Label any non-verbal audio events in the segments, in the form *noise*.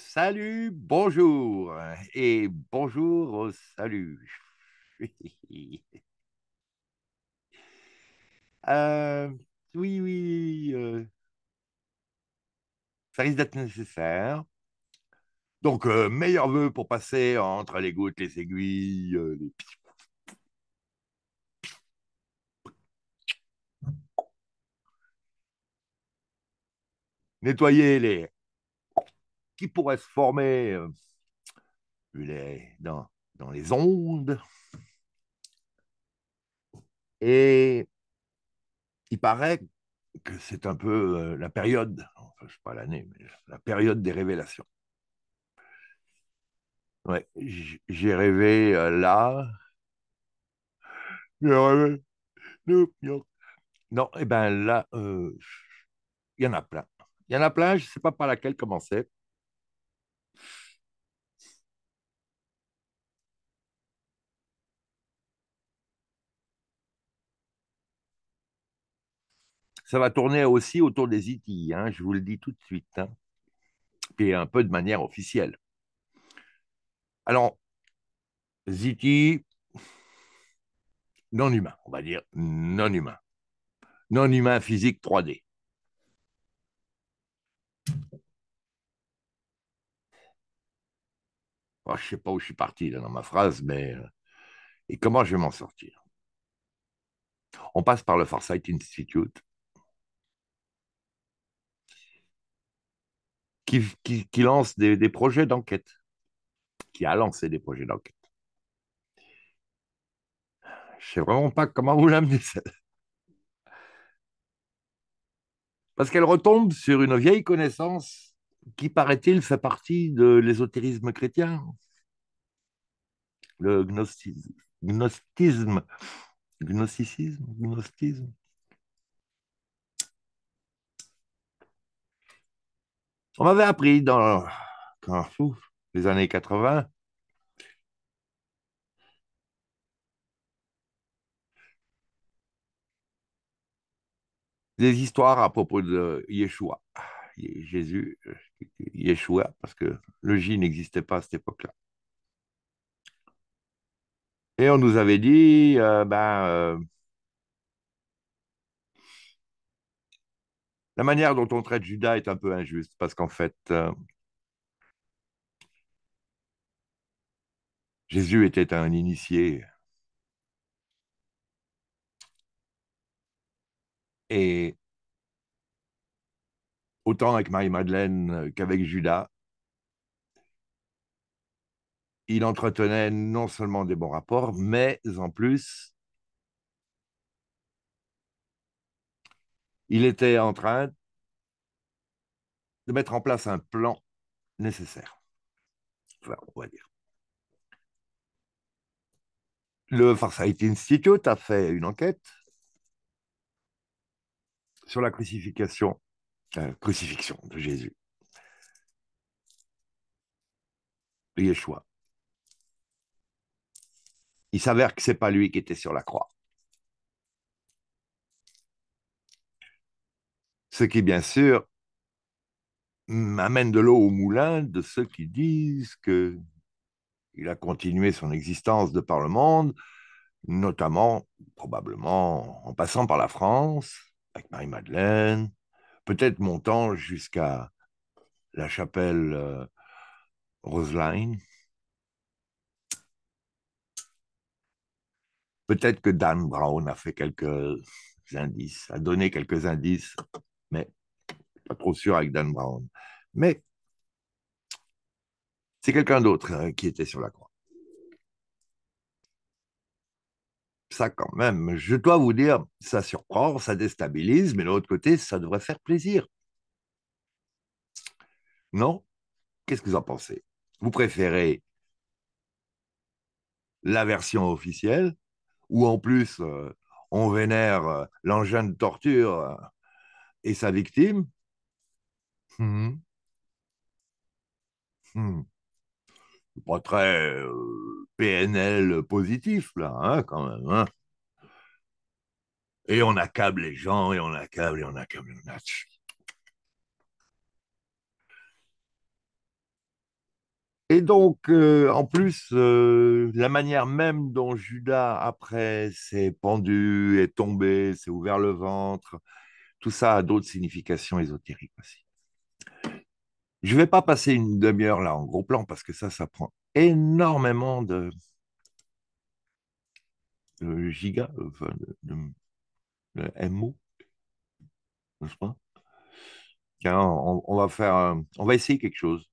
Salut, bonjour et bonjour au salut. *laughs* Euh, oui, oui, euh, ça risque d'être nécessaire. Donc, euh, meilleur vœu pour passer entre les gouttes, les aiguilles, les... Nettoyez les qui pourrait se former euh, dans, dans les ondes. Et il paraît que c'est un peu euh, la période, enfin, je sais pas l'année, mais la période des révélations. Ouais, j'ai rêvé euh, là. J'ai rêvé. Non, et eh bien là, il y en a plein. Il y en a plein, je ne sais pas par laquelle commencer. ça va tourner aussi autour des e ITI, hein, je vous le dis tout de suite, et hein. puis un peu de manière officielle. Alors, Ziti, e non humain, on va dire non humain. Non humain physique 3D. je ne sais pas où je suis parti dans ma phrase, mais. Euh, et comment je vais m'en sortir On passe par le Farsight Institute qui, lance des, projets d'enquête, qui a lancé des projets d'enquête. Je sais vraiment pas comment vous l'amenez, celle Parce qu'elle retombe sur une vieille connaissance qui, paraît-il, fait partie de l'ésotérisme chrétien, le gnosticisme, gnosticisme, gnosticisme, On m'avait appris dans les années 80 des histoires à propos de Yeshua, Jésus, Yeshua, parce que le J n'existait pas à cette époque-là. Et on nous avait dit, euh, ben, euh, la manière dont on traite Judas est un peu injuste parce qu'en fait, euh, Jésus était un initié. Et autant avec Marie-Madeleine qu'avec Judas, il entretenait non seulement des bons rapports, mais en plus, Il était en train de mettre en place un plan nécessaire. on va dire. Le Farsight Institute a fait une enquête sur la crucifixion, euh, crucifixion de Jésus. Yeshua. Il s'avère que c'est pas lui qui était sur la croix. Ce qui, bien sûr, m'amène de l'eau au moulin de ceux qui disent que il a continué son existence de par le monde, notamment, probablement, en passant par la France, avec Marie-Madeleine, peut-être montant jusqu'à la chapelle euh, Roseline. Peut-être que Dan Brown a fait quelques indices, a donné quelques indices mais pas trop sûr avec Dan Brown. Mais c'est quelqu'un d'autre hein, qui était sur la croix. Ça, quand même, je dois vous dire, ça surprend, ça déstabilise, mais de l'autre côté, ça devrait faire plaisir. Non Qu'est-ce que vous en pensez Vous préférez la version officielle, ou en plus, euh, on vénère euh, l'engin de torture euh, et sa victime hmm. Hmm. Pas très euh, PNL positif, là, hein, quand même. Hein. et on accable les gens, et on accable, et on accable, et on Et donc, euh, en plus, euh, la manière même dont Judas, après, s'est pendu, est tombé, s'est ouvert le ventre, tout ça a d'autres significations ésotériques aussi. Je ne vais pas passer une demi-heure là en gros plan parce que ça, ça prend énormément de, de giga, de, MO, pas on, va faire, on va essayer quelque chose.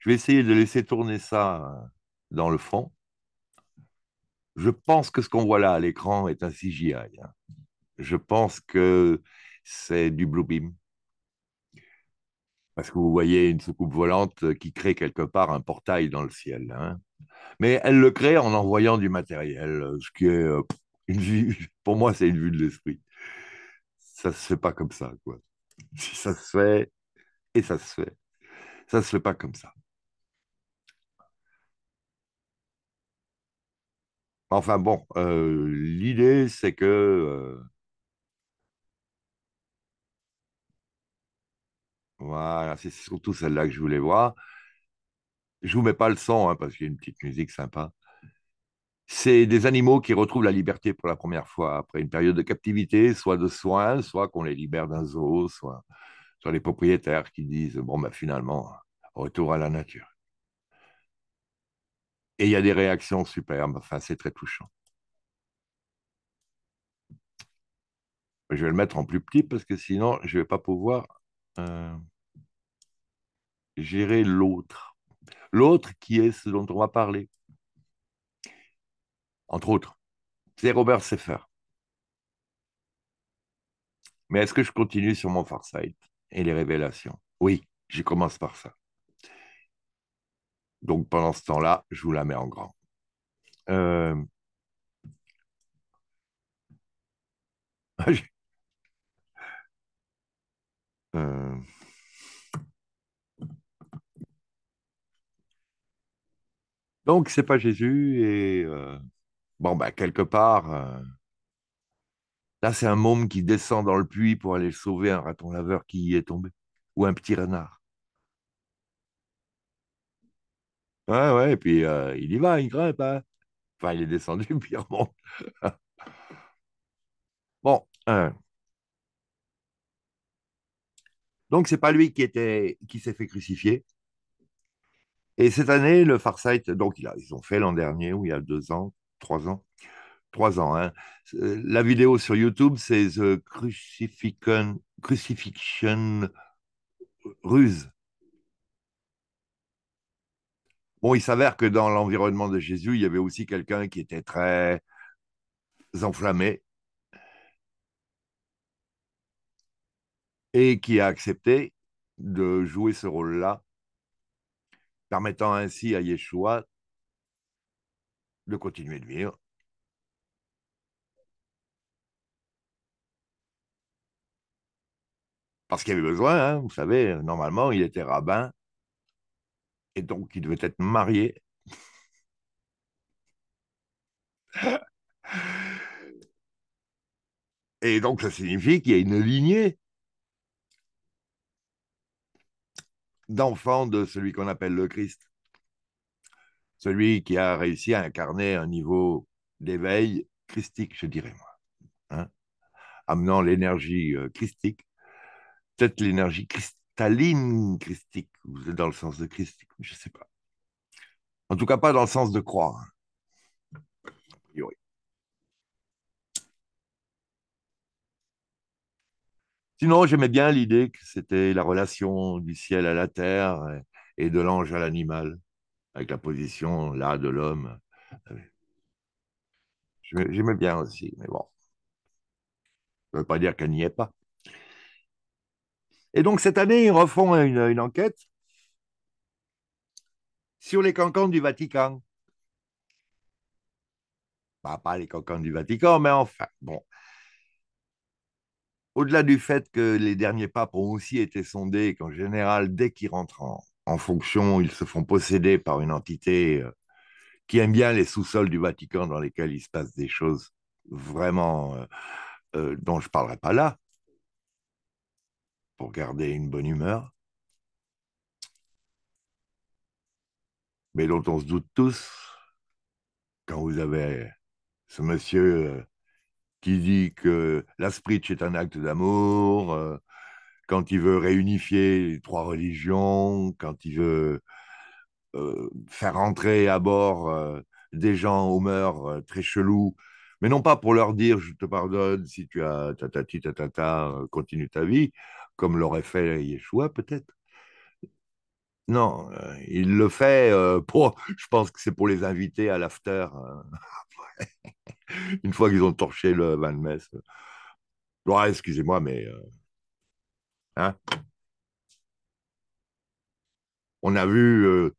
Je vais essayer de laisser tourner ça euh, dans le fond. Je pense que ce qu'on voit là à l'écran est un CGI. Hein. Je pense que c'est du blue beam Parce que vous voyez une soucoupe volante qui crée quelque part un portail dans le ciel. Hein. Mais elle le crée en envoyant du matériel, ce qui est, euh, *laughs* pour moi, c'est une vue de l'esprit. Ça ne se fait pas comme ça, quoi. Ça se fait, et ça se fait. Ça ne se fait pas comme ça. Enfin bon, euh, l'idée c'est que euh, Voilà, c'est surtout celle-là que je voulais voir. Je ne vous mets pas le son, hein, parce qu'il y a une petite musique sympa. C'est des animaux qui retrouvent la liberté pour la première fois après une période de captivité, soit de soins, soit qu'on les libère d'un zoo, soit, les propriétaires qui disent Bon, ben finalement, retour à la nature. Et il y a des réactions superbes, enfin, c'est très touchant. Je vais le mettre en plus petit parce que sinon, je ne vais pas pouvoir. Euh, gérer l'autre. L'autre qui est ce dont on va parler. Entre autres, c'est Robert Seffer. Mais est-ce que je continue sur mon Farsight et les révélations Oui, je commence par ça. Donc pendant ce temps-là, je vous la mets en grand. euh... *laughs* euh Donc, c'est pas Jésus. Et euh, bon, bah, quelque part, euh, là, c'est un môme qui descend dans le puits pour aller sauver un raton laveur qui y est tombé, ou un petit renard. Ouais, ouais, et puis euh, il y va, il grimpe. Hein. enfin, il est descendu, *laughs* puis il remonte. bon. Donc, c'est pas lui qui, qui s'est fait crucifier. Et cette année, le Farsight, donc ils ont fait l'an dernier, ou il y a deux ans, trois ans, trois ans. Hein. Euh, la vidéo sur YouTube, c'est The Crucifixion, Crucifixion Ruse. Bon, il s'avère que dans l'environnement de Jésus, il y avait aussi quelqu'un qui était très enflammé et qui a accepté de jouer ce rôle-là permettant ainsi à Yeshua de continuer de vivre. Parce qu'il y avait besoin, hein, vous savez, normalement, il était rabbin, et donc il devait être marié. *laughs* et donc ça signifie qu'il y a une lignée d'enfant de celui qu'on appelle le Christ, celui qui a réussi à incarner un niveau d'éveil christique, je dirais moi, hein, amenant l'énergie euh, christique, peut-être l'énergie cristalline christique, vous êtes dans le sens de christique, je ne sais pas. En tout cas, pas dans le sens de croire. Sinon, j'aimais bien l'idée que c'était la relation du ciel à la terre et de l'ange à l'animal, avec la position là de l'homme. J'aimais bien aussi, mais bon. Ça ne veut pas dire qu'elle n'y est pas. Et donc cette année, ils refont une, enquête sur les cancans du Vatican. Bah, pas les cancans du Vatican, mais enfin, bon au-delà du fait que les derniers papes ont aussi été sondés qu'en général, dès qu'ils rentrent en, fonction, ils se font posséder par une entité euh, qui aime bien les sous-sols du Vatican dans lesquels il se passe des choses vraiment euh, euh, dont je ne parlerai pas là, pour garder une bonne humeur, mais dont on se doute tous quand vous avez ce monsieur qui dit que la est un acte d'amour, euh, quand il veut réunifier les trois religions, quand il veut euh, faire entrer à bord euh, des gens aux mœurs très chelous, mais non pas pour leur dire je te pardonne si tu as ta tatata, ta, ta, continue ta vie, comme l'aurait fait Yeshua peut-être. Non, il le fait pour, je pense que c'est pour les inviter à l'after. Hein. *laughs* *laughs* une fois qu'ils ont torché le Van Mess. Euh. Ouais, excusez-moi, mais. Euh, hein On a vu euh,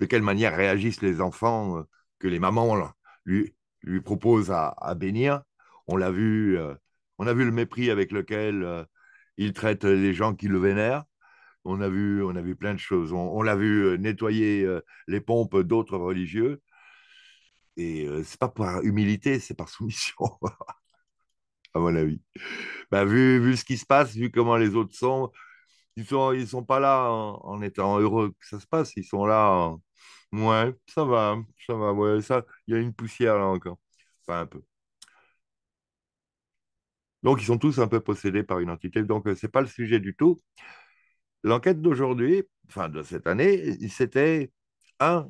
de quelle manière réagissent les enfants que les mamans lui, proposent à, bénir. On l'a vu, on a vu le mépris avec lequel il traite les gens qui le vénèrent. On a vu, on a vu plein de choses. on l'a vu nettoyer les pompes d'autres religieux. Et ce euh, c'est pas par humilité, c'est par soumission, *laughs* à mon avis. Bah, vu, vu ce qui se passe, vu comment les autres sont, ils sont, ils sont pas là en, étant heureux que ça se passe, ils sont là en... Ouais, ça va, ça va, ouais, il y a une poussière là encore. Enfin, un peu. Donc, ils sont tous un peu possédés par une entité. Donc, euh, ce n'est pas le sujet du tout. L'enquête d'aujourd'hui, enfin de cette année, c'était un,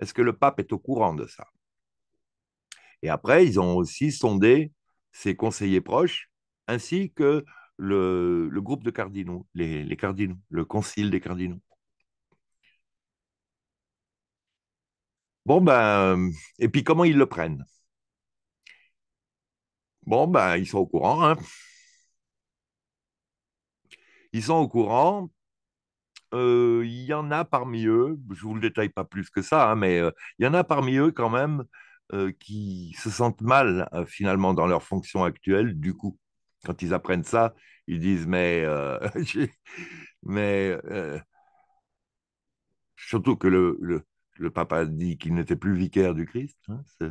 est-ce que le pape est au courant de ça Et après, ils ont aussi sondé ses conseillers proches, ainsi que le, groupe de cardinaux, les, cardinaux, le concile des cardinaux. Bon, ben, et puis comment ils le prennent Bon, ben, ils sont au courant. Hein. ils sont au courant il y en a parmi eux, je vous le détaille pas plus que ça, hein, mais il y en a parmi eux quand même qui se sentent mal finalement dans leur fonction actuelle. Du coup, quand ils apprennent ça, ils disent mais *laughs* mais surtout que le, le, papa dit qu'il n'était plus vicaire du Christ. Hein, c'est,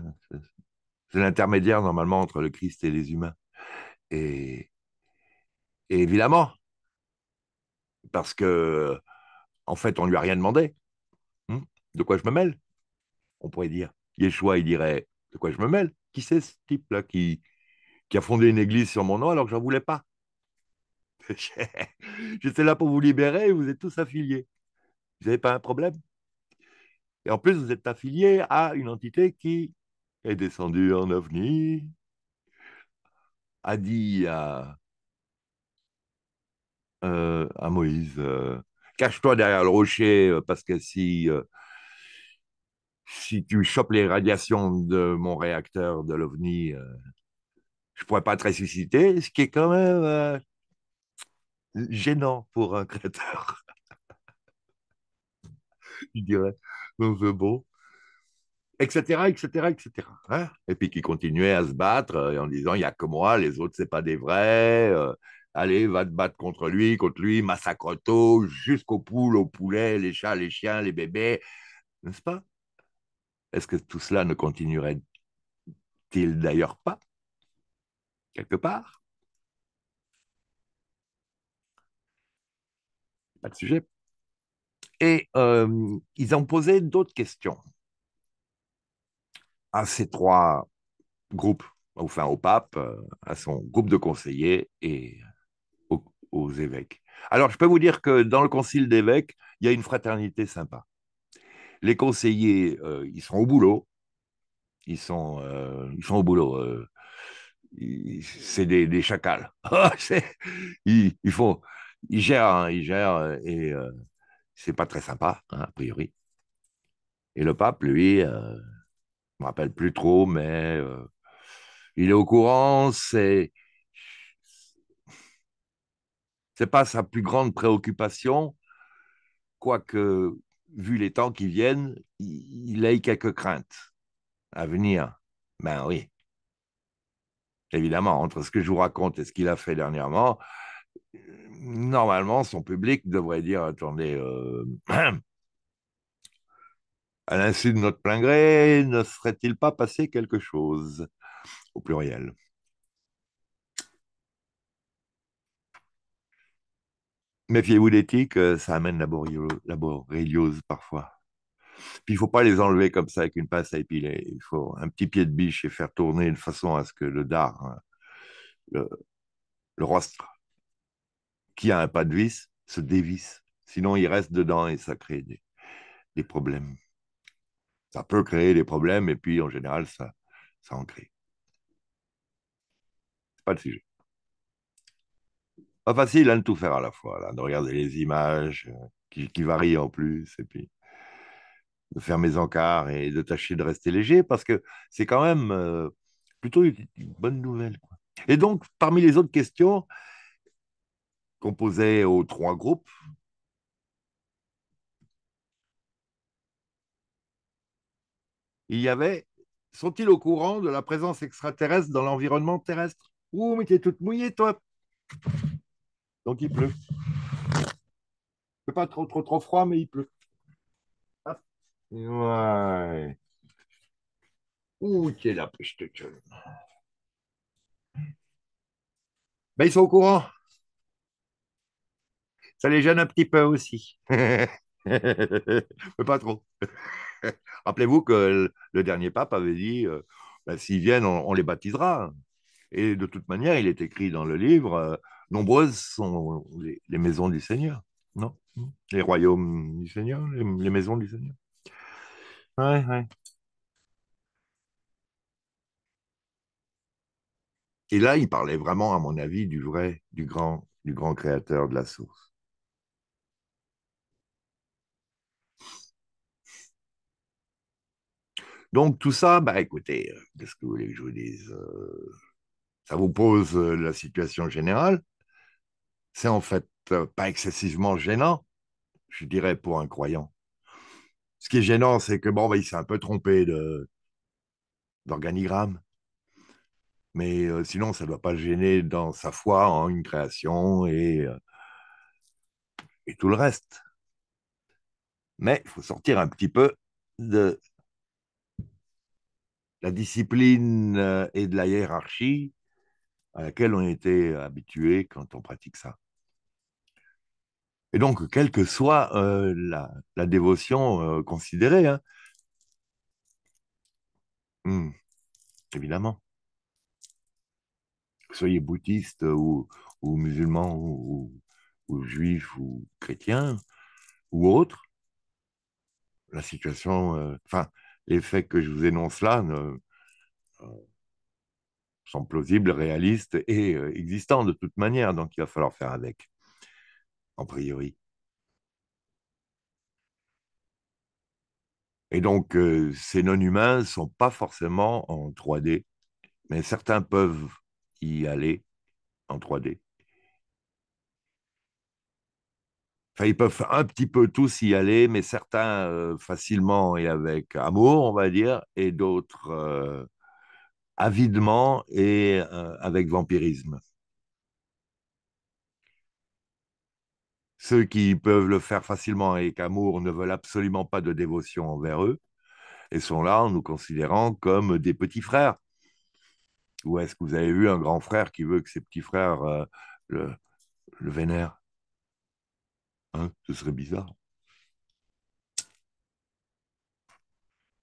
l'intermédiaire normalement entre le Christ et les humains. Et, et évidemment, parce que, en fait, on ne lui a rien demandé. Hmm? de quoi je me mêle On pourrait dire. Yeshua, il dirait De quoi je me mêle Qui c'est ce type-là qui, qui a fondé une église sur mon nom alors que n'en voulais pas *laughs* J'étais là pour vous libérer et vous êtes tous affiliés. Vous n'avez pas un problème Et en plus, vous êtes affiliés à une entité qui est descendue en ovni, a dit à euh, à Moïse euh, Cache-toi derrière le rocher, euh, parce que si, si tu chopes les radiations de mon réacteur de l'OVNI, je ne pourrais pas te ressusciter, ce qui est quand même gênant pour un créateur. *laughs* je dirais, non, c'est beau. Etc., etc., etc. Hein? Et puis qui continuait à se battre en disant il n'y a que moi, les autres, c'est pas des vrais, Allez, va te battre contre lui, contre lui, massacre-toi, jusqu'aux poules, aux poulets, les chats, les chiens, les bébés, n'est-ce pas Est-ce que tout cela ne continuerait-il d'ailleurs pas, quelque part Pas de sujet. Et euh, ils ont posé d'autres questions à ces trois groupes, enfin au pape, euh, à son groupe de conseillers et aux évêques. Alors, je peux vous dire que dans le concile d'évêques, il y a une fraternité sympa. Les conseillers, euh, ils sont au boulot. Ils sont, euh, ils sont au boulot. Euh, c'est des, des, chacals. *laughs* ils, ils gèrent, hein, ils et c'est pas très sympa, hein, a priori. Et le pape, lui, je ne me rappelle plus trop, mais il est au courant, c'est ce n'est pas sa plus grande préoccupation, quoique, vu les temps qui viennent, il, ait quelques craintes à venir. Ben oui. Évidemment, entre ce que je vous raconte et ce qu'il a fait dernièrement, normalement, son public devrait dire attendez, euh, *clears throat* à l'insu de notre plein gré, ne serait-il pas passé quelque chose Au pluriel. Méfiez-vous d'éthique, euh, ça amène la, la borréliose parfois. Puis il ne faut pas les enlever comme ça avec une pince à épiler. Il faut un petit pied de biche et faire tourner de façon à ce que le dard, hein, le, rostre, qui a un pas de vis, se dévisse. Sinon, il reste dedans et ça crée des, problèmes. Ça peut créer des problèmes et puis en général, ça, ça en crée. Ce pas le sujet pas facile à hein, de tout faire à la fois, de regarder les images euh, qui, varient en plus, et puis de faire mes encarts et de tâcher de rester léger, parce que c'est quand même euh, plutôt une, bonne nouvelle. Et donc, parmi les autres questions qu'on posait aux trois groupes, il y avait sont-ils au courant de la présence extraterrestre dans l'environnement terrestre Ouh, mais t'es toute mouillée, toi donc il pleut. C'est pas trop, trop, trop froid, mais il pleut. Ah. Ouais. Ouh, c'est la peste. Ben, ils sont au courant. Ça les gêne un petit peu aussi. *laughs* mais pas trop. *laughs* Rappelez-vous que le dernier pape avait dit euh, ben, s'ils viennent, on, les baptisera. Et de toute manière, il est écrit dans le livre. Euh, nombreuses sont les, maisons du Seigneur, non Les royaumes du Seigneur, les, maisons du Seigneur. Ouais, ouais. Et là, il parlait vraiment, à mon avis, du vrai, du grand, du grand créateur de la source. Donc tout ça, bah écoutez, euh, qu'est-ce que vous voulez que je vous dise euh, Ça vous pose euh, la situation générale c'est en fait euh, pas excessivement gênant, je dirais, pour un croyant. Ce qui est gênant, c'est que bon, bah, il s'est un peu trompé d'organigramme. Mais euh, sinon, ça ne doit pas le gêner dans sa foi en une création et, euh, et tout le reste. Mais il faut sortir un petit peu de la discipline et de la hiérarchie à laquelle on était habitué quand on pratique ça. Et donc, quelle que soit euh, la, dévotion euh, considérée, hein. Hmm. que évidemment. Soyez bouddhiste ou, musulman ou, juif ou chrétien ou autre, la situation, euh, enfin, les faits que je vous énonce là sont plausibles, réalistes et euh, existants de toute manière, donc il va falloir faire avec, en priori. Et donc, euh, ces non-humains ne sont pas forcément en 3D, mais certains peuvent y aller en 3D. Enfin, ils peuvent un petit peu tous y aller, mais certains euh, facilement et avec amour, on va dire, et d'autres avidement et euh, avec vampirisme. Ceux qui peuvent le faire facilement et avec amour ne veulent absolument pas de dévotion envers eux et sont là en nous considérant comme des petits frères. Ou est-ce que vous avez vu un grand frère qui veut que ses petits frères euh, le, vénèrent hein, Ce serait bizarre.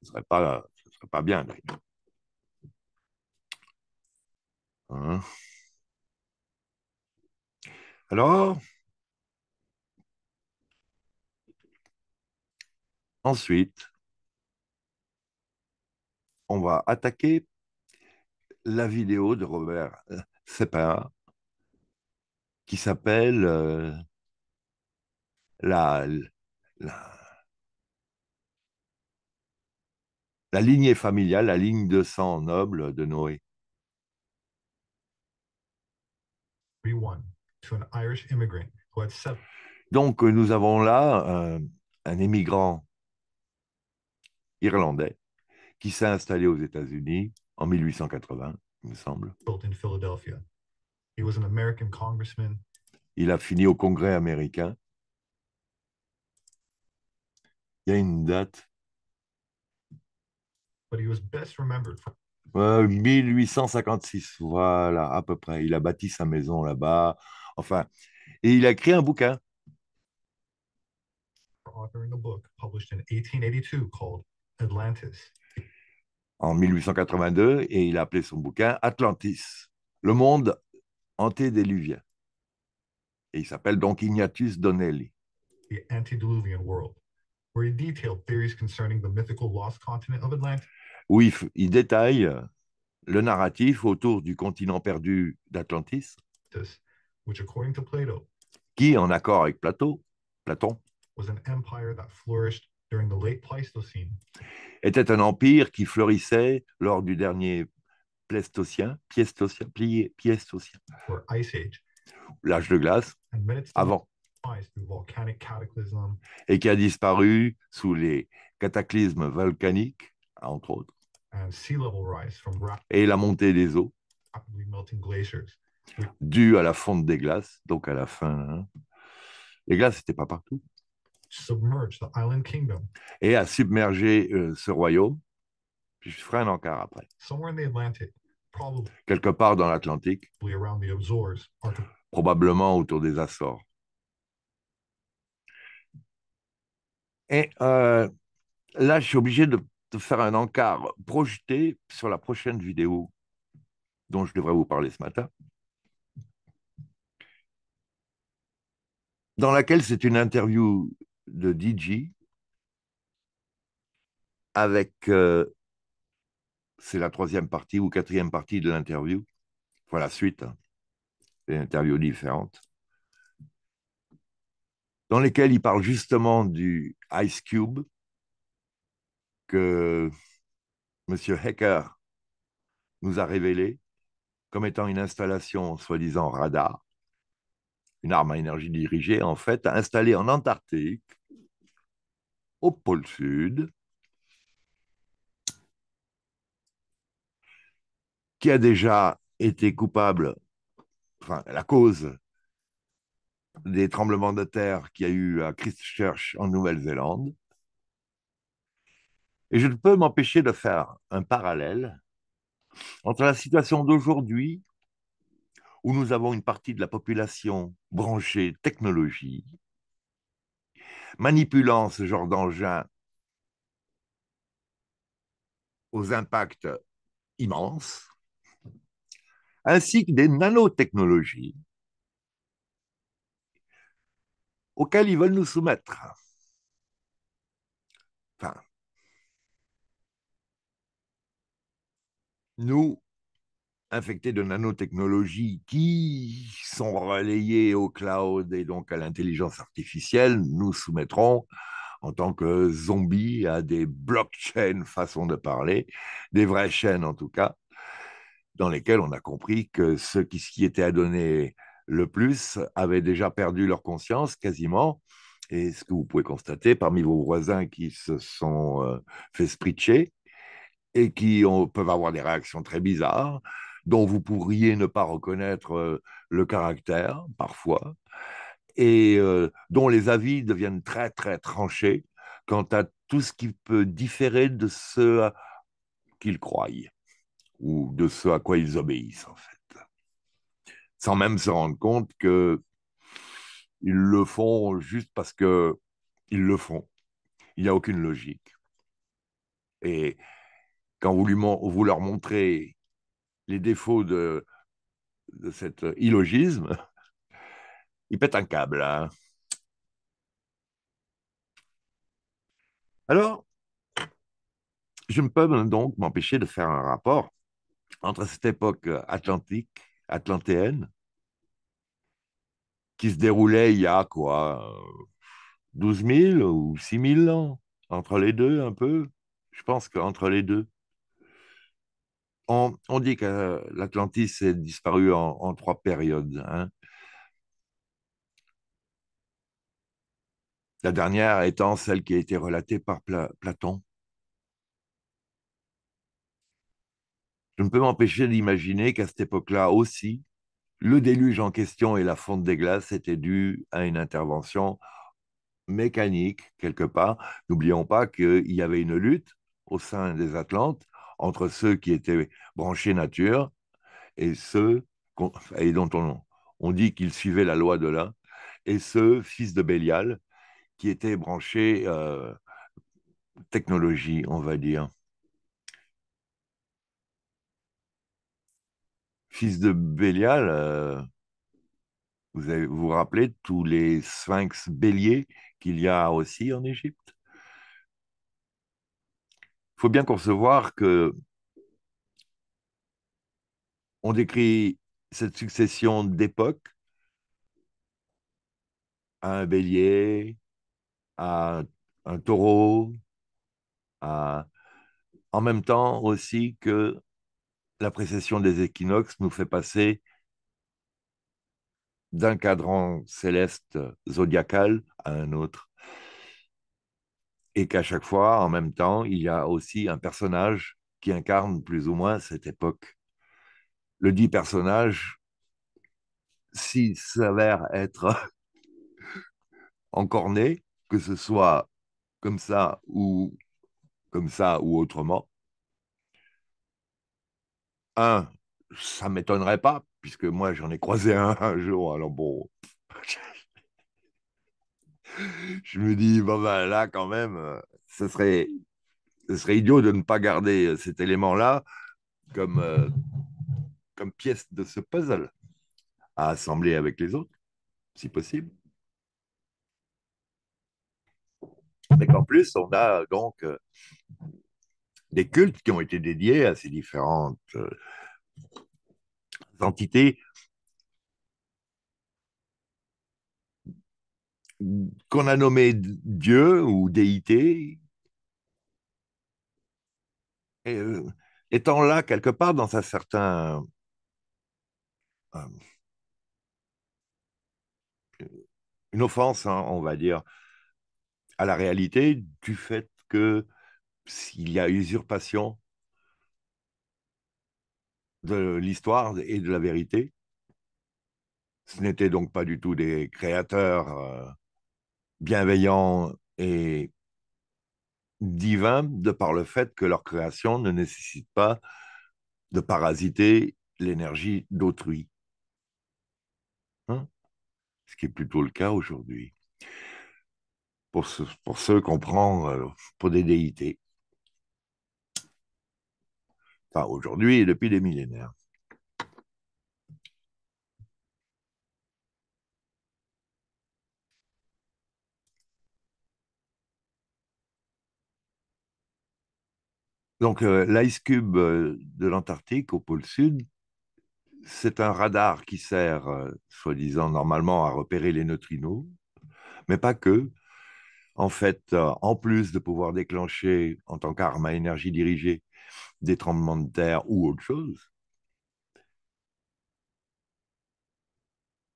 Ce ne serait, serait pas bien Hein. Alors, ensuite, on va attaquer la vidéo de Robert euh, Sepin qui s'appelle euh, la, la, la lignée familiale, la ligne de sang noble de Noé. Donc, euh, nous avons là euh, un, émigrant irlandais qui s'est installé aux États-Unis en 1880, il me semble. Il a fini au Congrès américain. Il y a une date. But he was best remembered for 1856, euh, voilà, à peu près. Il a bâti sa maison là-bas. Enfin, et il a écrit un bouquin. En 1882, et il a appelé son bouquin Atlantis, le monde antédiluvien, Et il s'appelle donc Ignatius Donnelly. The Antediluvian World, where he detailed theories concerning the mythical lost continent of Atlantis où il, détaille euh, le narratif autour du continent perdu d'Atlantis, qui, en accord avec Platon, était un empire qui fleurissait lors du dernier Pléistocien, Piestocien, l'âge de glace, avant, et qui a disparu sous les cataclysmes volcaniques, entre autres, Um, et la montée des eaux due à la fonte des glaces, donc à la fin. Hein. Les glaces n'étaient pas partout. Et à submerger euh, ce royaume. Puis je ferai un encart après. Quelque part dans l'Atlantique. Probablement autour des Açores. Et euh, là, je suis obligé de de faire un encart projeté sur la prochaine vidéo dont je devrais vous parler ce matin, dans laquelle c'est une interview de DJ avec, euh, c'est la troisième partie ou quatrième partie de l'interview, voilà la suite, des hein. interviews différentes, dans lesquelles il parle justement du Ice Cube, que M. Hecker nous a révélé comme étant une installation soi-disant radar, une arme à énergie dirigée en fait, installée en Antarctique, au pôle sud, qui a déjà été coupable, enfin la cause des tremblements de terre qu'il y a eu à Christchurch en Nouvelle-Zélande, et je ne peux m'empêcher de faire un parallèle entre la situation d'aujourd'hui, où nous avons une partie de la population branchée technologie, manipulant ce genre d'engin aux impacts immenses, ainsi que des nanotechnologies auxquelles ils veulent nous soumettre. nous, infectés de nanotechnologies qui sont relayées au cloud et donc à l'intelligence artificielle, nous soumettrons en tant que zombies à des blockchains, façon de parler, des vraies chaînes en tout cas, dans lesquelles on a compris que ceux qui était à donner le plus avaient déjà perdu leur conscience quasiment. Et ce que vous pouvez constater parmi vos voisins qui se sont euh, fait spritcher, et qui peuvent avoir des réactions très bizarres, dont vous pourriez ne pas reconnaître euh, le caractère parfois, et euh, dont les avis deviennent très très tranchés quant à tout ce qui peut différer de ce qu'ils croient ou de ce à quoi ils obéissent en fait, sans même se rendre compte que ils le font juste parce que ils le font. Il n'y a aucune logique. Et quand vous, leur montrez les défauts de, cet illogisme, *laughs* ils pètent un câble. Hein. Alors, je ne peux donc m'empêcher de faire un rapport entre cette époque atlantique, atlantéenne, qui se déroulait il y a quoi, 12 euh, 000 ou 6 000 ans, entre les deux un peu. Je pense qu'entre les deux on, dit que l'Atlantis est disparu en, trois périodes. Hein. La dernière étant celle qui a été relatée par Platon. Je ne peux m'empêcher d'imaginer qu'à cette époque-là aussi, le déluge en question et la fonte des glaces étaient dus à une intervention mécanique quelque part. N'oublions pas qu'il y avait une lutte au sein des Atlantes entre ceux qui étaient branchés nature et ceux et dont on, on dit qu'ils suivaient la loi de l'un, et ceux, fils de Bélial, qui étaient branchés euh, technologie, on va dire. Fils de Bélial, euh, vous avez, vous, vous rappelez tous les sphinx béliers qu'il y a aussi en Égypte il faut bien concevoir que on décrit cette succession d'époques à un bélier, à un taureau, en même temps aussi que la précession des équinoxes nous fait passer d'un cadran céleste zodiacal à un autre et qu'à chaque fois, en même temps, il y a aussi un personnage qui incarne plus ou moins cette époque. Le dit personnage, s'il s'avère être *laughs* encore né, que ce soit comme ça ou comme ça ou autrement, un, ça m'étonnerait pas, puisque moi j'en ai croisé un un jour, alors bon, *laughs* je me dis, ben, là, quand même, euh, ce serait, idiot de ne pas garder euh, cet élément-là euh, comme, pièce de ce puzzle à assembler avec les autres, si possible. Mais qu'en plus, on a donc des cultes qui ont été dédiés à ces différentes entités qu'on a nommé Dieu ou déité euh, étant là quelque part dans un certain euh, une offense, hein, on va dire, à la réalité du fait que s'il y a usurpation de l'histoire et de la vérité, ce n'était donc pas du tout des créateurs euh, bienveillants et divins de par le fait que leur création ne nécessite pas de parasiter l'énergie d'autrui. Hein ce qui est plutôt le cas aujourd'hui. Pour, pour, ceux qu'on prend euh, pour des déités. Enfin, aujourd'hui et depuis des millénaires. Donc, euh, l'Ice Cube euh, de l'Antarctique, au pôle Sud, c'est un radar qui sert, euh, soi-disant, normalement à repérer les neutrinos, mais pas que. En fait, en plus de pouvoir déclencher, en tant qu'arme à énergie dirigée, des tremblements de terre ou autre chose,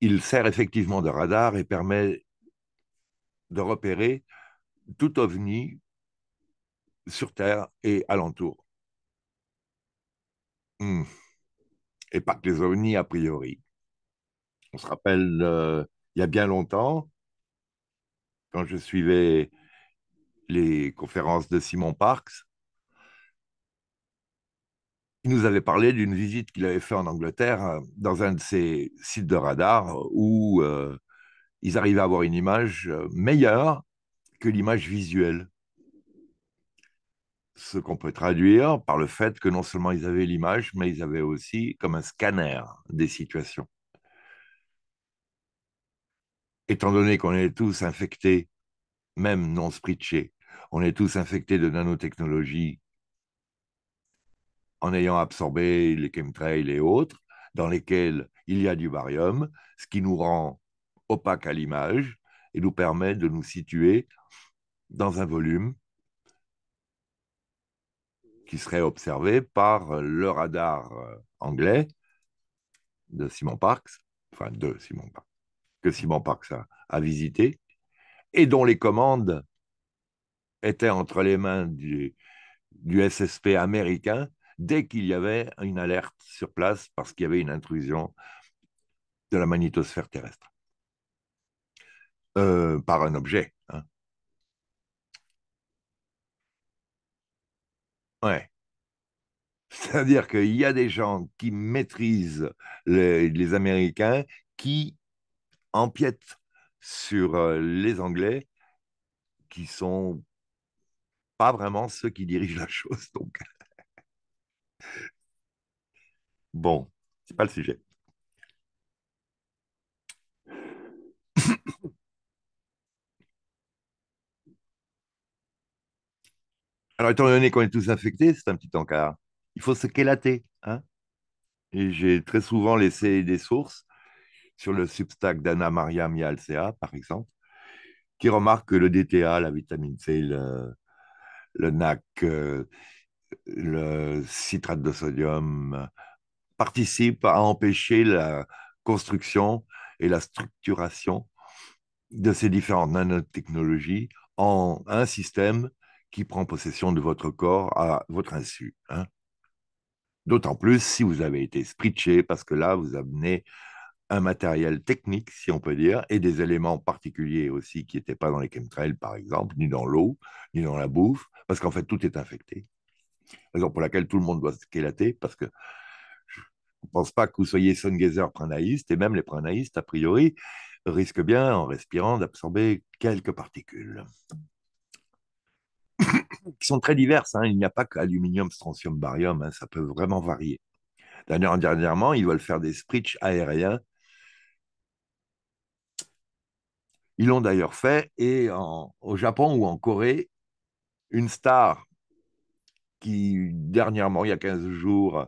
il sert effectivement de radar et permet de repérer tout ovni sur Terre et alentour. Hmm. Et pas que les ovnis, a priori. On se rappelle, euh, il y a bien longtemps, quand je suivais les conférences de Simon Parks, il nous avait parlé d'une visite qu'il avait faite en Angleterre euh, dans un de ses sites de radar où euh, ils arrivaient à avoir une image meilleure que l'image visuelle ce qu'on peut traduire par le fait que non seulement ils avaient l'image, mais ils avaient aussi comme un scanner des situations. Étant donné qu'on est tous infectés, même non spritchés, on est tous infectés de nanotechnologie en ayant absorbé les chemtrails et autres, dans lesquels il y a du barium, ce qui nous rend opaque à l'image et nous permet de nous situer dans un volume qui serait observé par le radar euh, anglais de Simon Parks, enfin de Simon Parks, que Simon Parks a, visité, et dont les commandes étaient entre les mains du, SSP américain dès qu'il y avait une alerte sur place parce qu'il y avait une intrusion de la magnétosphère terrestre. Euh, par un objet. Hein. Ouais. C'est-à-dire qu'il y a des gens qui maîtrisent les, Américains, qui empiètent sur euh, les Anglais, qui sont pas vraiment ceux qui dirigent la chose. Donc, bon, c'est pas le sujet. Alors, étant donné qu'on est tous infectés, c'est un petit encart. Il faut se quélater. Hein. et j'ai très souvent laissé des sources sur le substack d'Anna Maria Mialcea, par exemple, qui remarque que le DTA, la vitamine C, le, le NAC, euh, le citrate de sodium participent à empêcher la construction et la structuration de ces différentes nanotechnologies en un système qui prend possession de votre corps à votre insu. Hein. D'autant plus si vous avez été spritché, parce que là, vous amenez un matériel technique, si on peut dire, et des éléments particuliers aussi qui n'étaient pas dans les chemtrails, par exemple, ni dans l'eau, ni dans la bouffe, parce qu'en fait, tout est infecté. Raison pour laquelle tout le monde doit se qu'élater parce que je ne pense pas que vous soyez sun-gazer pranaïste, et même les pranaïstes, a priori, risquent bien, en respirant, d'absorber quelques particules qui sont très diverses. Hein. Il n'y a pas qu'aluminium, strontium, barium, hein. ça peut vraiment varier. D'ailleurs, dernièrement, ils veulent faire des sprits aériens. Ils l'ont d'ailleurs fait, et au Japon ou en Corée, une star qui, dernièrement, il y a 15 jours,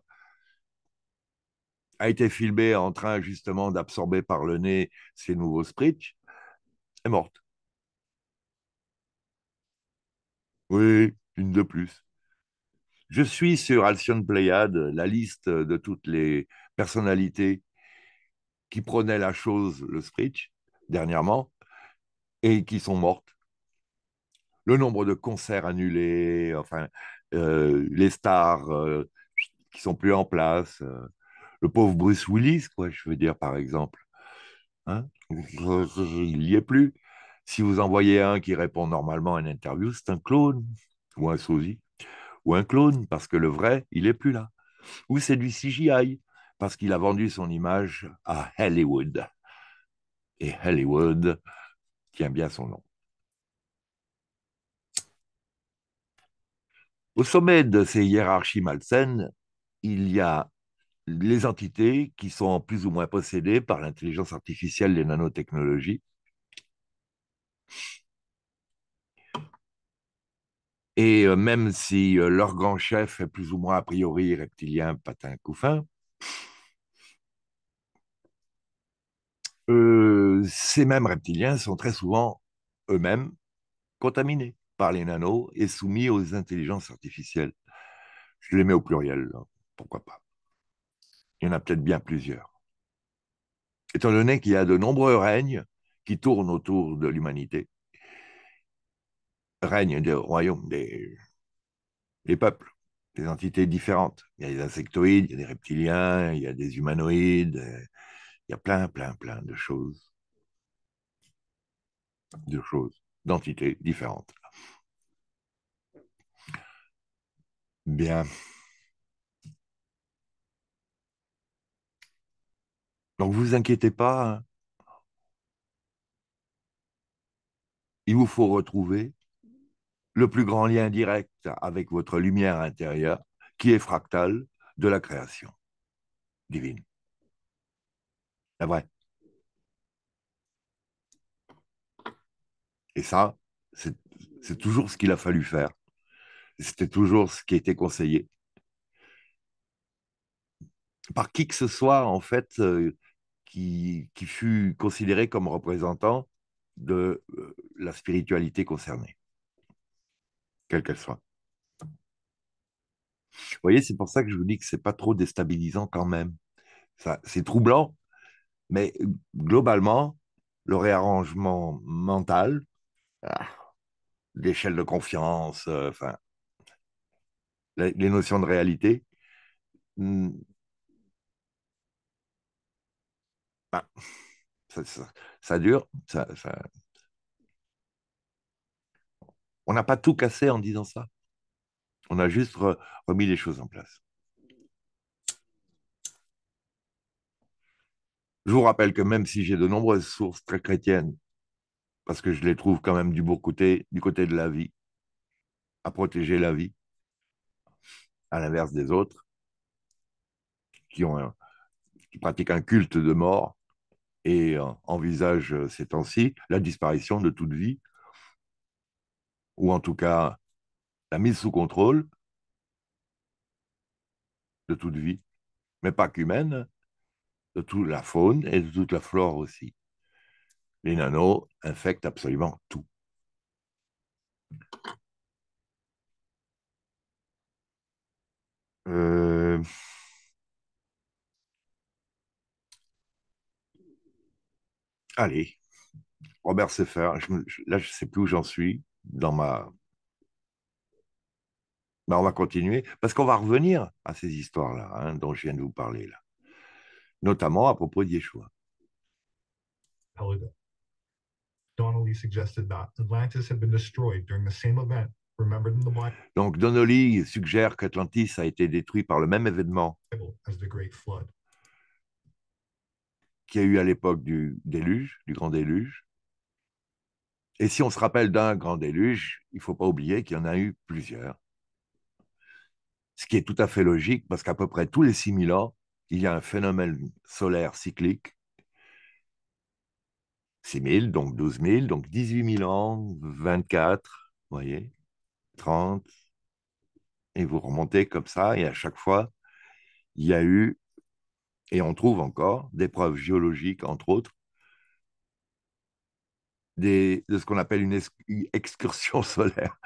a été filmée en train justement d'absorber par le nez ces nouveaux sprits, est morte. Oui, une de plus. Je suis sur Alcyone Pléiade la liste de toutes les personnalités qui prenaient la chose, le Spritch, dernièrement, et qui sont mortes. Le nombre de concerts annulés, enfin, euh, les stars euh, qui sont plus en place, euh, le pauvre Bruce Willis, quoi, je veux dire, par exemple. Hein il n'y est plus. Si vous envoyez un qui répond normalement à une interview, c'est un clone ou un sosie ou un clone parce que le vrai, il n'est plus là. Ou c'est du CGI parce qu'il a vendu son image à Hollywood. Et Hollywood tient bien son nom. Au sommet de ces hiérarchies malsaines, il y a les entités qui sont plus ou moins possédées par l'intelligence artificielle, les nanotechnologies, Et euh, même si euh, leur grand chef est plus ou moins a priori reptilien, patin, couffin, euh, ces mêmes reptiliens sont très souvent eux-mêmes contaminés par les nanos et soumis aux intelligences artificielles. Je les mets au pluriel, hein, pourquoi pas. Il y en a peut-être bien plusieurs. Étant donné qu'il y a de nombreux règnes qui tournent autour de l'humanité, règne des royaumes, des, peuples, des entités différentes. Il y a des insectoïdes, il y a des reptiliens, il y a des humanoïdes, il y a plein, plein, plein de choses, de choses, d'entités différentes. Bien. Donc vous inquiétez pas. Hein. Il vous faut retrouver le plus grand lien direct avec votre lumière intérieure, qui est fractale de la création divine. C'est vrai. Et ça, c'est toujours ce qu'il a fallu faire. C'était toujours ce qui était conseillé. Par qui que ce soit, en fait, euh, qui, fut considéré comme représentant de euh, la spiritualité concernée quelle qu'elle soit. Vous voyez, c'est pour ça que je vous dis que ce n'est pas trop déstabilisant quand même. C'est troublant, mais globalement, le réarrangement mental, ah, l'échelle de confiance, euh, enfin, les, notions de réalité, hmm, bah, ça, ça, dure, ça, on n'a pas tout cassé en disant ça. On a juste remis les choses en place. Je vous rappelle que même si j'ai de nombreuses sources très chrétiennes, parce que je les trouve quand même du beau côté, du côté de la vie, à protéger la vie, à l'inverse des autres, qui pratiquent un culte de mort et envisagent euh, ces temps-ci la disparition de toute vie ou en tout cas la mise sous contrôle de toute vie, mais pas qu'humaine, de toute la faune et de toute la flore aussi. Les nanos infectent absolument tout. Euh, allez, Robert sefer là je ne sais plus où j'en suis dans ma. Ben, on va continuer, parce qu'on va revenir à ces histoires-là, hein, dont je viens de vous parler, là. notamment à propos d'Yeshua. Donc Donnelly suggère qu'Atlantis a été détruit par le même événement qu'il y a eu à l'époque du déluge, du grand déluge. Et si on se rappelle d'un grand déluge, il ne faut pas oublier qu'il y en a eu plusieurs. Ce qui est tout à fait logique, parce qu'à peu près tous les 6000 ans, il y a un phénomène solaire cyclique. 6000, donc 12 000, donc 18 000 ans, 24, vous voyez, 30, et vous remontez comme ça, et à chaque fois, il y a eu, et on trouve encore, des preuves géologiques, entre autres, de ce qu'on appelle une, excursion *laughs* solaire,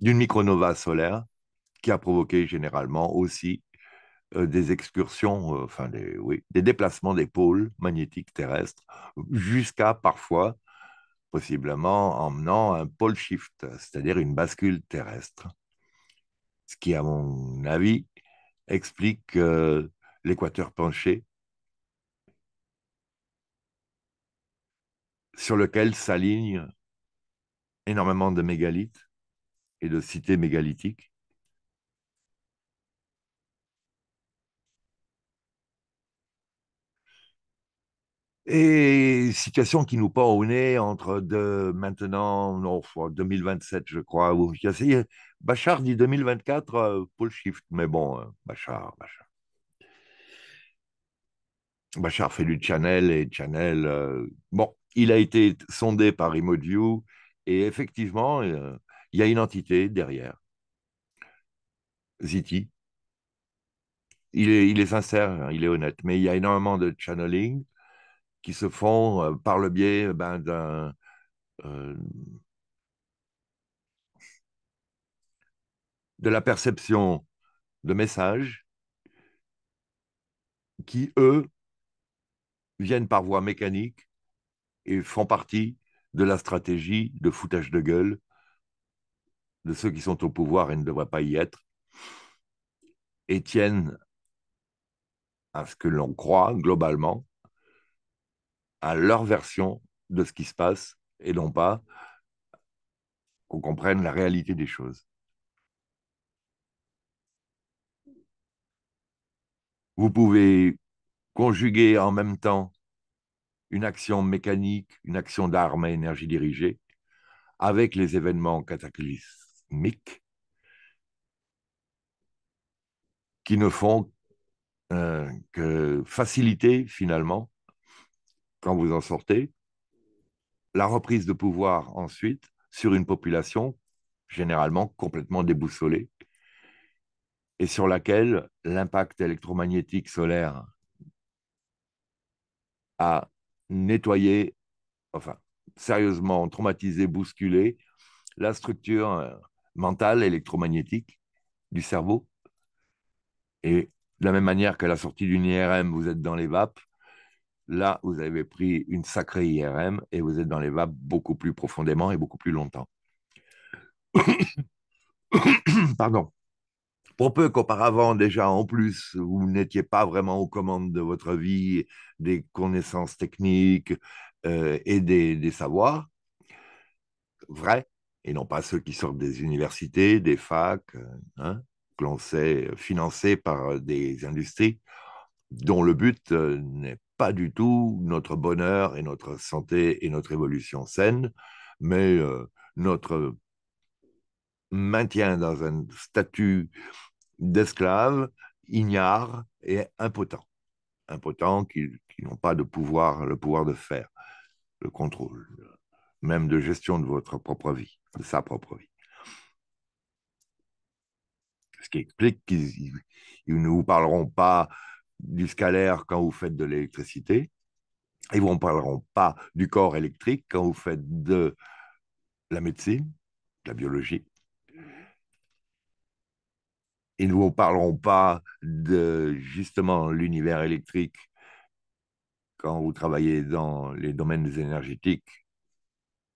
d'une micronova solaire, qui a provoqué généralement aussi euh, des excursions, euh, enfin des, déplacements des pôles magnétiques terrestres, jusqu'à parfois, possiblement, emmenant un pole shift, c'est-à-dire une bascule terrestre. Ce qui, à mon avis, explique euh, l'équateur penché sur lequel s'alignent énormément de mégalithes et de cités mégalithiques. Et situation qui nous porte au nez entre de, maintenant, non, 2027, je crois. Bachar dit 2024, pull euh, Shift, mais bon, euh, Bachar, Bachar. Bachar fait du Chanel et Chanel, euh, bon, il a été sondé par Remote et effectivement, euh, il y a une entité derrière. Ziti. Il est, sincère, hein, il est honnête, mais il y a énormément de channeling qui se font euh, par le biais euh, ben, d'un. de la perception de messages qui, eux, viennent par voie mécanique et font partie de la stratégie de foutage de gueule de ceux qui sont au pouvoir et ne devraient pas y être, et tiennent à ce que l'on croit globalement, à leur version de ce qui se passe, et non pas qu'on comprenne la réalité des choses. Vous pouvez conjuguer en même temps une action mécanique, une action d'armes à énergie dirigée, avec les événements cataclysmiques qui ne font euh, que faciliter finalement, quand vous en sortez, la reprise de pouvoir ensuite sur une population généralement complètement déboussolée et sur laquelle l'impact électromagnétique solaire a nettoyer, enfin, sérieusement traumatiser, bousculer la structure euh, mentale électromagnétique du cerveau. Et de la même manière que la sortie d'une IRM, vous êtes dans les vapes, là, vous avez pris une sacrée IRM et vous êtes dans les vapes beaucoup plus profondément et beaucoup plus longtemps. *coughs* Pardon. Pour peu qu'auparavant, déjà en plus, vous n'étiez pas vraiment aux commandes de votre vie, des connaissances techniques euh, et des, savoirs vrais, et non pas ceux qui sortent des universités, des facs, euh, hein, que l'on sait euh, financés par des industries dont le but n'est pas du tout notre bonheur et notre santé et notre évolution saine, mais notre maintient dans un statut d'esclave ignare et impotent. Impotent qui, n'ont pas de pouvoir, le pouvoir de faire, le contrôle, même de gestion de votre propre vie, de sa propre vie. Ce qui explique qu'ils ne vous parleront pas du scalaire quand vous faites de l'électricité, ils ne vous parleront pas du corps électrique quand vous faites de la médecine, de la biologie, ils ne vous parleront pas de justement l'univers électrique quand vous travaillez dans les domaines énergétiques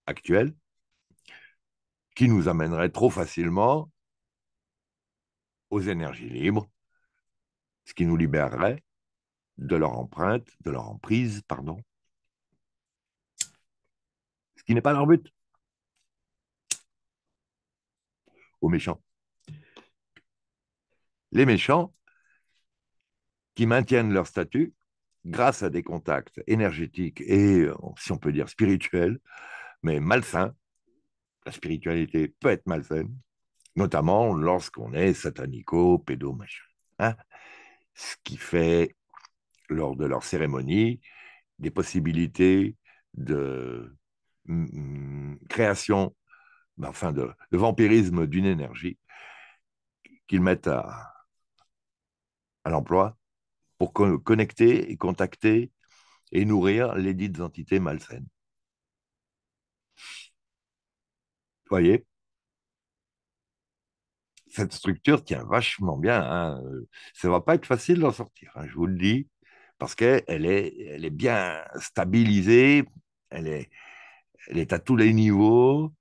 actuels, qui nous amènerait trop facilement aux énergies libres, ce qui nous libérerait de leur empreinte, de leur emprise, pardon, ce qui n'est pas leur but. Aux méchants les méchants qui maintiennent leur statut grâce à des contacts énergétiques et, euh, si on peut dire, spirituels, mais malsains. La spiritualité peut être malsaine, notamment lorsqu'on est satanico, pédo, hein. Ce qui fait, lors de leur cérémonie, des possibilités de mm, mm, création, ben, enfin de vampirisme d'une énergie qu'ils mettent à, à l'emploi pour connecter et contacter et nourrir les dites entités malsaines. Vous voyez Cette structure tient vachement bien. Hein, euh, ça ne va pas être facile d'en sortir, hein, je vous le dis, parce qu'elle est, elle est bien stabilisée, elle est, elle est à tous les niveaux,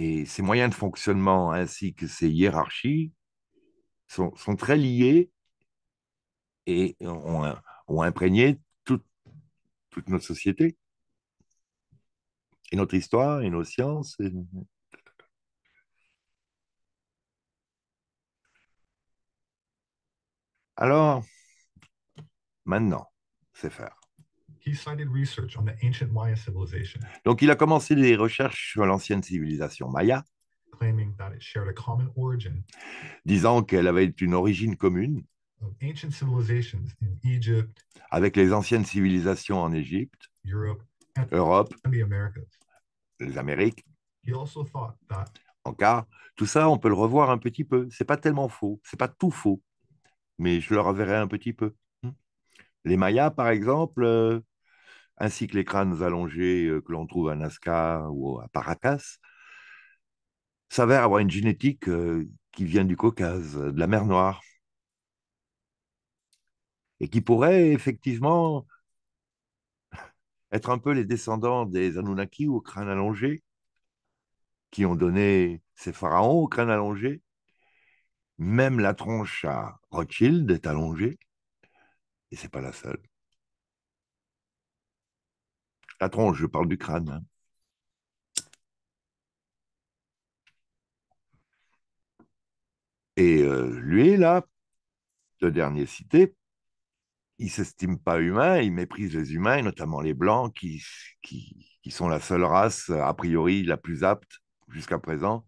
et ces moyens de fonctionnement ainsi que ces hiérarchies sont, très liés et ont, imprégné toute, toute notre société et notre histoire et nos sciences. Alors, maintenant, c'est faire. Donc il a commencé des recherches sur l'ancienne civilisation maya, disant qu'elle avait une origine commune avec les anciennes civilisations en Égypte, Europe, les Amériques. En cas, tout ça, on peut le revoir un petit peu. C'est pas tellement faux, c'est pas tout faux, mais je le reverrai un petit peu. Hmm. Les Mayas, par exemple, euh, ainsi que les crânes allongés euh, que l'on trouve à Nazca ou à Paracas, s'avère avoir une génétique euh, qui vient du Caucase, euh, de la mer Noire, et qui pourrait effectivement *laughs* être un peu les descendants des Anunnaki aux crânes allongés, qui ont donné ces pharaons aux crânes allongés. Même la tronche à Rothschild est allongée, et c'est pas la seule. La tronche, je parle du crâne. Hein. Et euh, lui, là, le dernier cité, il s'estime pas humain, il méprise les humains, notamment les blancs, qui, qui, sont la seule race, a priori, la plus apte jusqu'à présent,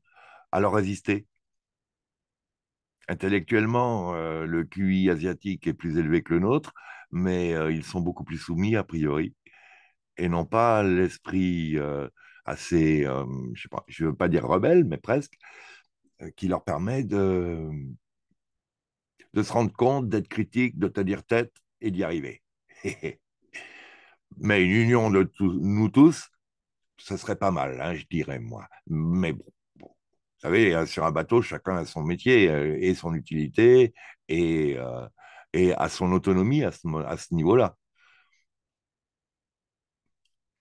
à leur résister. Intellectuellement, euh, le QI asiatique est plus élevé que le nôtre, mais euh, ils sont beaucoup plus soumis, a priori et non pas l'esprit euh, assez, euh, je sais veux pas dire rebelle, mais presque, euh, qui leur permet de, se rendre compte, d'être critique, de tenir tête et d'y arriver. *laughs* mais une union de nous tous, ce serait pas mal, hein, je dirais moi. Mais bon, vous savez, hein, sur un bateau, chacun a son métier et son utilité et, et a son autonomie à à ce niveau-là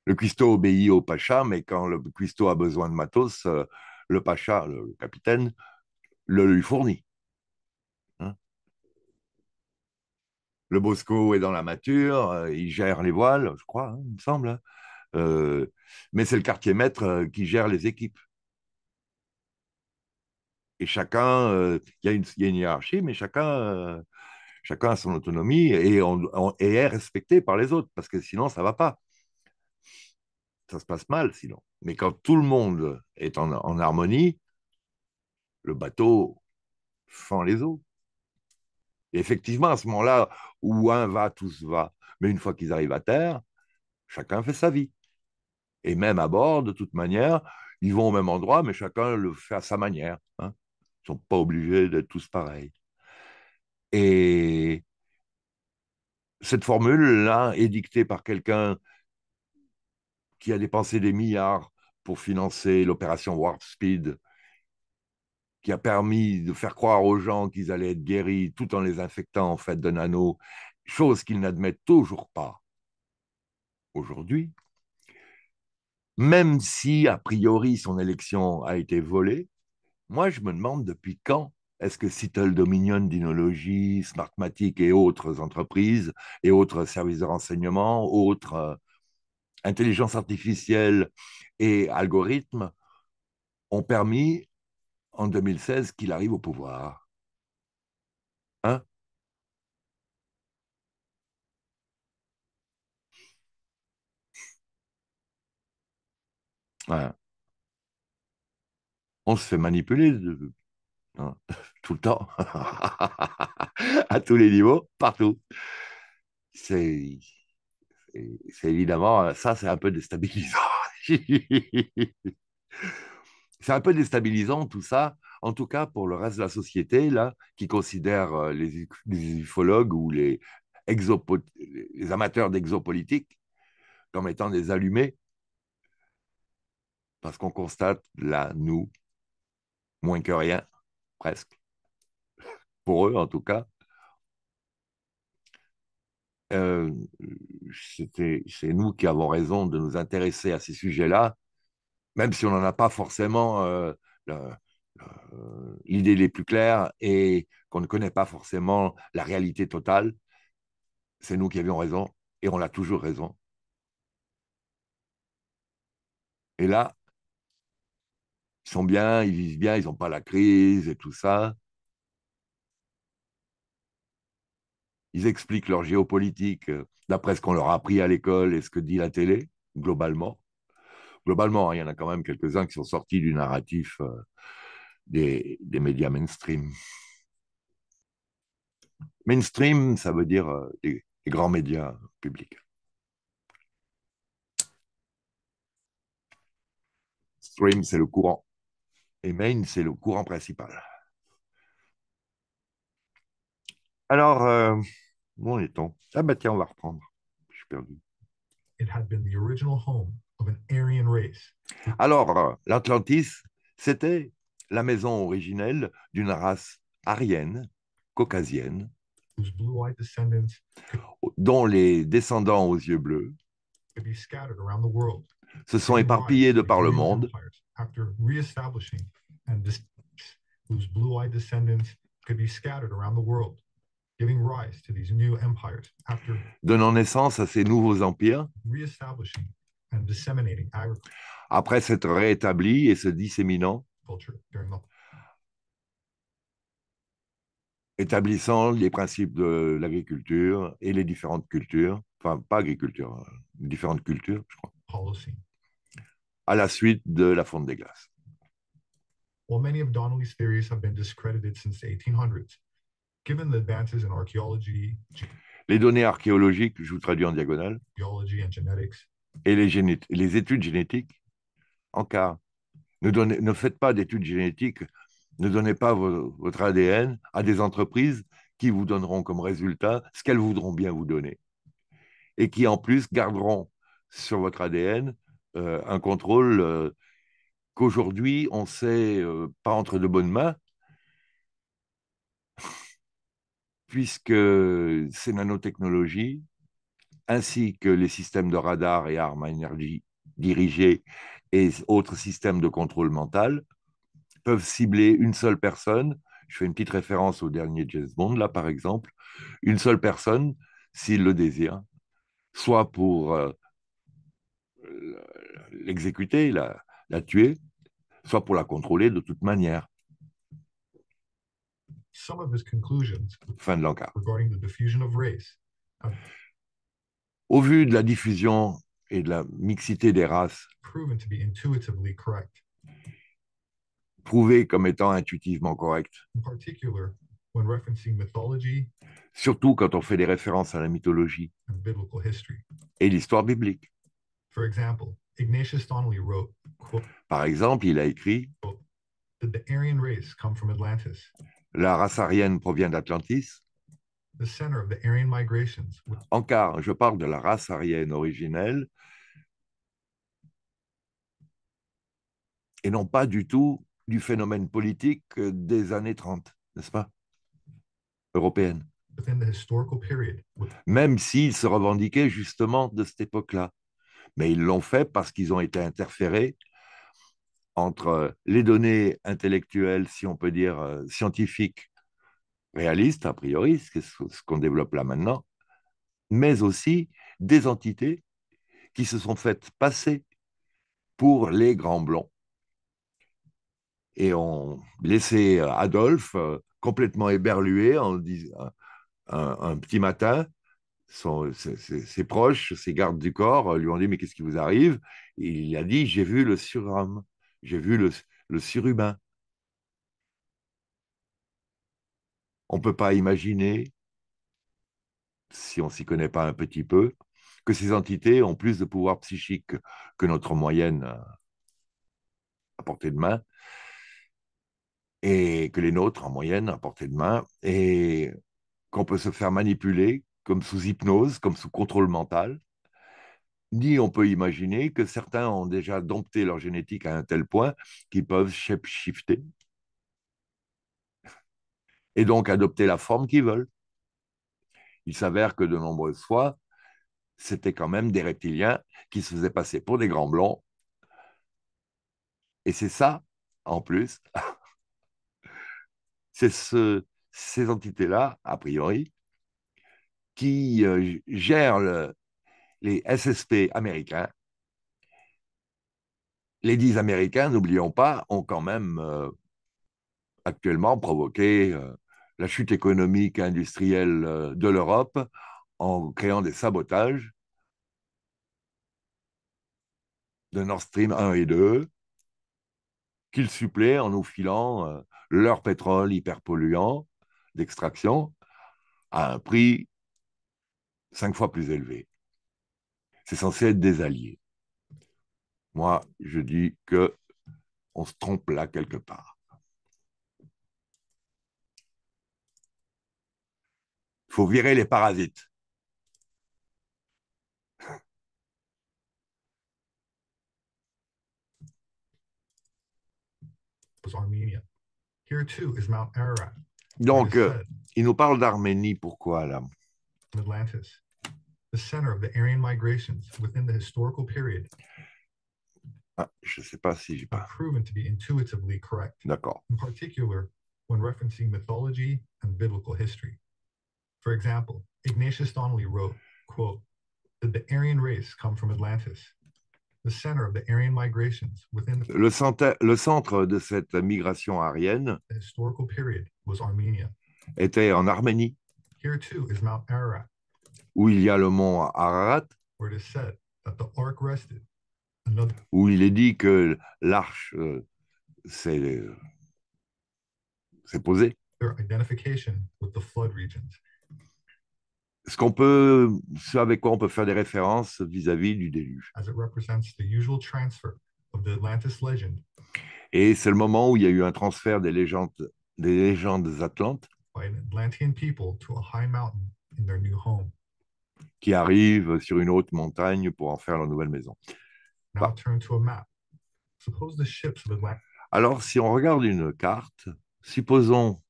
le cuistot obéit au pacha, mais quand le cuistot a besoin de matos, euh, le pacha, le, capitaine, le lui fournit. Hein. le Bosco est dans la mature, euh, il gère les voiles, je crois, hein, il me semble. Hein. Euh, mais c'est le quartier maître qui gère les équipes. Et chacun, il y, a une hiérarchie, mais chacun, chacun a son autonomie et, et est respecté par les autres, parce que sinon, ça ne va pas ça se passe mal sinon. Mais quand tout le monde est en, harmonie, le bateau fend les eaux. effectivement, à ce moment-là, où un va, tous va. Mais une fois qu'ils arrivent à terre, chacun fait sa vie. Et même à bord, de toute manière, ils vont au même endroit, mais chacun le fait à sa manière. Hein. Ils ne sont pas obligés d'être tous pareils. Et cette formule-là est dictée par quelqu'un qui a dépensé des milliards pour financer l'opération Warp Speed, qui a permis de faire croire aux gens qu'ils allaient être guéris tout en les infectant en fait de nano, chose qu'ils n'admettent toujours pas aujourd'hui, même si a priori son élection a été volée, moi je me demande depuis quand est-ce que Citadel Dominion, Dinology, Smartmatic et autres entreprises et autres services de renseignement, autres euh, intelligence artificielle et algorithmes ont permis en 2016 qu'il arrive au pouvoir. Hein On se fait manipuler hein, *laughs* tout le temps, *laughs* à tous les niveaux, partout. C'est c'est évidemment, euh, ça c'est un peu déstabilisant. *laughs* c'est un peu déstabilisant tout ça, en tout cas pour le reste de la société, là, qui considère euh, les, ufologues ou les, les amateurs d'exopolitique comme étant des allumés. Parce qu'on constate là, nous, moins que rien, presque, pour eux en tout cas, euh, c'est nous qui avons raison de nous intéresser à ces sujets-là, même si on n'en a pas forcément euh, l'idée les plus claires et qu'on ne connaît pas forcément la réalité totale. C'est nous qui avions raison et on l'a toujours raison. Et là, ils sont bien, ils vivent bien, ils n'ont pas la crise et tout ça. Ils expliquent leur géopolitique euh, d'après ce qu'on leur a appris à l'école et ce que dit la télé, globalement. Globalement, hein, il y en a quand même quelques-uns qui sont sortis du narratif euh, des, médias mainstream. Mainstream, ça veut dire les euh, grands médias publics. Stream, c'est le courant. Et main, c'est le courant principal. Alors, où euh, bon, est temps. Ah bah tiens, on va reprendre. Je suis perdu. Alors, l'Atlantis, c'était la maison originelle d'une race arienne, caucasienne, dont les descendants aux yeux bleus se sont éparpillés de par le monde donnant naissance à ces nouveaux empires, après s'être réétabli et se disséminant, établissant les principes de l'agriculture et les différentes cultures, enfin pas agriculture, euh, différentes cultures, je crois, à la suite de la fonte des glaces. many of Donnelly's theories have been discredited since 1800 les données archéologiques, je vous traduis en diagonale, et les, les études génétiques, en cas. Ne, ne faites pas d'études génétiques, ne donnez pas votre ADN à des entreprises qui vous donneront comme résultat ce qu'elles voudront bien vous donner, et qui en plus garderont sur votre ADN euh, un contrôle euh, qu'aujourd'hui on sait euh, pas entre de bonnes mains puisque ces nanotechnologies, ainsi que les systèmes de radar et armes à énergie dirigées et autres systèmes de contrôle mental, peuvent cibler une seule personne. Je fais une petite référence au dernier James Bond, là par exemple. Une seule personne, s'il le désire, soit pour euh, l'exécuter, la tuer, soit pour la contrôler de toute manière some of his conclusions regarding the diffusion of race. Au vu de la diffusion et de la mixité des races, proven to be intuitively correct. prouvé comme étant intuitivement correct. In particular, when referencing mythology, surtout quand on fait des références à la mythologie and biblical history. et l'histoire biblique. For example, Ignatius Donnelly wrote, quote, Par exemple, il a écrit quote, Did the Aryan race come from Atlantis? La race aryenne provient d'Atlantis. Encore, je parle de la race aryenne originelle et non pas du tout du phénomène politique des années 30, n'est-ce pas Européenne. Même s'ils se revendiquaient justement de cette époque-là. Mais ils l'ont fait parce qu'ils ont été interférés entre euh, les données intellectuelles, si on peut dire euh, scientifiques, réalistes a priori, ce qu'on développe là maintenant, mais aussi des entités qui se sont faites passer pour les grands blonds et ont laissé euh, Adolphe complètement éberlué en un, petit matin. ses, proches, ses gardes du corps lui ont dit Mais qu'est-ce qui vous arrive Il a dit J'ai vu le surhomme. J'ai vu le, surhumain. On ne peut pas imaginer, si on ne s'y connaît pas un petit peu, que ces entités ont plus de pouvoir psychique que notre moyenne euh, à portée de main, et que les nôtres en moyenne à portée de main, et qu'on peut se faire manipuler comme sous hypnose, comme sous contrôle mental, ni on peut imaginer que certains ont déjà dompté leur génétique à un tel point qu'ils peuvent shape-shifter et donc adopter la forme qu'ils veulent. Il s'avère que de nombreuses fois, c'était quand même des reptiliens qui se faisaient passer pour des grands blonds. Et c'est ça, en plus, *laughs* c'est ces entités-là, a priori, qui euh, gèrent le, les SSP américains, les dix Américains, n'oublions pas, ont quand même euh, actuellement provoqué euh, la chute économique et industrielle euh, de l'Europe en créant des sabotages de Nord Stream 1 et 2, qu'ils suppléent en nous filant leur pétrole hyper polluant d'extraction à un prix cinq fois plus élevé c'est censé être des alliés. Moi, je dis que on se trompe là quelque part. Il faut virer les parasites. Donc, euh, il nous parle d'Arménie, pourquoi là the center of the Aryan migrations within the historical period. Ah, je sais pas si pas. Proven to be intuitively correct. D'accord. In particular, when referencing mythology and biblical history. For example, Ignatius Donnelly wrote, quote, Did the Aryan race come from Atlantis? The center of the Aryan migrations within the... le, centre, le centre de cette migration arienne the historical period was Armenia. était en Arménie. Here too is Mount Ararat, où il y a le mont Ararat, où il est dit que l'arche euh, s'est posée. Ce qu'on peut, avec quoi on peut faire des références vis-à-vis du déluge. Et c'est le moment où il y a eu un transfert des légendes, des légendes atlantes qui arrivent sur une haute montagne pour en faire leur nouvelle maison. Bah. Alors, si on regarde une carte, supposons.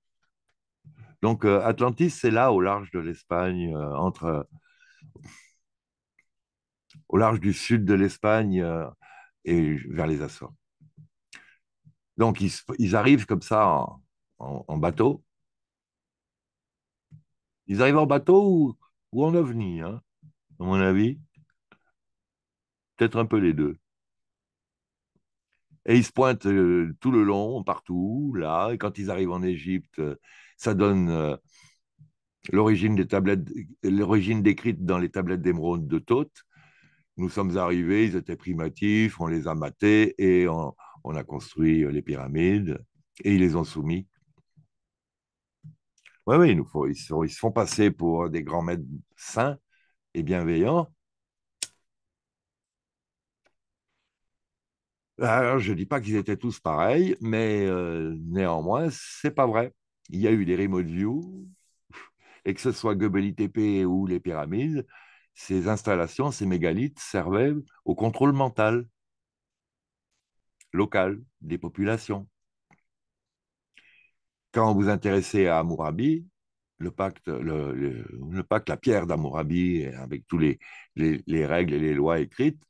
Donc, euh, Atlantis, c'est là, au large de l'Espagne, euh, entre. au large du sud de l'Espagne euh, et vers les Açores. Donc, ils, arrivent comme ça en, en bateau. Ils arrivent en bateau ou ou en ovni, hein, à mon avis. Peut-être un peu les deux. Et ils se pointent euh, tout le long, partout, là. Et quand ils arrivent en Égypte, euh, ça donne euh, l'origine des tablettes, l'origine décrite dans les tablettes d'émeraude de Thoth. Nous sommes arrivés, ils étaient primatifs, on les a matés et on a construit les pyramides et ils les ont soumis oui, oui, ils, se font passer pour des grands maîtres sains et bienveillants. Alors, je ne dis pas qu'ils étaient tous pareils, mais néanmoins, euh, néanmoins, c'est pas vrai. Il y a eu des remote view, et que ce soit Goebbels ITP ou les pyramides, ces installations, ces mégalithes servaient au contrôle mental local des populations quand vous vous intéressez à Amurabi, le pacte, le, pacte la pierre d'Amourabi, avec tous les, les, règles et les lois écrites,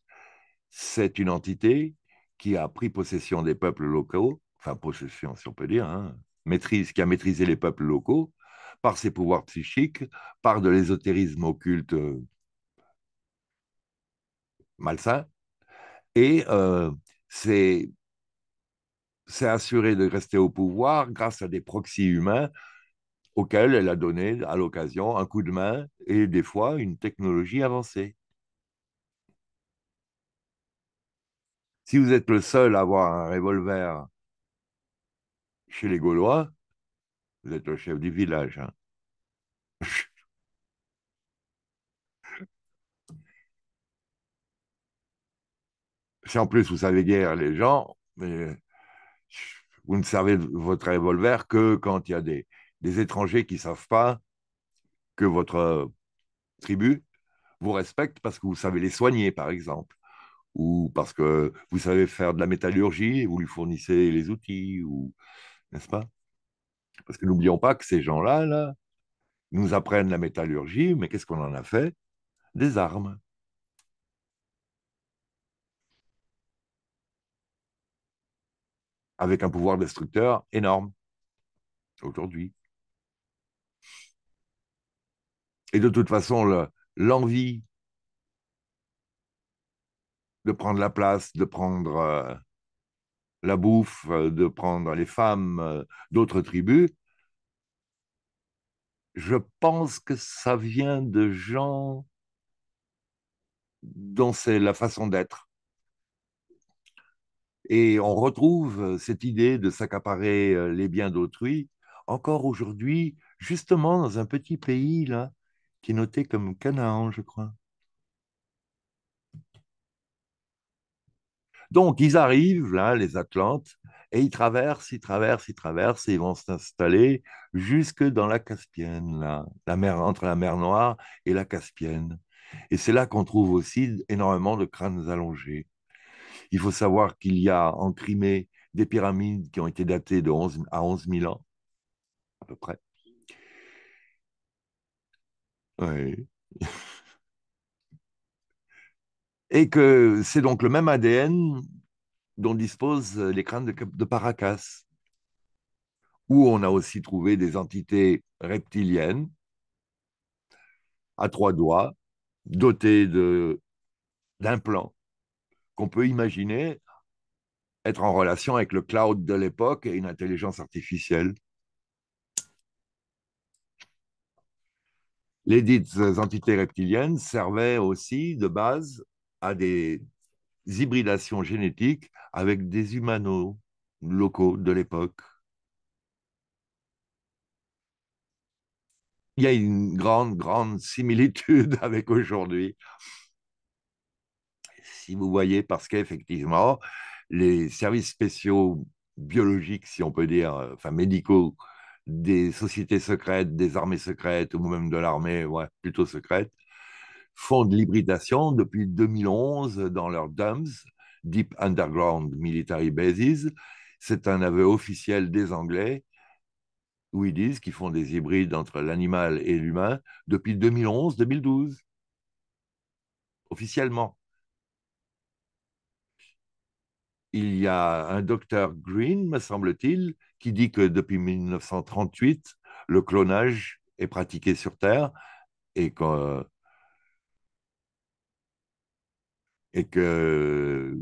c'est une entité qui a pris possession des peuples locaux, enfin possession si on peut dire, hein, maîtrise, qui a maîtrisé les peuples locaux par ses pouvoirs psychiques, par de l'ésotérisme occulte euh, malsain, et euh, c'est s'est assurée de rester au pouvoir grâce à des proxys humains auxquels elle a donné à l'occasion un coup de main et des fois une technologie avancée. Si vous êtes le seul à avoir un revolver chez les Gaulois, vous êtes le chef du village. Hein. *laughs* si en plus vous savez guère les gens, mais vous ne servez votre revolver que quand il y a des, étrangers qui ne savent pas que votre euh, tribu vous respecte parce que vous savez les soigner, par exemple, ou parce que vous savez faire de la métallurgie vous lui fournissez les outils, ou n'est-ce pas Parce que n'oublions pas que ces gens-là, là, nous apprennent la métallurgie, mais qu'est-ce qu'on en a fait Des armes. avec un pouvoir destructeur énorme aujourd'hui. Et de toute façon, l'envie de prendre la place, de prendre euh, la bouffe, euh, de prendre les femmes euh, d'autres tribus, je pense que ça vient de gens dont c'est la façon d'être. Et on retrouve cette idée de s'accaparer les biens d'autrui encore aujourd'hui, justement dans un petit pays là, qui est noté comme Canaan, je crois. Donc, ils arrivent, là, les Atlantes, et ils traversent, ils traversent, ils traversent, et ils vont s'installer jusque dans la Caspienne, la mer, entre la mer Noire et la Caspienne. Et c'est là qu'on trouve aussi énormément de crânes allongés. Il faut savoir qu'il y a en Crimée des pyramides qui ont été datées de 11, à 11 000 ans, à peu près. *laughs* Et que c'est donc le même ADN dont disposent les crânes de, de Paracas, où on a aussi trouvé des entités reptiliennes à trois doigts, dotées d'implants qu'on peut imaginer être en relation avec le cloud de l'époque et une intelligence artificielle. Les dites entités reptiliennes servaient aussi de base à des hybridations génétiques avec des humano locaux de l'époque. Il y a une grande, grande similitude *laughs* avec aujourd'hui si vous voyez, parce qu'effectivement, les services spéciaux biologiques, si on peut dire, euh, enfin médicaux, des sociétés secrètes, des armées secrètes, ou même de l'armée plutôt secrète, font de l'hybridation depuis 2011 dans leurs DUMS, Deep Underground Military Bases. C'est un aveu officiel des Anglais où ils disent qu'ils font des hybrides entre l'animal et l'humain depuis 2011-2012, officiellement. il y a un docteur Green, me semble-t-il, qui dit que depuis 1938, le clonage est pratiqué sur Terre et que,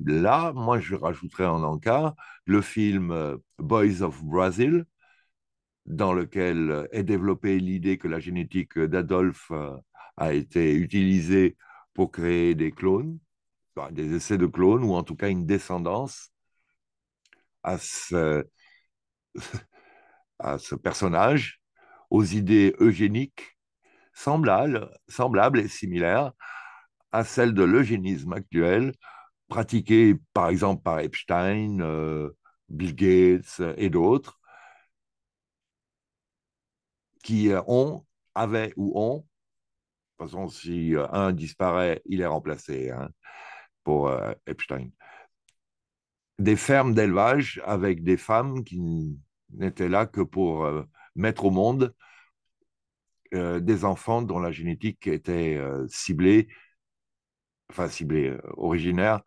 là, moi, je rajouterais en encart le film Boys of Brazil, dans lequel est développée l'idée que la génétique d'Adolphe euh, a été utilisée pour créer des clones des essais de clones ou en tout cas une descendance à ce, *laughs* personnage, aux idées eugéniques semblables, et similaires à celles de l'eugénisme actuel pratiqué par exemple par Epstein, euh, Bill Gates et d'autres, qui euh, ont, avaient ou ont, de toute façon si euh, un disparaît, il est remplacé, hein, pour euh, Epstein. Des fermes d'élevage avec des femmes qui n'étaient là que pour euh, mettre au monde euh, des enfants dont la génétique était ciblée, enfin ciblée, originaire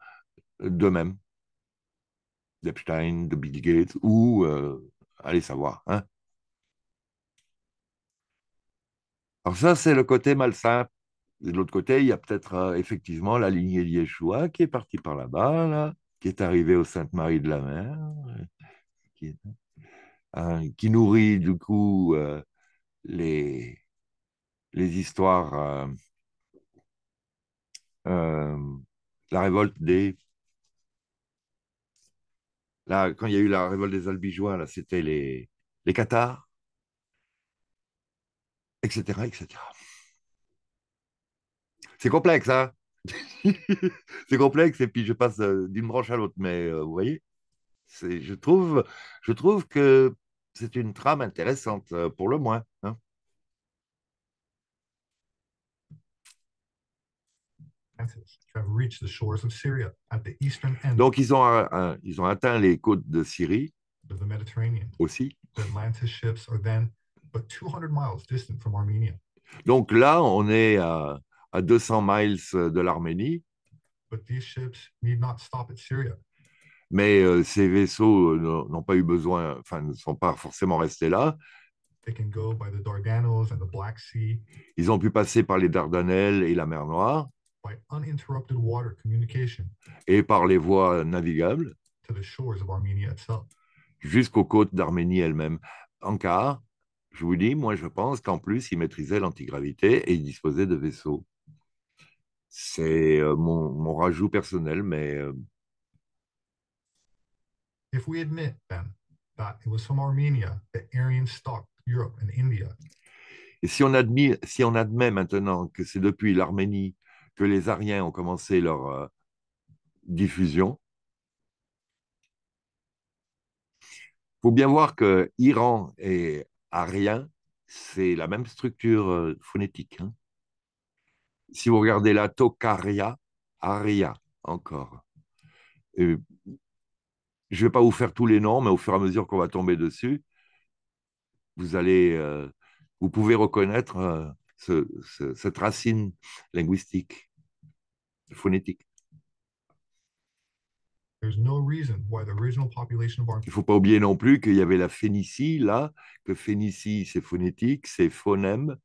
d'eux-mêmes, d'Epstein, de Bill Gates, ou allez savoir. Hein. Alors ça, c'est le côté malsain de l'autre côté, il y a peut-être euh, effectivement la lignée Yeshua qui est partie par là-bas, qui est arrivée au Sainte-Marie de la Mer, euh, hein, qui, nourrit du coup euh, les, les histoires, la révolte des. Là, quand il y a eu la révolte des Albigeois, là, c'était les, les Cathares, etc., etc. C'est complexe, hein *laughs* C'est complexe, et puis je passe euh, d'une branche à l'autre. Mais euh, vous voyez, je trouve, je trouve que c'est une trame intéressante, euh, pour le moins. Hein. Donc ils ont, ils ont atteint les côtes de Syrie aussi. Donc là, on est à à 200 miles euh, de l'Arménie. Mais euh, ces vaisseaux euh, n'ont pas eu besoin, enfin ne sont pas forcément restés là. Ils ont pu passer par les Dardanelles et la mer Noire et par les voies navigables jusqu'aux côtes d'Arménie elle-même. En cas, je vous dis, moi je pense qu'en plus, ils maîtrisaient l'antigravité et ils disposaient de vaisseaux. C'est euh, mon, rajout personnel, mais. Et si on, admet, si on admet maintenant que c'est depuis l'Arménie que les Ariens ont commencé leur euh, diffusion, il faut bien voir que Iran et Arien, c'est la même structure euh, phonétique. Hein si vous regardez la tocaria, aria encore. je ne vais pas vous faire tous les noms, mais au fur et à mesure qu'on va tomber dessus, vous allez, euh, vous pouvez reconnaître euh, cette racine linguistique, phonétique. Il ne faut pas oublier non plus qu'il y avait la Phénicie là, que Phénicie c'est phonétique, c'est phonème,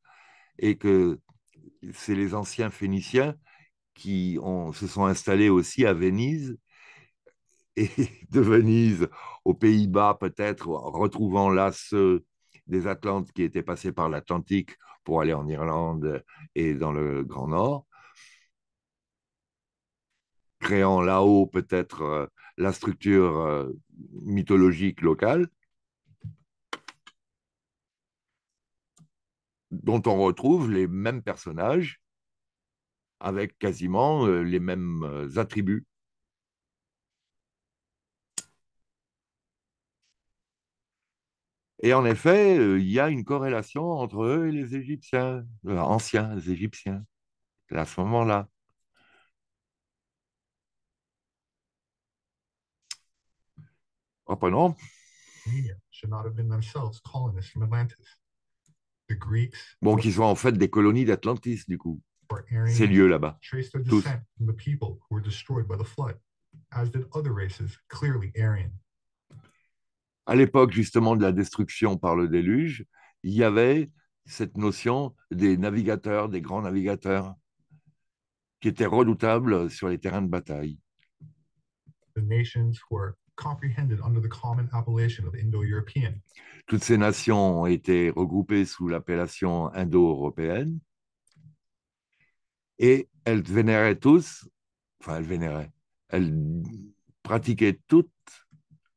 et que c'est les anciens Phéniciens qui se sont installés aussi à Venise et *laughs* de Venise aux Pays-Bas peut-être, retrouvant là ceux des Atlantes qui étaient passés par l'Atlantique pour aller en Irlande et dans le Grand Nord, créant là-haut peut-être euh, la structure euh, mythologique locale. dont on retrouve les mêmes personnages avec quasiment euh, les mêmes euh, attributs. Et en effet, euh, il y a une corrélation entre eux et les Égyptiens, anciens, Égyptiens, à ce moment-là. Ah pas not from Atlantis. Bon, qui soient en fait des colonies d'Atlantis, du coup, ces lieux là-bas. À l'époque, justement, de la destruction par le déluge, il y avait cette notion des navigateurs, des grands navigateurs, qui étaient redoutables sur les terrains de bataille. The nations appellation indo Toutes ces nations ont été regroupées sous l'appellation indo-européenne et elles vénéraient tous, enfin elles vénéraient, elles pratiquaient toutes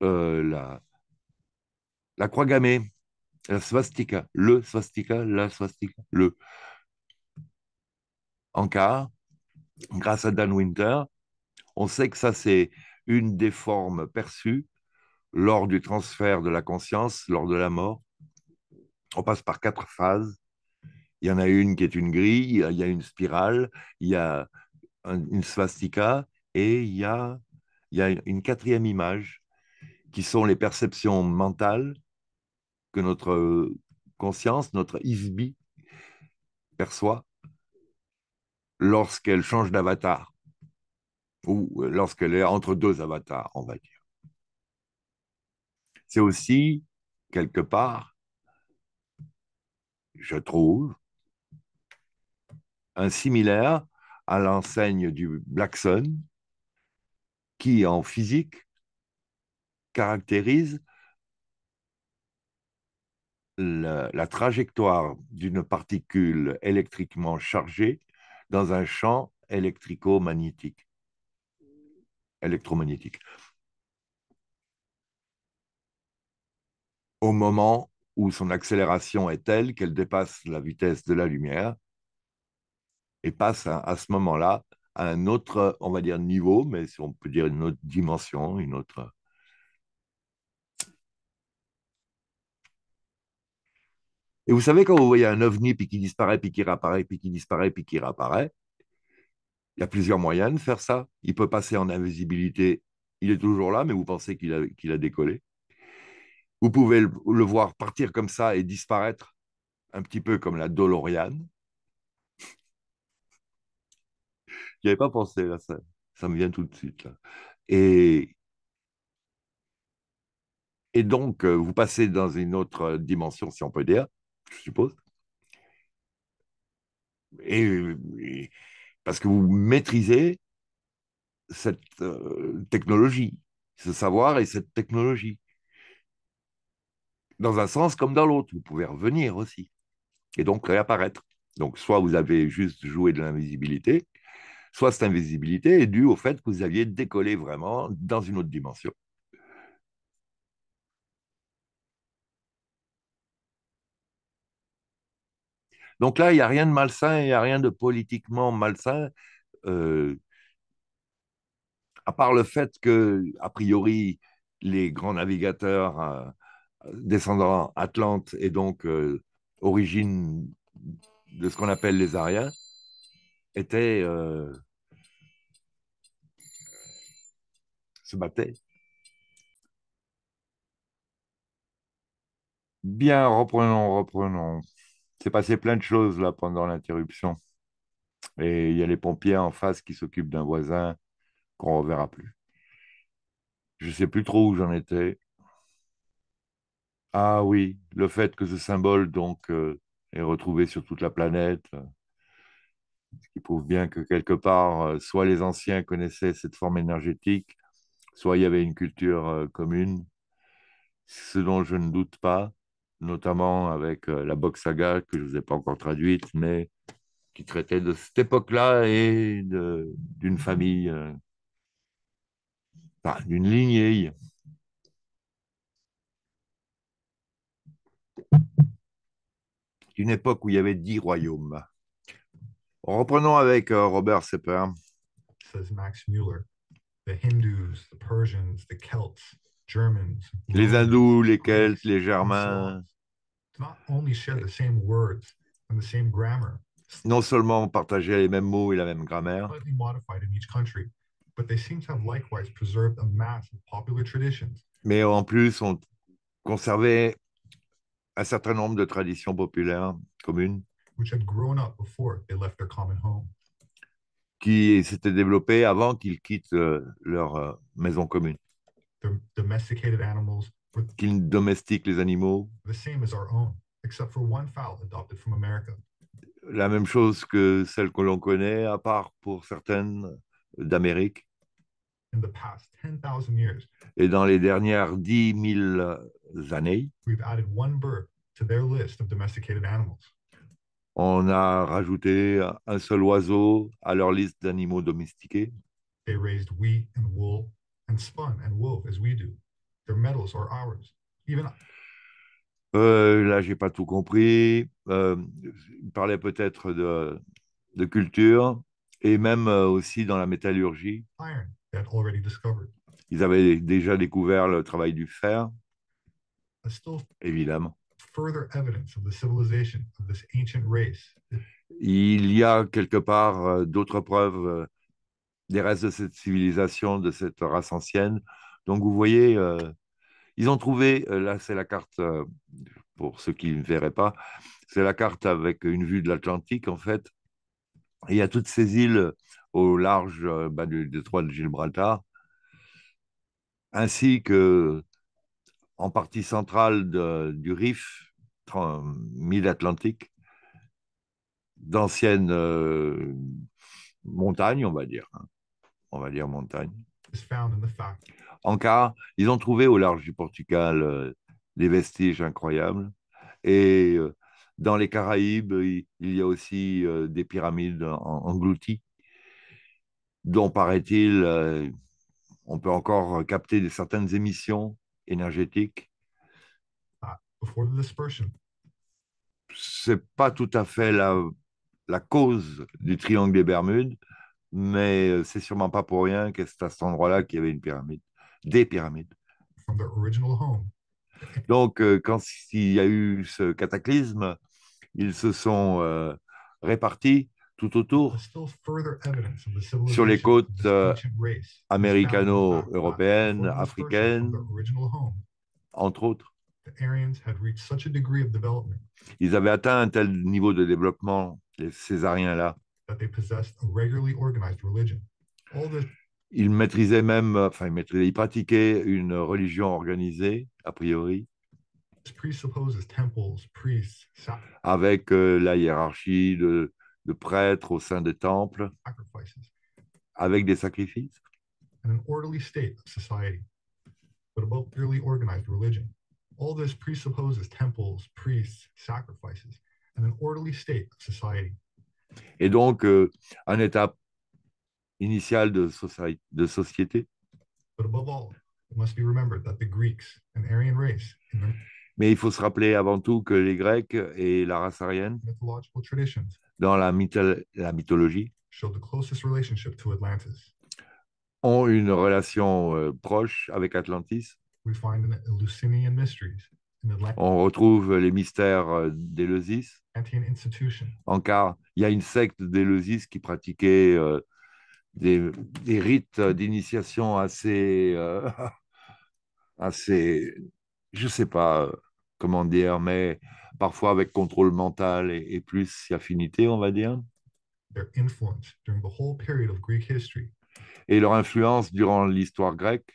euh, la, la croix gammée, la swastika, le swastika, la swastika, le. En cas, grâce à Dan Winter, on sait que ça c'est une des formes perçues lors du transfert de la conscience, lors de la mort. On passe par quatre phases. Il y en a une qui est une grille, il y a une spirale, il y a une swastika et il y a, une quatrième image qui sont les perceptions mentales que notre conscience, notre ISBI, perçoit lorsqu'elle change d'avatar ou euh, lorsqu'elle est entre deux avatars, on va dire. C'est aussi, quelque part, je trouve, un similaire à l'enseigne du Sun, qui en physique caractérise la, la trajectoire d'une particule électriquement chargée dans un champ électrico-magnétique électromagnétique. Au moment où son accélération est telle qu'elle dépasse la vitesse de la lumière et passe à, ce moment-là à un autre, on va dire, niveau, mais si on peut dire une autre dimension, une autre... Et vous savez, quand vous voyez un ovni, puis qui disparaît, puis qui réapparaît, puis qui disparaît, puis qui réapparaît, il y a plusieurs moyens de faire ça. Il peut passer en invisibilité. Il est toujours là, mais vous pensez qu'il a, qu'il a décollé. Vous pouvez le, voir partir comme ça et disparaître, un petit peu comme la Je n'y avais pas pensé, là, ça, me vient tout de suite. Et, et donc, euh, vous passez dans une autre dimension, si on peut dire, je suppose. et parce que vous maîtrisez cette euh, technologie, ce savoir et cette technologie. Dans un sens comme dans l'autre, vous pouvez revenir aussi et donc réapparaître. Donc soit vous avez juste joué de l'invisibilité, soit cette invisibilité est due au fait que vous aviez décollé vraiment dans une autre dimension. Donc là, il n'y a rien de malsain, il n'y a rien de politiquement malsain, euh, à part le fait que, a priori, les grands navigateurs euh, descendant Atlante et donc euh, origine de ce qu'on appelle les Ariens étaient se battaient. Bien, reprenons, reprenons s'est passé plein de choses là pendant l'interruption. Et il y a les pompiers en face qui s'occupent d'un voisin qu'on ne reverra plus. Je ne sais plus trop où j'en étais. Ah oui, le fait que ce symbole donc euh, est retrouvé sur toute la planète, euh, ce qui prouve bien que quelque part, euh, soit les anciens connaissaient cette forme énergétique, soit il y avait une culture commune, ce dont je ne doute pas notamment avec euh, la box saga que je ne vous ai pas encore traduite, mais qui traitait de cette époque-là et d'une famille, euh, d'une lignée. D'une époque où il y avait dix royaumes. Reprenons avec euh, Robert Sepper. Says Max the Hindus, the Persians, the Celts, les hindous, les celtes, les germains. Non seulement partageaient les mêmes mots et la même grammaire, mais en plus ont conservé un certain nombre de traditions populaires communes qui s'étaient développées avant qu'ils quittent euh, leur euh, maison commune qu'ils domestiquent les animaux. La même chose que celle que l'on connaît, à part pour certaines d'Amérique. Et dans les dernières 10 000 années, on a rajouté un seul oiseau à leur liste d'animaux domestiqués. They and spun euh, là, j'ai pas tout compris. Euh, il parlait peut-être de, de culture et même euh, aussi dans la métallurgie. Ils avaient déjà découvert le travail du fer, évidemment. Il y a quelque part euh, d'autres preuves des restes de cette civilisation, de cette race ancienne. Donc vous voyez, euh, ils ont trouvé, euh, là c'est la carte, euh, pour ceux qui ne verraient pas, c'est la carte avec une vue de l'Atlantique en fait. il y a toutes ces îles au large bah, du détroit de Gibraltar, ainsi que en partie centrale du Rif, mid-Atlantique, d'anciennes montagnes, on va dire. Hein on va dire montagne. En Encore, ils ont trouvé au large du Portugal euh, des vestiges incroyables. Et euh, dans les Caraïbes, il, y a aussi euh, des pyramides englouties, dont paraît-il, on peut encore capter certaines émissions énergétiques. Ah, C'est pas tout à fait la cause du triangle des Bermudes, mais euh, c'est sûrement pas pour rien que c'est à cet endroit-là qu'il y avait une pyramide, des pyramides. Donc, euh, quand il y a eu ce cataclysme, ils se sont euh, répartis tout autour sur les côtes américano-européennes, africaines, entre autres. Ils avaient atteint un tel niveau de développement, ces Césariens-là, il maîtrisait même, euh, enfin, il, maîtrisait, il pratiquait une religion organisée, a priori, avec euh, la hiérarchie de, de prêtres au sein des temples, avec des sacrifices. And an orderly state of society, but about purely organized religion. All this presupposes temples, priests, sacrifices, and an orderly state of society, et donc, un euh, étape initiale de, société. Mais il faut se rappeler avant tout que les Grecs et la race aryenne, dans la, mythologie, ont une relation euh, proche avec Atlantis. We find Mysteries. On retrouve les mystères euh, d'Éleusis. Encore, il y a une secte d'Éleusis qui pratiquait euh, des, rites d'initiation assez, euh, *laughs* assez, je ne sais pas comment dire, mais parfois avec contrôle mental et plus affinité, on va dire. Et leur influence durant l'histoire grecque.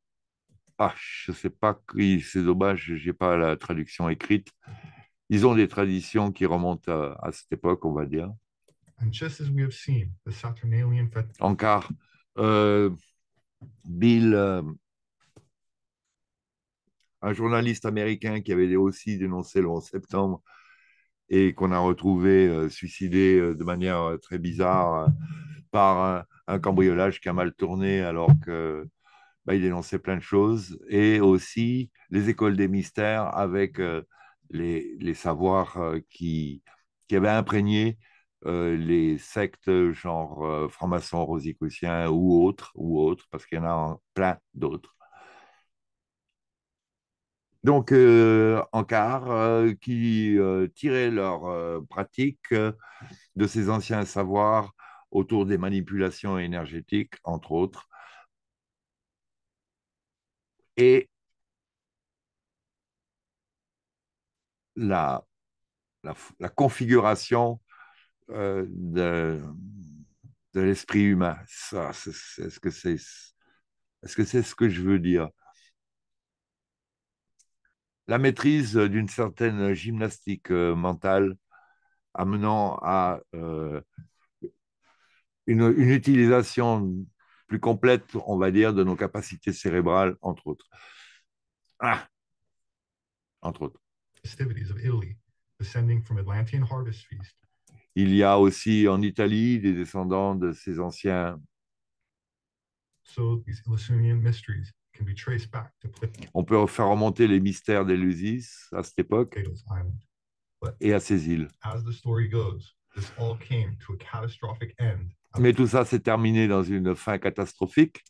Ah, je ne sais pas, c'est dommage, je n'ai pas la traduction écrite. Ils ont des traditions qui remontent à, cette époque, on va dire. Encore, euh, Bill, euh, un journaliste américain qui avait aussi dénoncé le 11 septembre et qu'on a retrouvé euh, suicidé de manière très bizarre par un cambriolage qui a mal tourné alors que bah, il dénonçait plein de choses, et aussi les écoles des mystères avec euh, les, savoirs euh, qui, avaient imprégné euh, les sectes genre franc-maçon, rosicruciens ou autres, ou autres, parce qu'il y en a plein d'autres. Donc, en qui tiraient leur pratique de ces anciens savoirs autour des manipulations énergétiques, entre autres, et la, la, configuration euh, de, de l'esprit humain, ça, est-ce que c'est est-ce que c'est ce que je veux dire La maîtrise d'une certaine gymnastique euh, mentale amenant à euh, une, une, utilisation plus complète, on va dire, de nos capacités cérébrales, entre autres. Ah, entre autres. Il y a aussi en Italie des descendants de ces anciens. On peut faire remonter les mystères d'Eleusis à cette époque et à ces îles. Mais tout ça s'est terminé dans une fin catastrophique,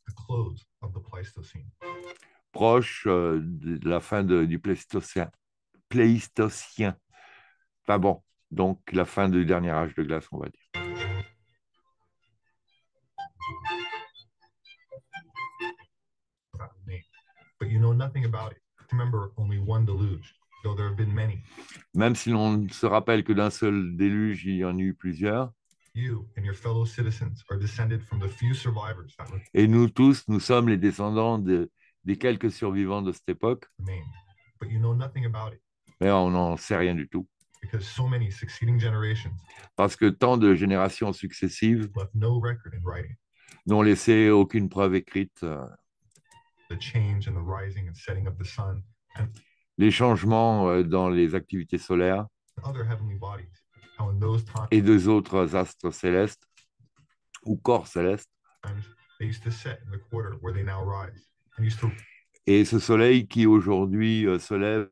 proche euh, de la fin du Pléistocène. Pléistocien. Enfin bon, donc la fin du dernier âge de glace, on va dire. Même si l'on se rappelle que d'un seul déluge, il y en a eu plusieurs. Et nous tous, nous sommes les descendants des quelques survivants de cette époque. Mais on n'en sait rien du tout. Parce que tant de générations successives n'ont laissé aucune preuve écrite. Les changements euh, dans les activités solaires et deux autres astres célestes ou corps célestes. Et ce soleil qui aujourd'hui euh, se lève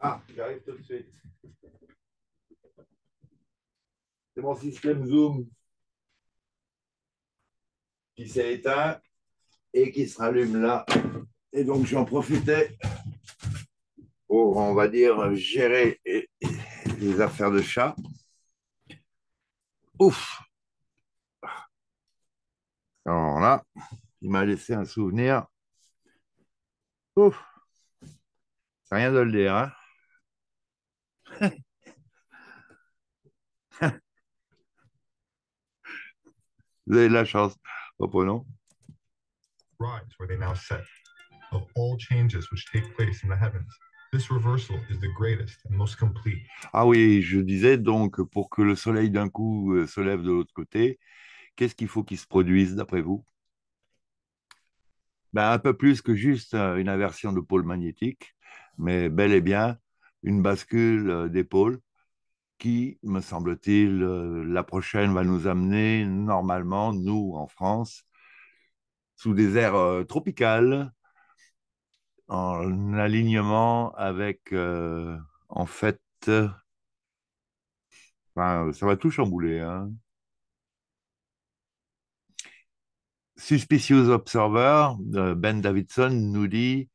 Ah, j'arrive tout de suite. C'est mon système Zoom qui s'est éteint et qui se rallume là. Et donc j'en profitais pour, on va dire, gérer les affaires de chat. Ouf Alors là, il m'a laissé un souvenir. Ouf C'est rien de le dire, hein *laughs* Vous avez de la chance. Reprenons. where they now of all changes which take place in the heavens. This reversal is the greatest and most complete. Ah oui, je disais donc, pour que le soleil d'un coup euh, se lève de l'autre côté, qu'est-ce qu'il faut qu'il se produise, d'après vous ben, Un peu plus que juste euh, une inversion de pôle magnétique, mais bel et bien une bascule euh, des pôles qui, me semble-t-il, euh, la prochaine va nous amener normalement, nous, en France, sous des aires euh, tropicales, en alignement avec, euh, en fait, ça va tout chambouler. Hein. Suspicious Observer, Ben Davidson nous dit,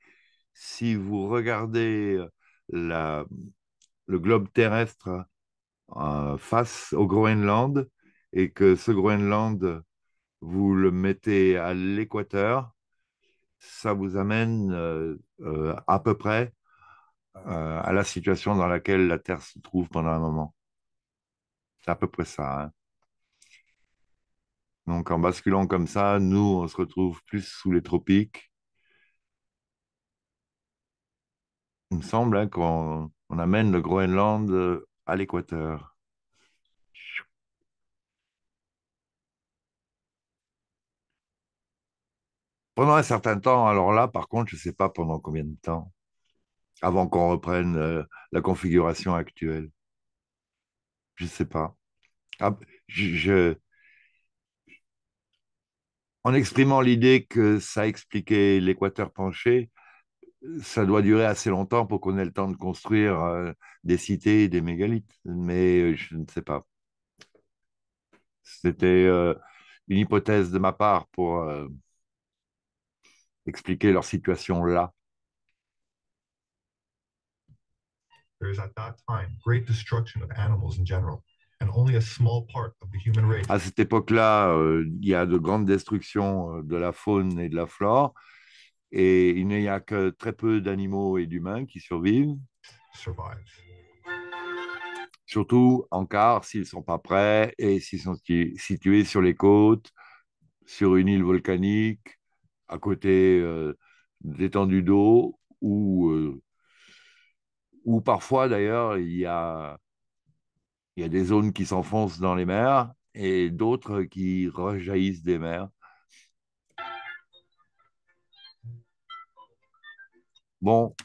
si vous regardez le globe terrestre euh, face au Groenland et que ce Groenland, vous le mettez à l'équateur, ça vous amène euh, euh, à peu près à la situation dans laquelle la Terre se trouve pendant un moment. C'est à peu près ça. Hein. Donc en basculant comme ça, nous, on se retrouve plus sous les tropiques. Il me semble hein, qu'on amène le Groenland à l'équateur. Pendant un certain temps, alors là, par contre, je ne sais pas pendant combien de temps, avant qu'on reprenne euh, la configuration actuelle. Je ne sais pas. Ah, en exprimant l'idée que ça expliquait l'équateur penché, ça doit durer assez longtemps pour qu'on ait le temps de construire euh, des cités et des mégalithes, mais euh, je ne sais pas. C'était euh, une hypothèse de ma part pour expliquer leur situation là. À cette époque-là, il y a de grandes destructions de la faune et de la flore, et il n'y a que très peu d'animaux et d'humains qui survivent. Surtout en car s'ils ne sont pas prêts et s'ils sont situés sur les côtes, sur une île volcanique, à côté euh, d'étendues d'eau, ou, euh, ou parfois d'ailleurs il y a, il y a des zones qui s'enfoncent dans les mers et d'autres qui rejaillissent des mers. Bon,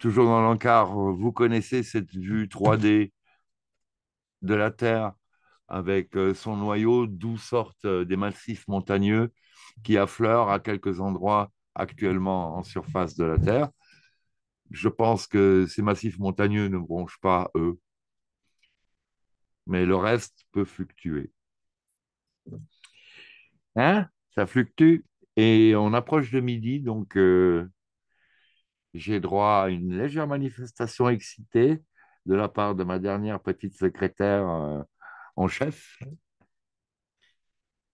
toujours dans l'encart, vous connaissez cette vue 3D de la Terre avec euh, son noyau, d'où sortent euh, des massifs montagneux qui affleurent à quelques endroits actuellement en surface de la Terre. Je pense que ces massifs montagneux ne bronchent pas, eux, mais le reste peut fluctuer. Hein Ça fluctue et on approche de midi, donc euh, j'ai droit à une légère manifestation excitée de la part de ma dernière petite secrétaire euh, en chef,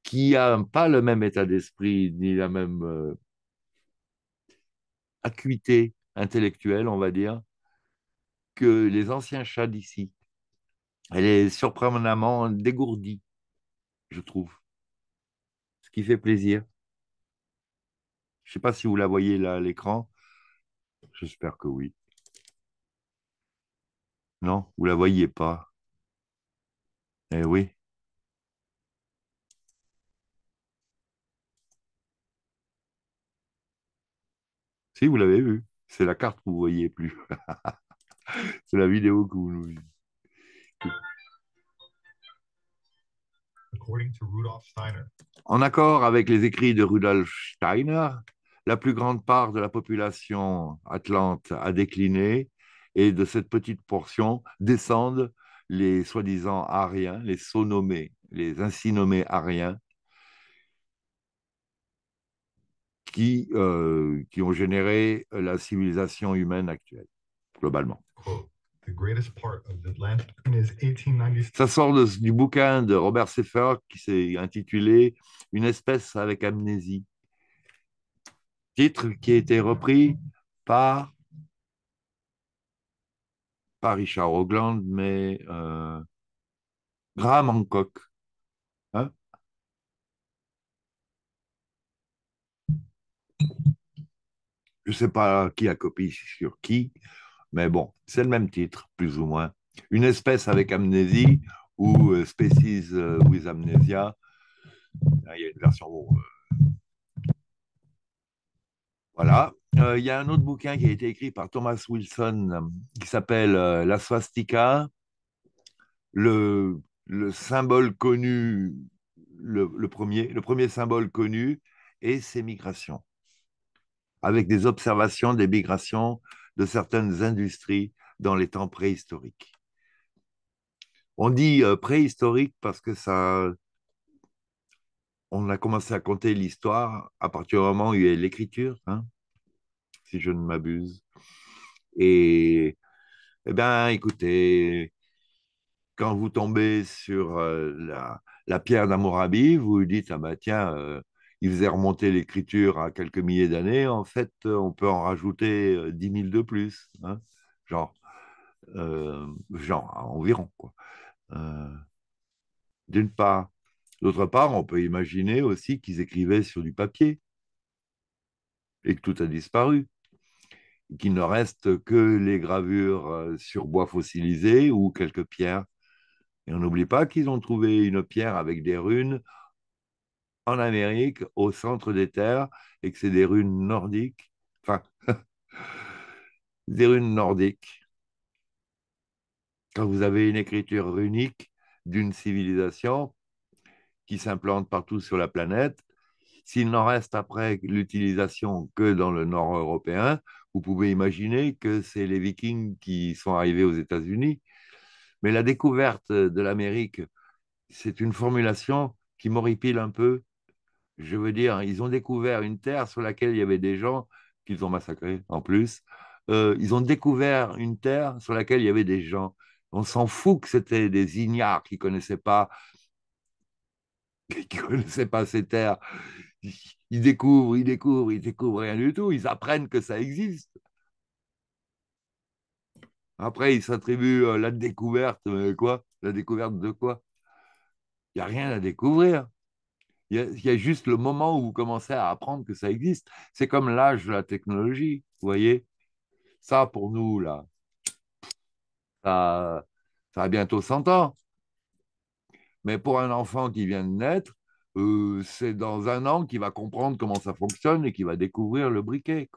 qui n'a pas le même état d'esprit ni la même euh, acuité intellectuelle, on va dire, que les anciens chats d'ici. Elle est surprenamment dégourdie, je trouve, ce qui fait plaisir. Je ne sais pas si vous la voyez là à l'écran. J'espère que oui. Non, vous ne la voyez pas. Eh oui. Si, vous l'avez vu, C'est la carte que vous ne voyez plus. *laughs* C'est la vidéo que vous nous... En accord avec les écrits de Rudolf Steiner, la plus grande part de la population atlante a décliné, et de cette petite portion descendent les soi-disant ariens, les so-nommés, les ainsi nommés ariens, qui, euh, qui ont généré la civilisation humaine actuelle, globalement. Ça sort du bouquin de Robert Seffer qui s'est intitulé Une espèce avec amnésie titre qui a été repris par, par Richard Ogland, mais euh, Graham Hancock. Hein? Je ne sais pas qui a copié sur qui, mais bon, c'est le même titre, plus ou moins. Une espèce avec amnésie ou euh, Species euh, with Amnesia. Ah, il y a une version voilà. Euh, il y a un autre bouquin qui a été écrit par Thomas Wilson euh, qui s'appelle euh, La swastika, le, symbole connu, le, le, premier, le premier symbole connu et ses migrations, avec des observations des migrations de certaines industries dans les temps préhistoriques. On dit préhistorique parce que ça, on a commencé à compter l'histoire à partir du moment où il y a l'écriture, hein, si je ne m'abuse. Et, eh bien, écoutez, quand vous tombez sur euh, la, pierre d'Amorabi, vous dites, ah ben tiens, euh, il faisait remonter l'écriture à quelques milliers d'années, en fait, euh, on peut en rajouter 10 000 de plus, hein, genre, genre, environ, quoi. D'une part, D'autre part, on peut imaginer aussi qu'ils écrivaient sur du papier et que tout a disparu, qu'il ne reste que les gravures euh, sur bois fossilisé ou quelques pierres. Et on n'oublie pas qu'ils ont trouvé une pierre avec des runes en Amérique, au centre des terres, et que c'est des runes nordiques, enfin, *laughs* des runes nordiques. Quand vous avez une écriture runique d'une civilisation, qui s'implantent partout sur la planète. S'il n'en reste après l'utilisation que dans le nord européen, vous pouvez imaginer que c'est les Vikings qui sont arrivés aux États-Unis. Mais la découverte de l'Amérique, c'est une formulation qui m'horripile un peu. Je veux dire, ils ont découvert une terre sur laquelle il y avait des gens qu'ils ont massacrés en plus. Euh, ils ont découvert une terre sur laquelle il y avait des gens. On s'en fout que c'était des ignares qui connaissaient pas qui ne connaissaient pas ces terres, ils découvrent, ils découvrent, ils découvrent rien du tout, ils apprennent que ça existe. Après, ils s'attribuent euh, la découverte, euh, quoi La découverte de quoi Il n'y a rien à découvrir. Il y, a, juste le moment où vous commencez à apprendre que ça existe. C'est comme l'âge de la technologie, vous voyez Ça, pour nous, là, ça, ça a bientôt 100 ans. Mais pour un enfant qui vient de naître, euh, c'est dans un an qu'il va comprendre comment ça fonctionne et qu'il va découvrir le briquet.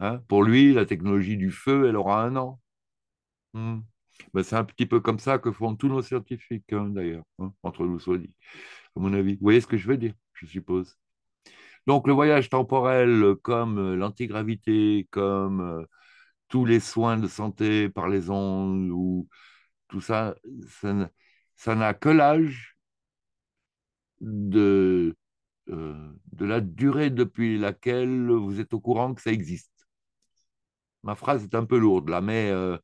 Hein? pour lui, la technologie du feu, elle aura un an. Hmm. Ben, c'est un petit peu comme ça que font tous nos scientifiques, hein, d'ailleurs, hein, entre nous soit dit, à mon avis. Vous voyez ce que je veux dire, je suppose. Donc le voyage temporel, comme euh, l'antigravité, comme euh, tous les soins de santé par les ondes, ou tout ça, ça ça n'a que l'âge de, euh, de la durée depuis laquelle vous êtes au courant que ça existe. Ma phrase est un peu lourde là, mais euh,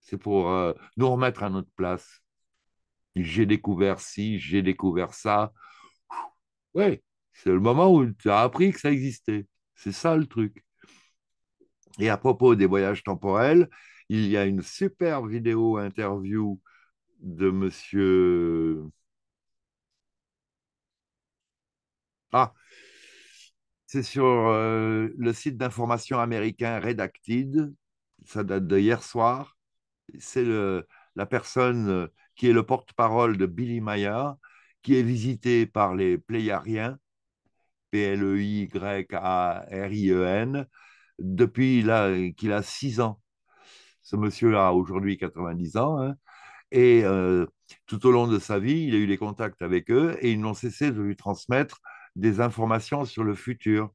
c'est pour euh, nous remettre à notre place. J'ai découvert ci, j'ai découvert ça. Oui, c'est le moment où tu as appris que ça existait. C'est ça le truc. Et à propos des voyages temporels, il y a une super vidéo interview de monsieur. Ah, c'est sur euh, le site d'information américain Redacted. Ça date de hier soir. C'est la personne euh, qui est le porte-parole de Billy Mayer qui est visité par les Pléiariens, P-L-E-Y-A-R-I-E-N, depuis euh, qu'il a 6 ans. Ce monsieur a aujourd'hui 90 ans. Hein, et euh, tout au long de sa vie, il a eu des contacts avec eux et ils n'ont cessé de lui transmettre des informations sur le futur.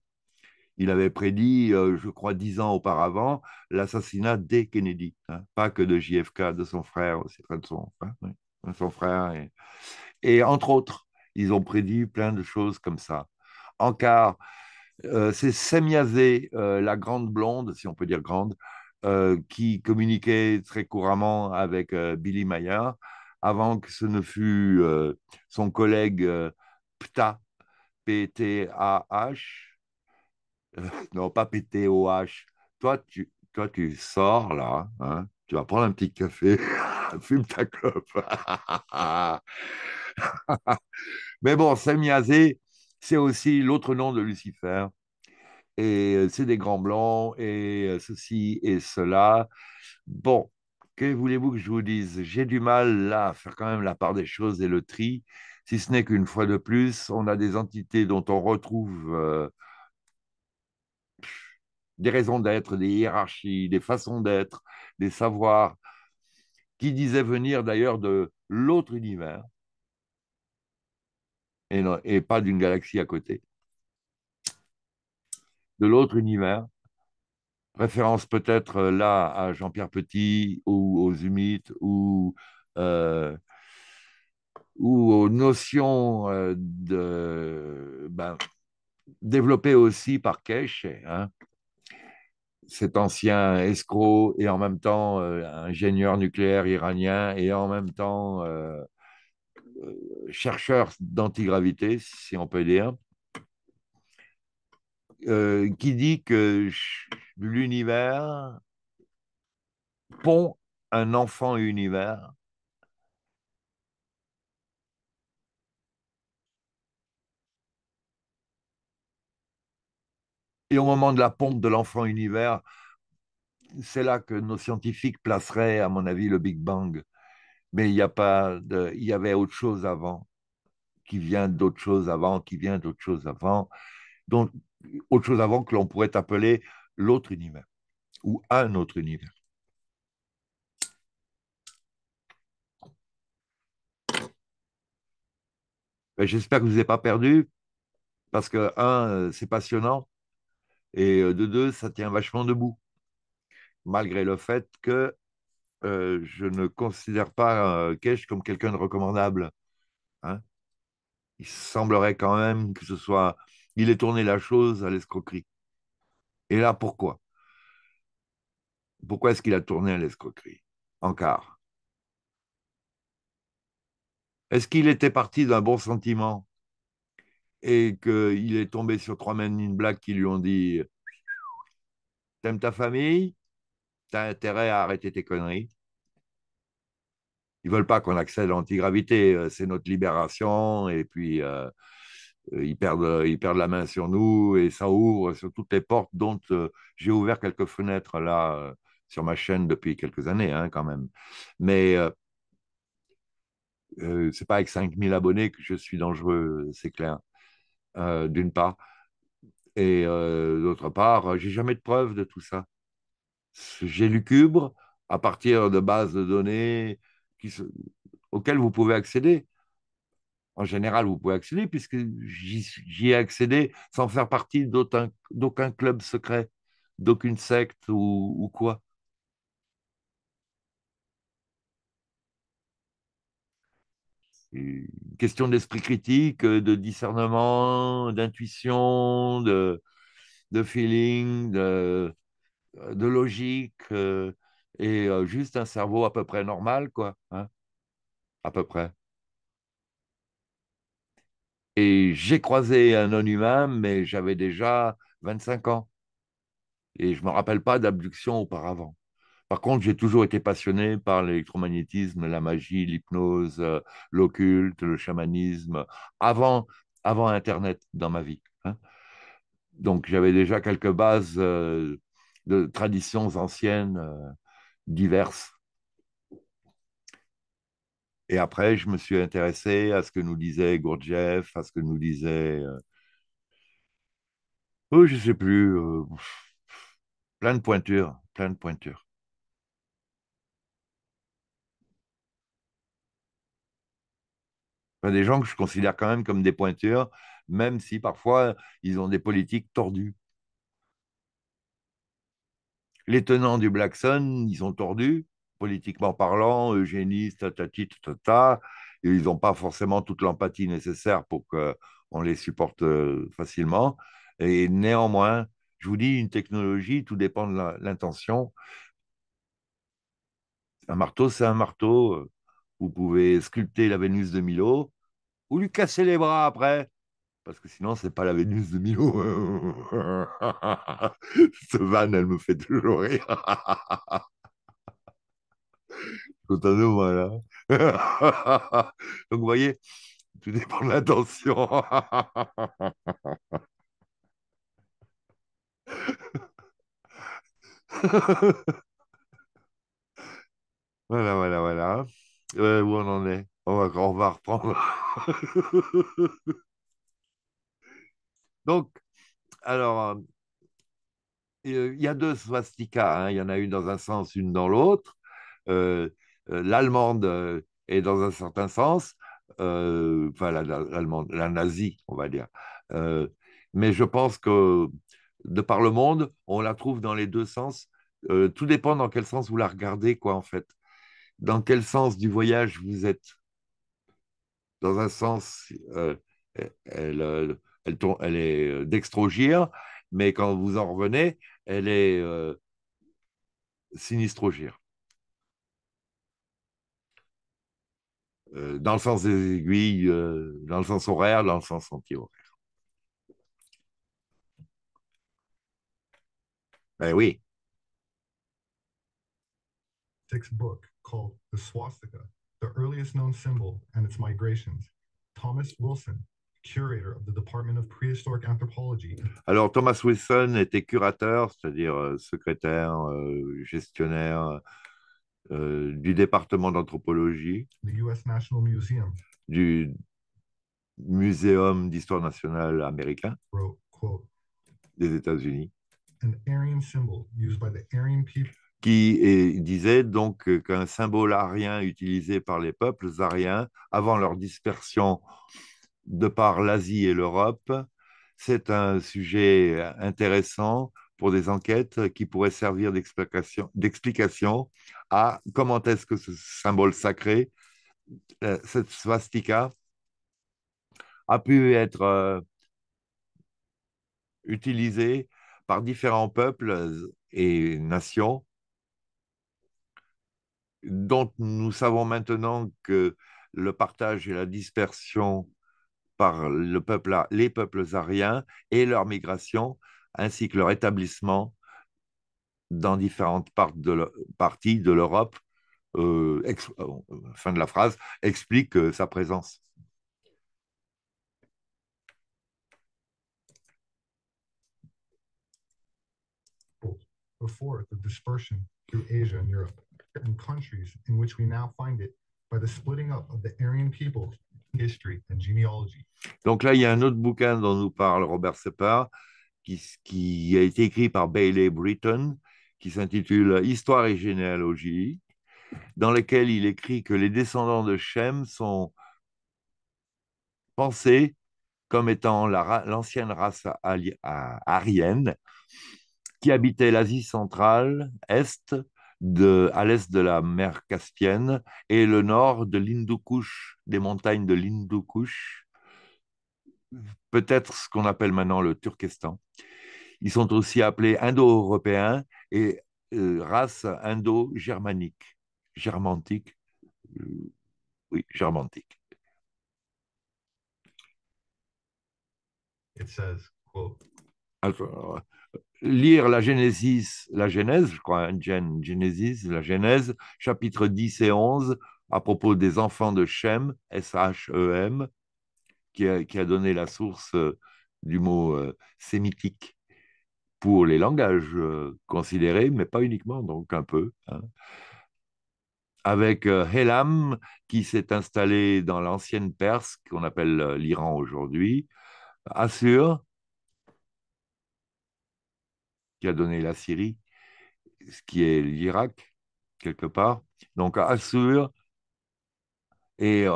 Il avait prédit, euh, je crois, dix ans auparavant, l'assassinat des Kennedy, hein. pas que de JFK, de son frère aussi, de son, hein, son frère. Et, entre autres, ils ont prédit plein de choses comme ça. En car euh, c'est Semiazé, la grande blonde, si on peut dire grande, euh, qui communiquait très couramment avec euh, Billy Mayer, avant que ce ne fût euh, son collègue Pta, p *laughs* non pas Ptoh Toi tu, toi, tu sors là, hein, tu vas prendre un petit café, *laughs* fume ta clope. *laughs* Mais bon, Samyazé, c'est aussi l'autre nom de Lucifer et euh, c'est des grands blancs, et euh, ceci et cela. Bon, que voulez-vous que je vous dise J'ai du mal là à faire quand même la part des choses et le tri, si ce n'est qu'une fois de plus, on a des entités dont on retrouve euh, des raisons d'être, des hiérarchies, des façons d'être, des savoirs, qui disaient venir d'ailleurs de l'autre univers et pas d'une galaxie à côté de l'autre univers. Référence peut-être euh, là à Jean-Pierre Petit ou aux humites euh, ou, aux notions euh, de, ben, développées aussi par Keshe, hein. cet ancien escroc et en même temps ingénieur nucléaire iranien et en même temps chercheur d'antigravité, si on peut dire euh, qui dit que l'univers pond un enfant univers Et au moment de la pompe de l'enfant univers, c'est là que nos scientifiques placeraient, à mon avis, le Big Bang. Mais il n'y a pas, de, il y avait autre chose avant, qui vient d'autre chose avant, qui vient d'autre chose avant. Donc, autre chose avant que l'on pourrait appeler l'autre univers ou un autre univers. Ben, j'espère que vous ai pas perdu, parce que, un, euh, c'est passionnant, et euh, de deux, ça tient vachement debout, malgré le fait que euh, je ne considère pas Kesh comme quelqu'un de recommandable. Hein. Il semblerait quand même que ce soit il est tourné la chose à l'escroquerie. Et là, pourquoi Pourquoi est-ce qu'il a tourné à l'escroquerie En quart. Est-ce qu'il était parti d'un bon sentiment et qu'il est tombé sur trois mains une qui lui ont dit T'aimes ta famille T'as intérêt à arrêter tes conneries Ils veulent pas qu'on accède à l'antigravité, euh, c'est notre libération, et puis euh, euh, euh, ils perdent, la main sur nous et ça ouvre sur toutes les portes dont euh, j'ai ouvert quelques fenêtres là sur ma chaîne depuis quelques années hein, quand même. Mais c'est ce n'est pas avec 5000 abonnés que je suis dangereux, c'est clair, d'une part. Et d'autre part, j'ai jamais de preuve de tout ça. J'ai lucubre à partir de bases de données auxquelles vous pouvez accéder en général, vous pouvez accéder, puisque j'y ai accédé sans faire partie d'aucun club secret, d'aucune secte ou, quoi. Une question d'esprit critique, euh, de discernement, d'intuition, de, feeling, de, logique, euh, et euh, juste un cerveau à peu près normal, quoi. Hein. à peu près j'ai croisé un non-humain, mais j'avais déjà 25 ans. Et je ne me rappelle pas d'abduction auparavant. Par contre, j'ai toujours été passionné par l'électromagnétisme, la magie, l'hypnose, euh, l'occulte, le chamanisme, avant, avant Internet dans ma vie. Hein. Donc j'avais déjà quelques bases euh, de traditions anciennes euh, diverses. Et après, je me suis intéressé à ce que nous disait Gurdjieff, à ce que nous disait. Euh, oh, je ne sais plus. Euh, plein de pointures, plein de pointures. des gens que je considère quand même comme des pointures, même si parfois ils ont des politiques tordues. Les tenants du Black Sun, ils sont tordus, politiquement parlant, eugéniste, tatati, tatata. ils n'ont pas forcément toute l'empathie nécessaire pour qu'on les supporte euh, facilement. Et néanmoins, je vous dis, une technologie, tout dépend de l'intention. Un marteau, c'est un marteau. Vous pouvez sculpter la Vénus de Milo ou lui casser les bras après parce que sinon, c'est pas la Vénus de Milo. *laughs* Ce van, elle me fait toujours rire. *laughs* *laughs* Donc, vous voyez, tout dépend de l'attention. *laughs* voilà, voilà, voilà. Euh, où on en est on va, on reprendre. *laughs* Donc, alors, euh, il y a deux swastikas. Hein. Il y en a une dans un sens, une dans l'autre. Euh, euh, l'allemande euh, est dans un certain sens, euh, enfin la, nazie, on va dire. mais je pense que de par le monde, on la trouve dans les deux sens. tout dépend dans quel sens vous la regardez, quoi, en fait. Dans quel sens du voyage vous êtes. Dans un sens, elle, elle, est dextrogire, mais quand vous en revenez, elle est sinistrogire. Euh, dans le sens des aiguilles, euh, dans le sens horaire, dans le sens anti-horaire. Eh oui. Textbook called The Swastika, the earliest known symbol and its migrations. Thomas Wilson, curator of the Department of Prehistoric Anthropology. Alors Thomas Wilson était curateur, c'est-à-dire euh, secrétaire, euh, gestionnaire euh, du département d'anthropologie du Muséum d'histoire nationale américain des États-Unis qui disait donc euh, qu'un symbole arien utilisé par les peuples ariens avant leur dispersion de par l'Asie et l'Europe, c'est un sujet intéressant pour des enquêtes euh, qui pourraient servir d'explication à comment est-ce que ce symbole sacré, euh, cette swastika, a pu être euh, utilisé par différents peuples et nations dont nous savons maintenant que le partage et la dispersion par le peuple, les peuples ariens et leur migration ainsi que leur établissement dans différentes parties de l'Europe. Euh, euh, fin de la phrase, explique euh, sa présence. Donc là, il y a un autre bouquin dont nous parle Robert Separ, qui, a été écrit par Bailey Britton, qui s'intitule Histoire et généalogie, dans lequel il écrit que les descendants de Shem sont pensés comme étant l'ancienne race arienne qui habitait l'Asie centrale, est, à l'est de la mer Caspienne et le nord de l'Hindoukouche, des montagnes de l'Hindoukouche, peut-être ce qu'on appelle maintenant le Turkestan. Ils sont aussi appelés indo-européens et euh, race indo-germanique, germantique, euh, oui, germantique. lire la Genèse, la Genèse, je crois, hein, Genèse, la Genèse, chapitre 10 et 11, à propos des enfants de Shem, S-H-E-M, qui a, donné la source euh, du mot euh, sémitique pour les langages euh, considérés, mais pas uniquement, donc un peu. Hein. avec Helam, qui s'est installé dans l'ancienne Perse, qu'on appelle l'Iran aujourd'hui, Assur, qui a donné la Syrie, ce qui est l'Irak, quelque part. Donc Assur, et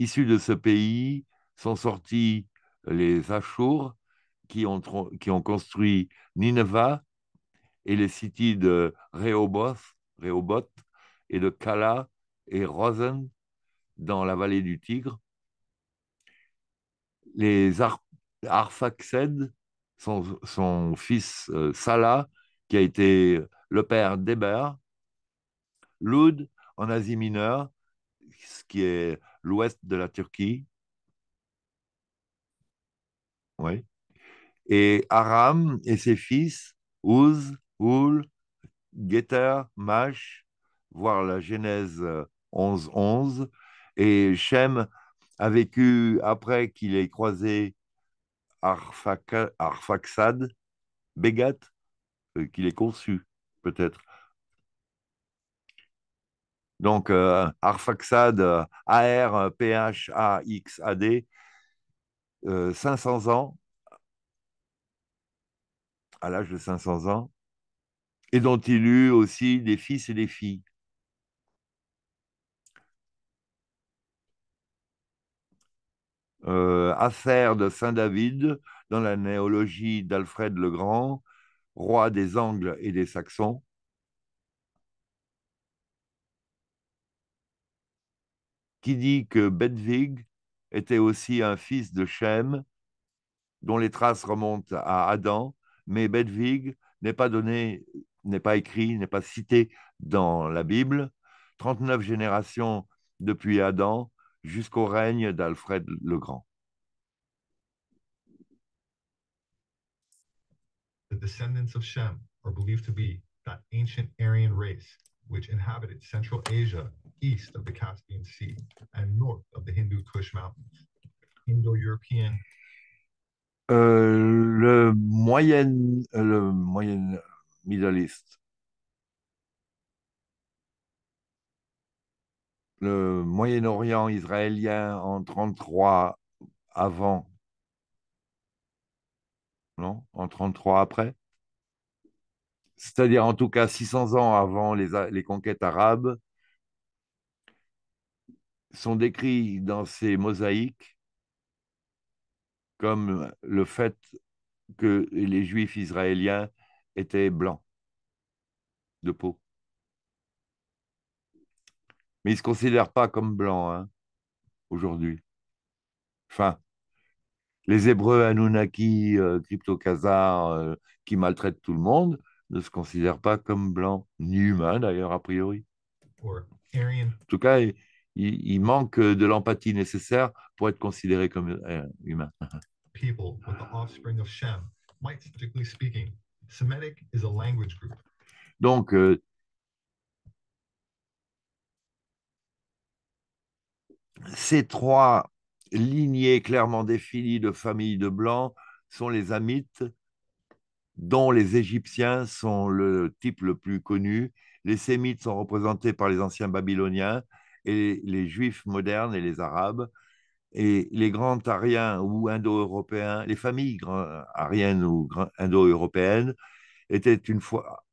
Issus de ce pays sont sortis les Achours qui ont, construit Nineveh et les cités de Rehoboth, et de Kala et Rosen dans la vallée du Tigre. Les son, fils euh, Salah, qui a été le père d'Héber, L'Oud en Asie mineure, ce qui est l'ouest de la Turquie. Et Aram et ses fils, Ouz, Hul, Geter, Mash, voir la Genèse 11-11. Et Shem a vécu après qu'il ait croisé Arfaxad, Begat, euh, qu'il ait conçu, peut-être. Donc, Arfaxad, euh, A-R-P-H-A-X-A-D, 500 euh, euh, ans, à l'âge de 500 ans, et dont il eut aussi des fils et des filles. Euh, de Saint-David, dans la néologie d'Alfred le Grand, roi des Angles et des Saxons, qui dit que Bedvig était aussi un fils de Shem, dont les traces remontent à Adam, mais Bedvig n'est pas donné, n'est pas écrit, n'est pas cité dans la Bible. 39 générations depuis Adam jusqu'au règne d'Alfred le Grand. The descendants of Shem are believed to be that ancient Aryan race which inhabited Central le moyen, euh, le moyen Middle East. Le Moyen-Orient israélien en 33 avant. Non, en 33 après. C'est-à-dire en tout cas 600 ans avant les, les conquêtes arabes sont décrits dans ces mosaïques comme le fait que les juifs israéliens étaient blancs de peau. Mais ils ne se considèrent pas comme blancs hein, aujourd'hui. Enfin, les Hébreux Anunnaki, euh, crypto euh, qui maltraitent tout le monde, ne se considèrent pas comme blancs, ni humains d'ailleurs, a priori. En tout cas, il, manque de l'empathie nécessaire pour être considéré comme euh, humain. Donc, ces trois lignées clairement définies de familles de blancs sont les Amites, dont les Égyptiens sont le type le plus connu. Les Sémites sont représentés par les anciens Babyloniens, et les juifs modernes et les arabes, et les grands ariens ou indo-européens, les familles ariennes ou indo-européennes étaient une fois,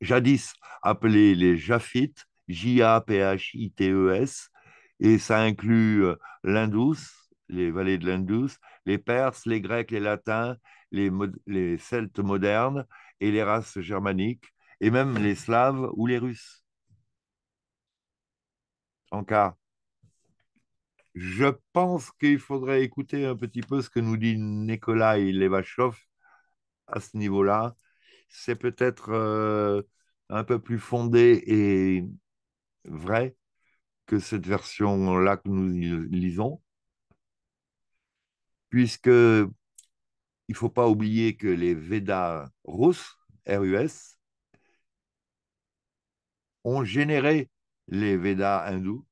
jadis appelées les Japhites, J-A-P-H-I-T-E-S, et ça inclut euh, l'Indus, les vallées de l'Indus, les Perses, les Grecs, les Latins, les Celtes modernes et les races germaniques, et même les Slaves ou les Russes en cas. Je pense qu'il faudrait écouter un petit peu ce que nous dit Nikolai Levachov à ce niveau-là. C'est peut-être euh, un peu plus fondé et vrai que cette version-là que nous lisons, puisque il ne faut pas oublier que les Védas russes, RUS, ont généré les Védas hindous,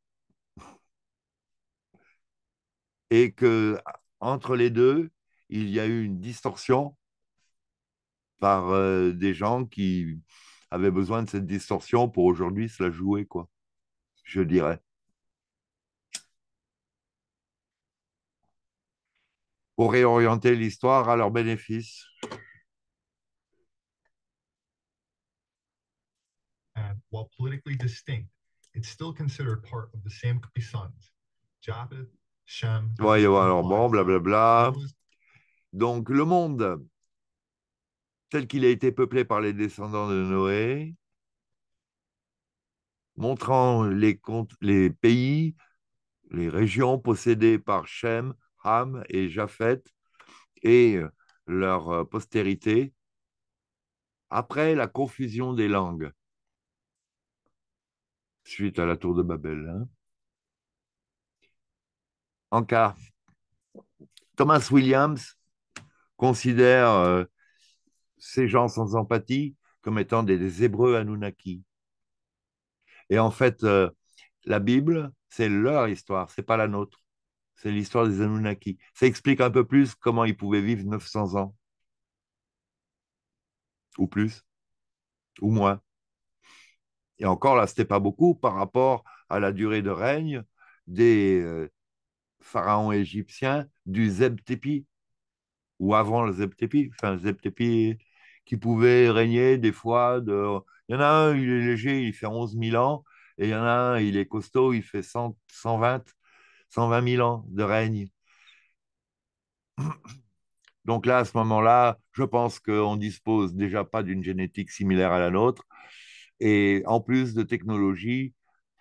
et que entre les deux, il y a eu une distorsion par euh, des gens qui avaient besoin de cette distorsion pour aujourd'hui se la jouer, quoi, je dirais. Pour réorienter l'histoire à leur bénéfice. Uh, while politically distinct, it's still considered part of the same Japheth, Shem. alors bon, blablabla. Bla, bla. Donc, le monde tel qu'il a été peuplé par les descendants de Noé, montrant les, les pays, les régions possédées par Shem, Ham et Japheth et leur euh, postérité après la confusion des langues suite à la tour de Babel. En hein. cas, Thomas Williams considère euh, ces gens sans empathie comme étant des, Hébreux Anunnaki. Et en fait, euh, la Bible, c'est leur histoire, c'est pas la nôtre. C'est l'histoire des Anunnaki. Ça explique un peu plus comment ils pouvaient vivre 900 ans. Ou plus. Ou moins. Et encore là, ce n'était pas beaucoup par rapport à la durée de règne des euh, pharaons égyptiens du Zebtepi, ou avant le Zebtepi, enfin Zebtepi qui pouvait régner des fois de... Il y en a un, il est léger, il fait 11 000 ans, et il y en a un, il est costaud, il fait 120, 120 000 ans de règne. Donc là, à ce moment-là, je pense qu'on dispose déjà pas d'une génétique similaire à la nôtre, et en plus de technologies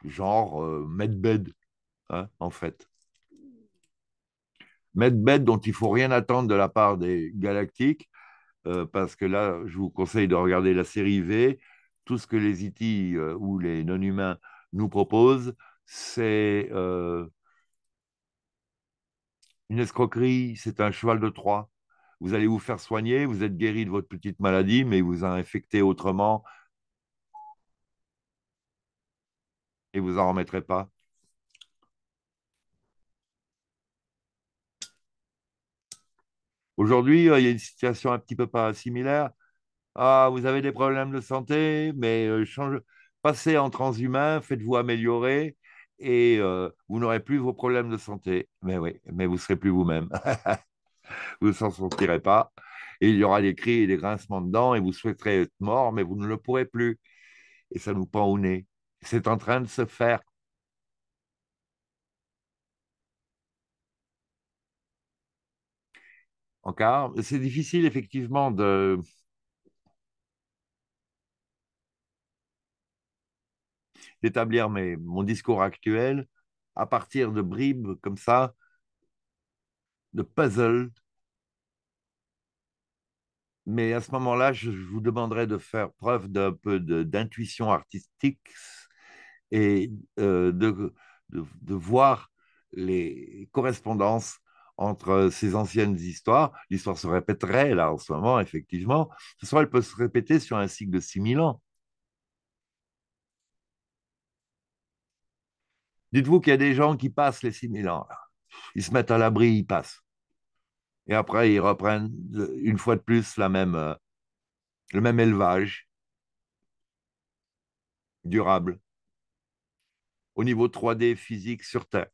genre euh, Medbed, hein, en fait. Medbed dont il faut rien attendre de la part des Galactiques, euh, parce que là, je vous conseille de regarder la série V. Tout ce que les IT e euh, ou les non-humains nous proposent, c'est une escroquerie, c'est un cheval de Troie. Vous allez vous faire soigner, vous êtes guéri de votre petite maladie, mais vous a infecté autrement et vous en remettrez pas Aujourd'hui, euh, il y a une situation un petit peu pas similaire. Ah, vous avez des problèmes de santé, mais euh, change... passez en transhumain, faites-vous améliorer et euh, vous n'aurez plus vos problèmes de santé. Mais oui, mais vous ne serez plus vous-même. *laughs* vous ne s'en sortirez pas. Et il y aura des cris et des grincements de dents et vous souhaiterez être mort, mais vous ne le pourrez plus. Et ça nous pend au nez. C'est en train de se faire. Encore, c'est difficile effectivement de, d'établir mon discours actuel à partir de bribes comme ça, de puzzles. Mais à ce moment-là, je vous demanderai de faire preuve d'un peu d'intuition artistique, et euh, de, de, voir les correspondances entre ces anciennes histoires. L'histoire se répéterait là en ce moment, effectivement. Ce soir, elle peut se répéter sur un cycle de 6000 ans. Dites-vous qu'il y a des gens qui passent les 6000 ans. Ils se mettent à l'abri, ils passent. Et après, ils reprennent une fois de plus la même, euh, le même élevage durable au niveau 3D physique sur Terre.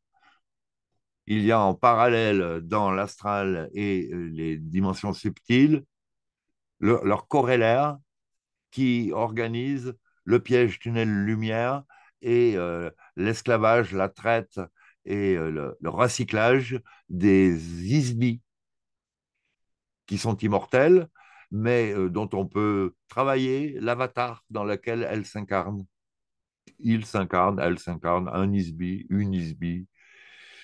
Il y a en parallèle dans l'astral et euh, les dimensions subtiles leur corrélaire qui organise le piège tunnel-lumière et euh, l'esclavage, la traite et euh, le, recyclage des isbis qui sont immortels, mais dont on peut travailler l'avatar dans lequel elles s'incarnent il s'incarne, elle s'incarne, un isbi, une isbi.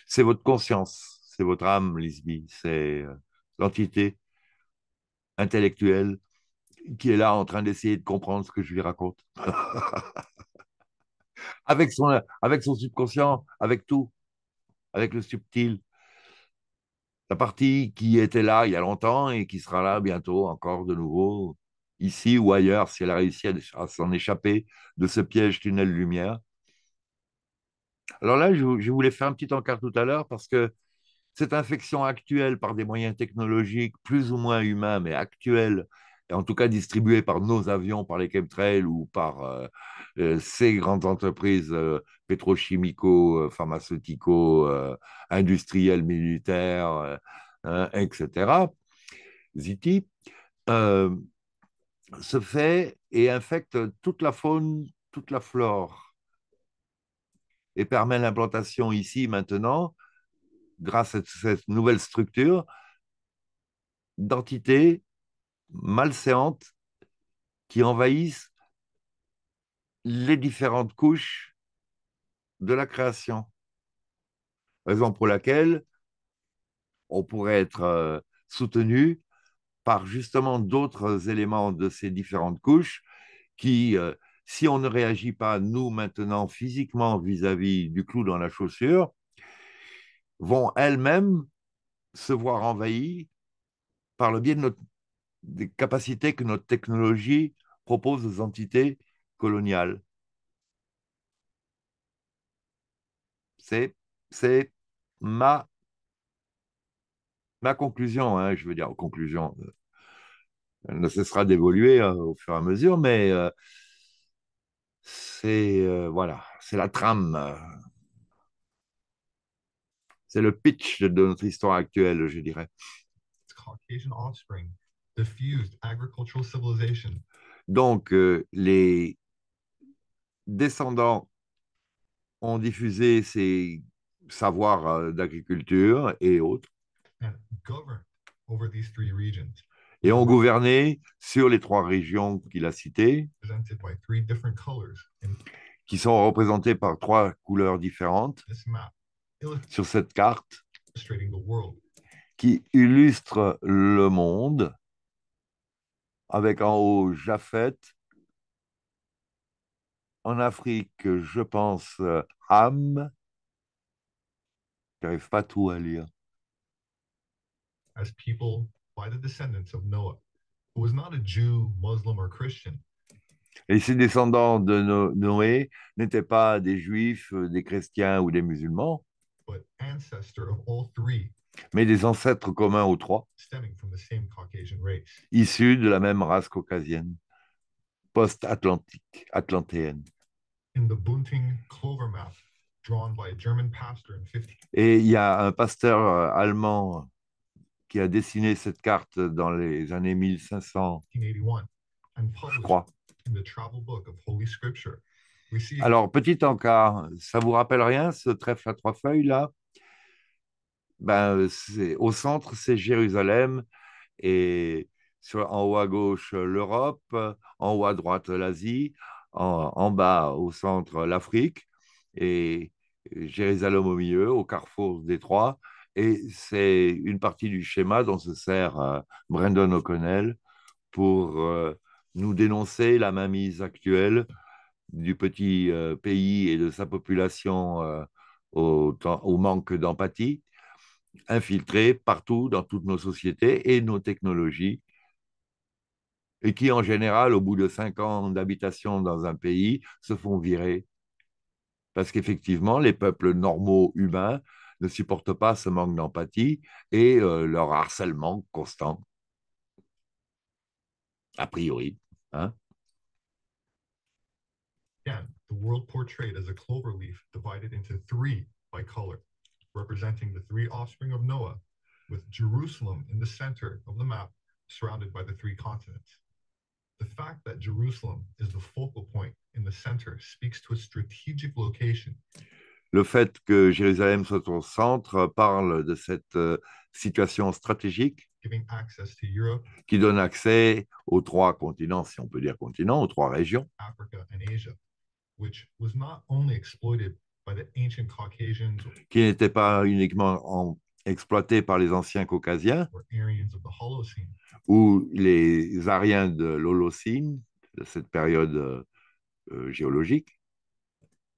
C'est votre conscience, c'est votre âme, l'isbi, c'est euh, l'entité intellectuelle qui est là en train d'essayer de comprendre ce que je lui raconte. *laughs* avec, son, avec son subconscient, avec tout, avec le subtil. La partie qui était là il y a longtemps et qui sera là bientôt encore de nouveau, ici ou ailleurs, si elle a réussi à, s'en échapper de ce piège tunnel-lumière. Alors là, je, voulais faire un petit encart tout à l'heure parce que cette infection actuelle par des moyens technologiques plus ou moins humains, mais actuels, et en tout cas distribués par nos avions, par les chemtrails ou par euh, euh, ces grandes entreprises euh, pétrochimico, pharmaceutico, industrielles, militaires, hein, etc., Ziti, se fait et infecte toute la faune, toute la flore, et permet l'implantation ici maintenant, grâce à cette nouvelle structure, d'entités malséantes qui envahissent les différentes couches de la création. Raison pour laquelle on pourrait être euh, soutenu par justement d'autres éléments de ces différentes couches qui, euh, si on ne réagit pas, nous, maintenant, physiquement vis-à-vis du clou dans la chaussure, vont elles-mêmes se voir envahies par le biais de des capacités que notre technologie propose aux entités coloniales. C'est ma ma conclusion, hein, je veux dire, conclusion, euh, elle ne cessera d'évoluer hein, au fur et à mesure, mais euh, c'est euh, voilà, c'est la trame, c'est le pitch de notre histoire actuelle, je dirais. Donc, les descendants ont diffusé ces savoirs d'agriculture et autres et ont gouverné sur les trois régions qu'il a citées, qui sont représentées par trois couleurs différentes sur cette carte qui illustre le monde avec en haut Japhet, en Afrique, je pense, Ham. J'arrive pas tout à lire. Et ses descendants de Noé n'étaient pas des juifs, euh, des chrétiens ou des musulmans, mais des ancêtres communs aux trois, issus de la même race caucasienne, post-atlantique, atlantéenne. Et il y a un pasteur euh, allemand qui a dessiné cette carte dans les années 1500, je crois. Alors, petit encart, ça vous rappelle rien, ce trèfle à trois feuilles là ben, Au centre, c'est Jérusalem, et en haut à gauche, l'Europe, en haut à droite, l'Asie, en, en, bas, au centre, l'Afrique, et Jérusalem au milieu, au carrefour des trois, et c'est une partie du schéma dont se sert euh, Brendan O'Connell pour euh, nous dénoncer la mainmise actuelle du petit euh, pays et de sa population au, manque d'empathie, infiltrée partout dans toutes nos sociétés et nos technologies, et qui en général, au bout de cinq ans d'habitation dans un pays, se font virer. Parce qu'effectivement, les peuples normaux humains ne supportent pas ce manque d'empathie et euh, leur harcèlement constant, a priori. Hein? Again, the world portrayed as a clover leaf divided into three by color, representing the three offspring of Noah, with Jerusalem in the center of the map, surrounded by the three continents. The fact that Jerusalem is the focal point in the center speaks to its strategic location le fait que Jérusalem soit au centre parle de cette euh, situation stratégique qui donne accès aux trois continents, si on peut dire continents, aux trois régions. qui n'était pas uniquement exploitées exploité par les anciens caucasiens ou les Ariens de l'Holocène, de cette période euh, géologique,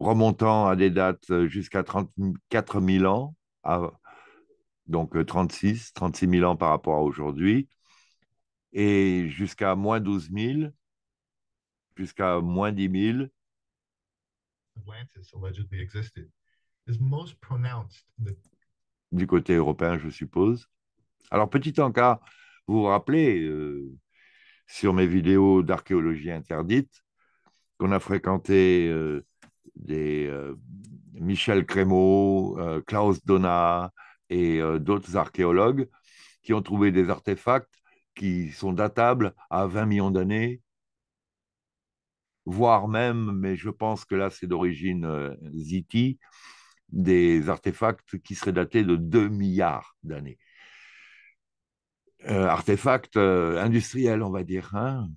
remontant à des dates euh, jusqu'à 34 000 ans, à, donc 36, 36 000 ans par rapport à aujourd'hui, et jusqu'à moins 12 000, jusqu'à moins 10 000. Du côté européen, je suppose. Alors, petit encart, vous vous rappelez, euh, sur mes vidéos d'archéologie interdite, qu'on a fréquenté euh, euh, Michel Crémeau, euh, Klaus Donna et euh, d'autres archéologues qui ont trouvé des artefacts qui sont datables à 20 millions d'années, voire même, mais je pense que là c'est d'origine Ziti, des artefacts qui seraient datés de 2 milliards d'années. artefacts industriels, on va dire. Hein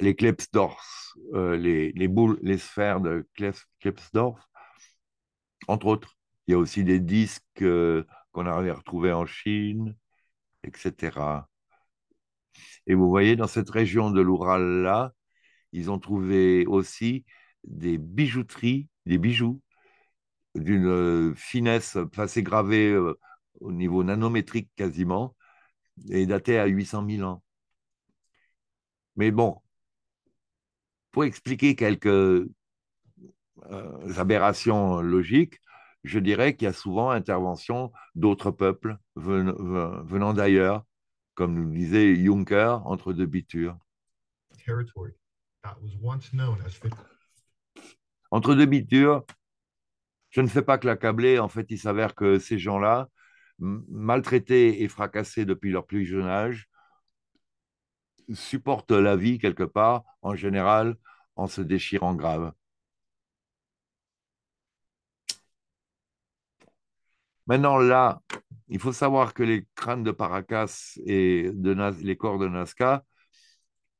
les Klebsdorf, euh, les, boules, les sphères de Klebsdorf, entre autres. Il y a aussi des disques euh, qu'on avait retrouvés en Chine, etc. Et vous voyez, dans cette région de l'Oural-là, ils ont trouvé aussi des bijouteries, des bijoux d'une euh, finesse, enfin c'est au niveau nanométrique quasiment, et daté à 800 000 ans. Mais bon, pour expliquer quelques euh, aberrations logiques, je dirais qu'il y a souvent intervention d'autres peuples venant d'ailleurs, comme nous disait Juncker entre deux bitures. Entre deux bitures, je ne fais pas que l'accabler. En fait, il s'avère que ces gens-là, maltraités et fracassés depuis leur plus jeune âge, supportent la vie quelque part, en général, en se déchirant grave. Maintenant, là, il faut savoir que les crânes de Paracas et les corps de Nazca,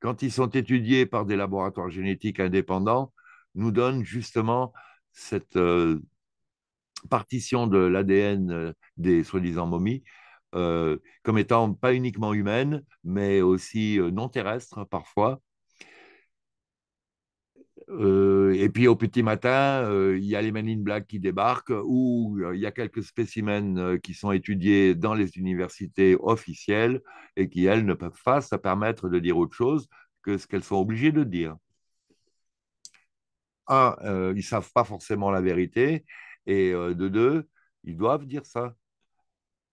quand ils sont étudiés par des laboratoires génétiques indépendants, nous donnent justement cette euh, partition de l'ADN euh, des soi-disant momies euh, comme étant pas uniquement humaine, mais aussi euh, non terrestre hein, parfois. Euh, et puis au petit matin, il y a les Men in Black qui débarquent, ou il y a quelques spécimens qui sont étudiés dans les universités officielles et qui, elles, ne peuvent pas se permettre de dire autre chose que ce qu'elles sont obligées de dire. Un, ils ne savent pas forcément la vérité, et de deux, ils doivent dire ça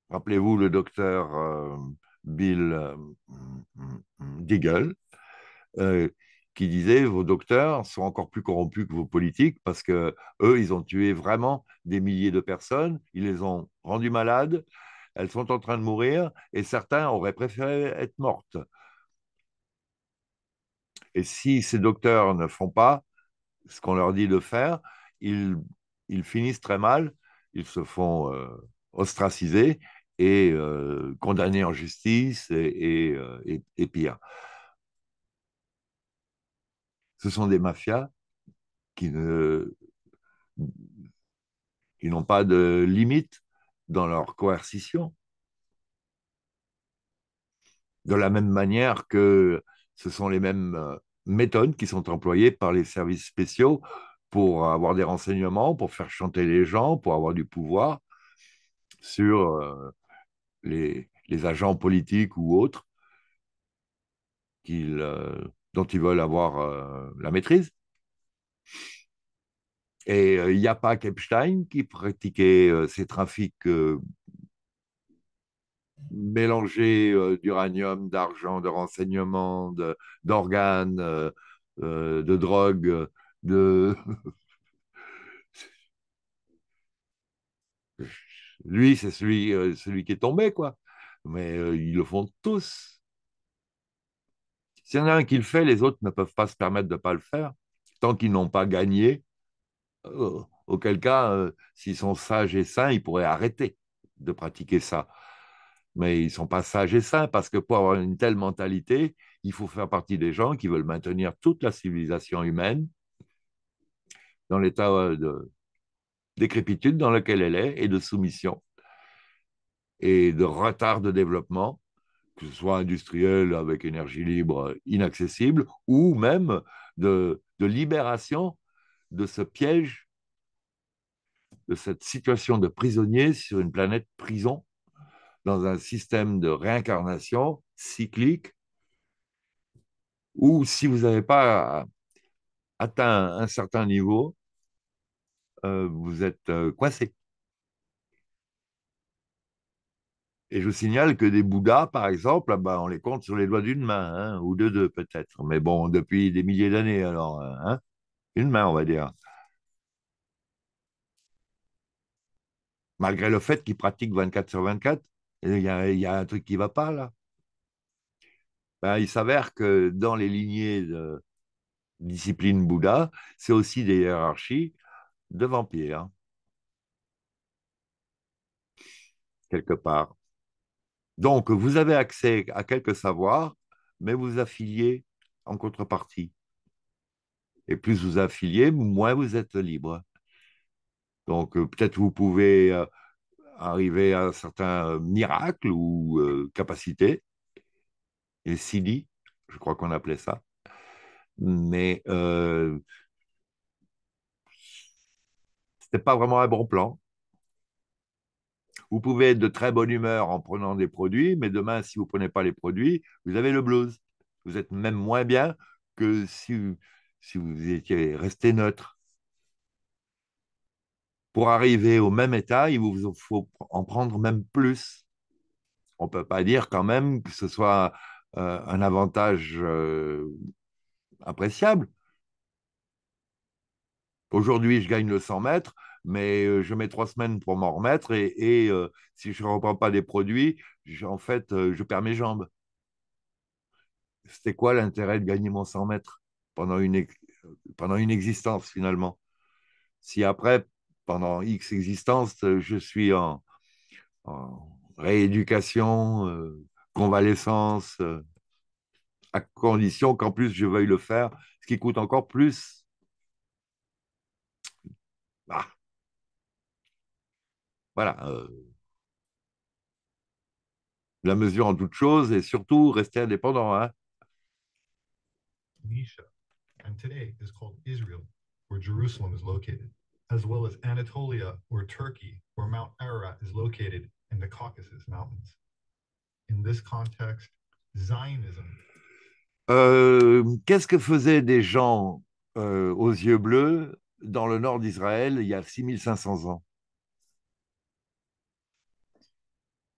rappelez-vous le docteur euh, Bill euh, Deagle, mm, mm, euh, qui disait vos docteurs sont encore plus corrompus que vos politiques parce que eux, ils ont tué vraiment des milliers de personnes, ils les ont rendus malades, elles sont en train de mourir et certains auraient préféré être mortes. Et si ces docteurs ne font pas ce qu'on leur dit de faire, ils, ils finissent très mal, ils se font euh, ostraciser et euh, condamnés condamné en justice euh, et, et, pire. Ce sont des mafias qui ne qui n'ont pas de limite dans leur coercition. De la même manière que ce sont les mêmes euh, méthodes qui sont employées par les services spéciaux pour avoir des renseignements, pour faire chanter les gens, pour avoir du pouvoir sur les, agents politiques ou autres euh, dont ils veulent avoir euh, la maîtrise. Et euh, il n'y a pas qu'Epstein qui pratiquait ces trafics mélangés d'uranium, d'argent, de renseignements, d'organes, de, drogues, de, *laughs* Lui, c'est euh, celui, qui est tombé, quoi. Mais euh, ils le font tous. S'il y en a un qui le fait, les autres ne peuvent pas se permettre de ne pas le faire, tant qu'ils n'ont pas gagné. Euh, auquel cas, s'ils sont sages et sains, ils pourraient arrêter de pratiquer ça. Mais ils ne sont pas sages et sains, parce que pour avoir une telle mentalité, il faut faire partie des gens qui veulent maintenir toute la civilisation humaine dans l'état de, décrépitude dans laquelle elle est et de soumission et de retard de développement, que ce soit industriel avec énergie libre inaccessible ou même de, de libération de ce piège, de cette situation de prisonnier sur une planète prison, dans un système de réincarnation cyclique, où si vous n'avez pas atteint un certain niveau, euh, vous êtes euh, coincé. Et je vous signale que des Bouddhas, par exemple, ah bah, on les compte sur les doigts d'une main, hein, ou de deux peut-être, mais bon, depuis des milliers d'années alors, euh, hein, une main, on va dire. Malgré le fait qu'ils pratiquent 24 sur 24, il y, a, un truc qui ne va pas là. Ben, il s'avère que dans les lignées de discipline Bouddha, c'est aussi des hiérarchies de vampire. Quelque part. Donc, vous avez accès à quelques savoirs, mais vous affiliez en contrepartie. Et plus vous affiliez, moins vous êtes libre. Donc, euh, peut-être vous pouvez euh, arriver à un certain euh, miracle ou capacité, et dit, je crois qu'on appelait ça. Mais pas vraiment un bon plan. Vous pouvez être de très bonne humeur en prenant des produits, mais demain, si vous ne prenez pas les produits, vous avez le blues. Vous êtes même moins bien que si, vous, étiez resté neutre. Pour arriver au même état, il vous faut en prendre même plus. On ne peut pas dire quand même que ce soit euh, un avantage euh, appréciable. Aujourd'hui, je gagne le 100 mètres, mais euh, je mets trois semaines pour m'en remettre et, euh, si je ne reprends pas des produits, en fait, euh, je perds mes jambes. C'était quoi l'intérêt de gagner mon 100 mètres pendant une, existence finalement Si après, pendant X existence, je suis en, rééducation, convalescence, à condition qu'en plus je veuille le faire, ce qui coûte encore plus Voilà. Euh, la mesure en toute chose et surtout rester indépendant. Hein. and today is called Israel, where Jerusalem is located, as well as Anatolia or Turkey, where Mount Ararat is located in the Caucasus Mountains. In this context, Zionism. Euh, Qu'est-ce que faisaient des gens euh, aux yeux bleus dans le nord d'Israël il y a 6500 ans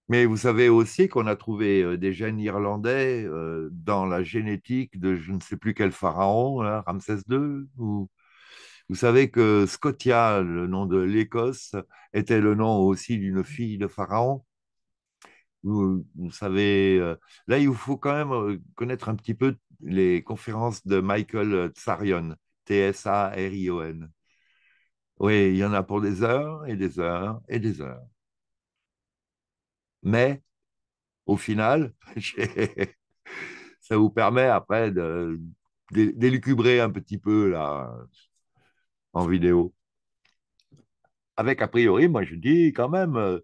Mais vous savez aussi qu'on a trouvé euh, des gènes irlandais euh, dans la génétique de je ne sais plus quel pharaon, hein, Ramsès II. Vous savez que Scotia, le nom de l'Écosse, était le nom aussi d'une fille de pharaon. Vous, savez, euh, là, il faut quand même connaître un petit peu les conférences de Michael Tsarion, T-S-A-R-I-O-N. Oui, il y en a pour des heures et des heures et des heures. Mais au final, *laughs* ça vous permet après de d'élucubrer un petit peu là, en vidéo. Avec a priori, moi je dis quand même, euh,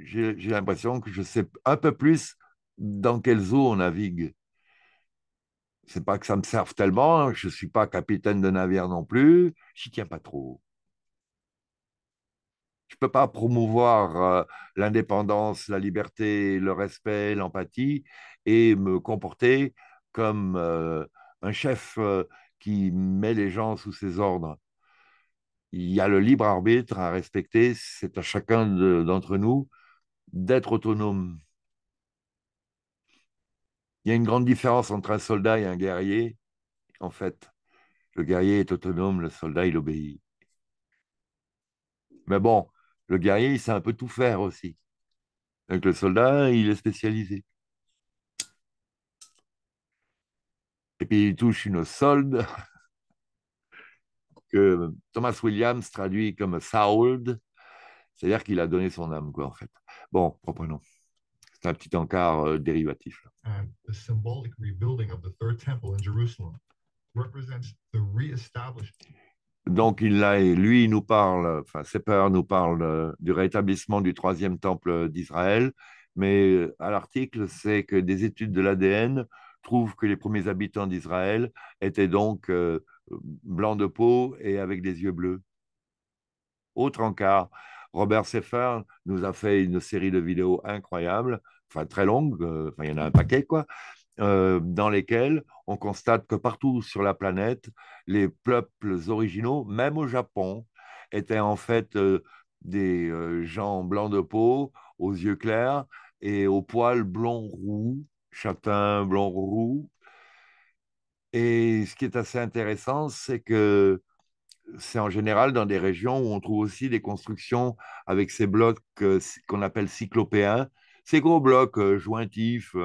j'ai l'impression que je sais un peu plus dans quelles eaux on navigue. C'est pas que ça me serve tellement, hein, je ne suis pas capitaine de navire non plus, j'y tiens pas trop ne peux pas promouvoir euh, l'indépendance, la liberté, le respect, l'empathie et me comporter comme euh, un chef euh, qui met les gens sous ses ordres. Il y a le libre arbitre à respecter, c'est à chacun d'entre nous d'être autonome. Il y a une grande différence entre un soldat et un guerrier. En fait, le guerrier est autonome, le soldat, il obéit. Mais bon, le guerrier, il sait un peu tout faire aussi. Donc le soldat, il est spécialisé. Et puis il touche une solde *laughs* que Thomas Williams traduit comme sold, c'est-à-dire qu'il a donné son âme, quoi, en fait. Bon, reprenons. C'est un petit encart euh, dérivatif. là. the symbolic rebuilding of the third temple in Jerusalem represents the donc il et lui, nous parle, enfin nous parle euh, du rétablissement du troisième temple d'Israël, mais euh, à l'article, c'est que des études de l'ADN trouvent que les premiers habitants d'Israël étaient donc euh, blancs de peau et avec des yeux bleus. Autre encart, Robert Seffer nous a fait une série de vidéos incroyables, enfin très longues, il y en a un paquet quoi, euh, dans lesquels on constate que partout sur la planète, les peuples originaux, même au Japon, étaient en fait euh, des euh, gens blancs de peau, aux yeux clairs et aux poils blonds roux, châtain blonds roux. Et ce qui est assez intéressant, c'est que c'est en général dans des régions où on trouve aussi des constructions avec ces blocs qu'on appelle cyclopéens, ces gros blocs jointifs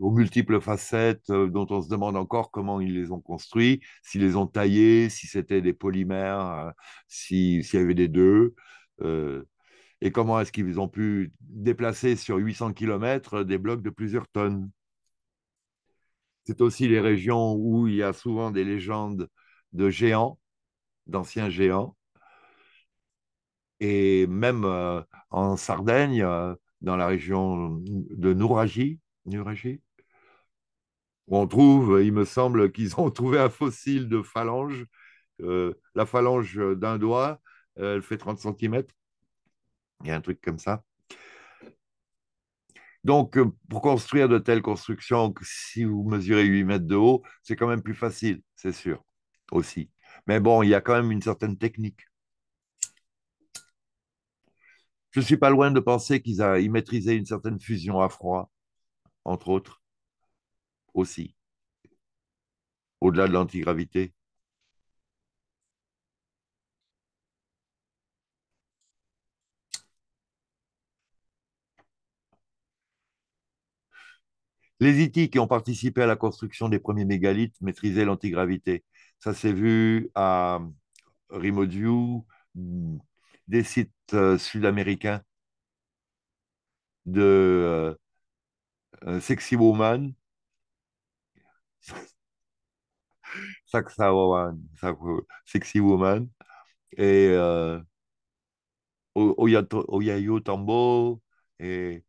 aux multiples facettes euh, dont on se demande encore comment ils les ont construits, s'ils les ont taillés, si c'était des polymères, euh, s'il y avait des deux, euh, et comment est-ce qu'ils ont pu déplacer sur 800 km des blocs de plusieurs tonnes. C'est aussi les régions où il y a souvent des légendes de géants, d'anciens géants. Et même en Sardaigne, dans la région de Nouragie, Nuragie, on trouve, il me semble qu'ils ont *laughs* trouvé un fossile de phalange. Euh, la phalange d'un doigt, euh, elle fait 30 cm. Il y a un truc comme ça. Donc, euh, pour construire de telles constructions, si vous mesurez 8 mètres de haut, c'est quand même plus facile, c'est sûr, aussi. Mais bon, il y a quand même une certaine technique. Je ne suis pas loin de penser qu'ils maîtrisaient une certaine fusion à froid, entre autres aussi, au-delà de l'antigravité. Les Hittites qui ont participé à la construction des premiers mégalithes maîtrisaient l'antigravité. Ça s'est vu à Rimodiu, des sites euh, sud-américains de euh, euh, Sexy Woman, Sexy Woman, et euh, Tambo. Et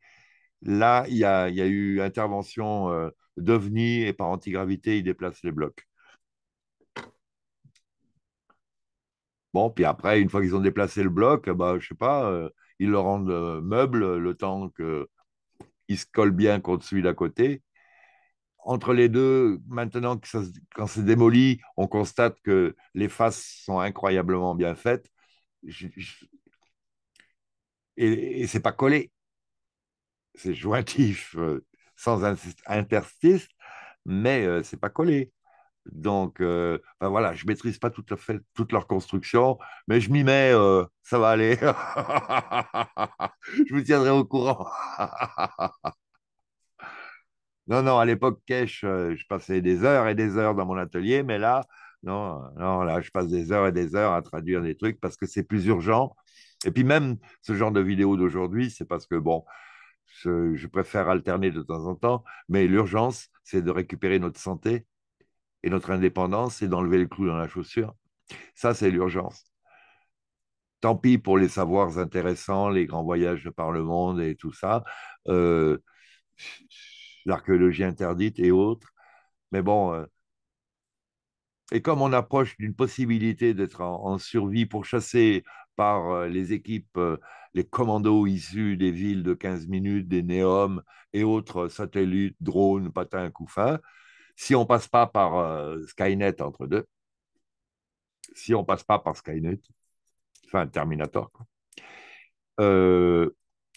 là, il y a, eu intervention euh, d'OVNI et par antigravité, il déplace les blocs. Bon, puis après, une fois qu'ils ont déplacé le bloc, bah, je sais pas, euh, ils le rendent euh, meuble le temps qu'il se colle bien contre celui d'à côté entre les deux, maintenant que ça, quand c'est démoli, on constate que les faces sont incroyablement bien faites. Et, et c'est pas collé. C'est jointif, euh, sans interstice, mais euh, c'est pas collé. Donc, euh, voilà, je maîtrise pas tout à fait toute leur construction, mais je m'y mets, ça va aller. *laughs* je vous tiendrai au courant. *laughs* Non, non, à l'époque, Cash, euh, je passais des heures et des heures dans mon atelier, mais là, non, non, là, je passe des heures et des heures à traduire des trucs parce que c'est plus urgent. Et puis même ce genre de vidéo d'aujourd'hui, c'est parce que, bon, je, préfère alterner de temps en temps, mais l'urgence, c'est de récupérer notre santé et notre indépendance et d'enlever le clou dans la chaussure. Ça, c'est l'urgence. Tant pis pour les savoirs intéressants, les grands voyages par le monde et tout ça. Euh, l'archéologie interdite et autres. Mais bon, euh, et comme on approche d'une possibilité d'être en, survie pour chasser par euh, les équipes, euh, les commandos issus des villes de 15 minutes, des néomes et autres satellites, drones, patins, couffins, si on passe pas par Skynet entre deux, si on passe pas par Skynet, enfin Terminator,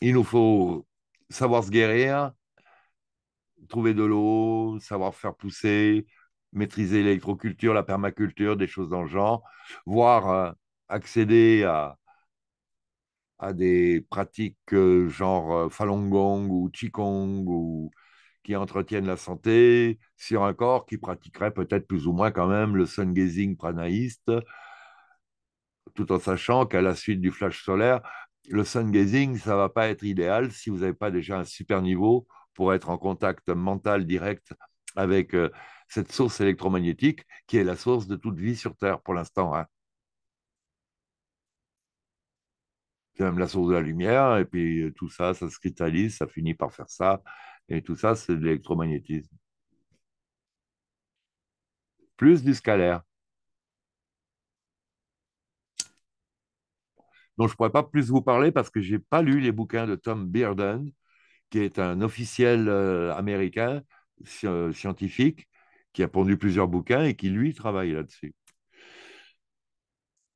il nous faut savoir se guérir, trouver de l'eau, savoir faire pousser, maîtriser l'électroculture, la permaculture, des choses dans le genre, voire euh, accéder à, à des pratiques euh, genre euh, Falun Gong ou Qigong ou qui entretiennent la santé sur un corps qui pratiquerait peut-être plus ou moins quand même le sun gazing pranaïste, tout en sachant qu'à la suite du flash solaire, le sun gazing, ça ne va pas être idéal si vous n'avez pas déjà un super niveau pour être en contact mental direct avec euh, cette source électromagnétique qui est la source de toute vie sur Terre pour l'instant. Hein. C'est même la source de la lumière, et puis euh, tout ça, ça se cristallise, ça finit par faire ça, et tout ça, c'est de l'électromagnétisme. Plus du scalaire. donc je ne pourrais pas plus vous parler parce que je n'ai pas lu les bouquins de Tom Bearden qui est un officiel euh, américain, scientifique, qui a pondu plusieurs bouquins et qui, lui, travaille là-dessus.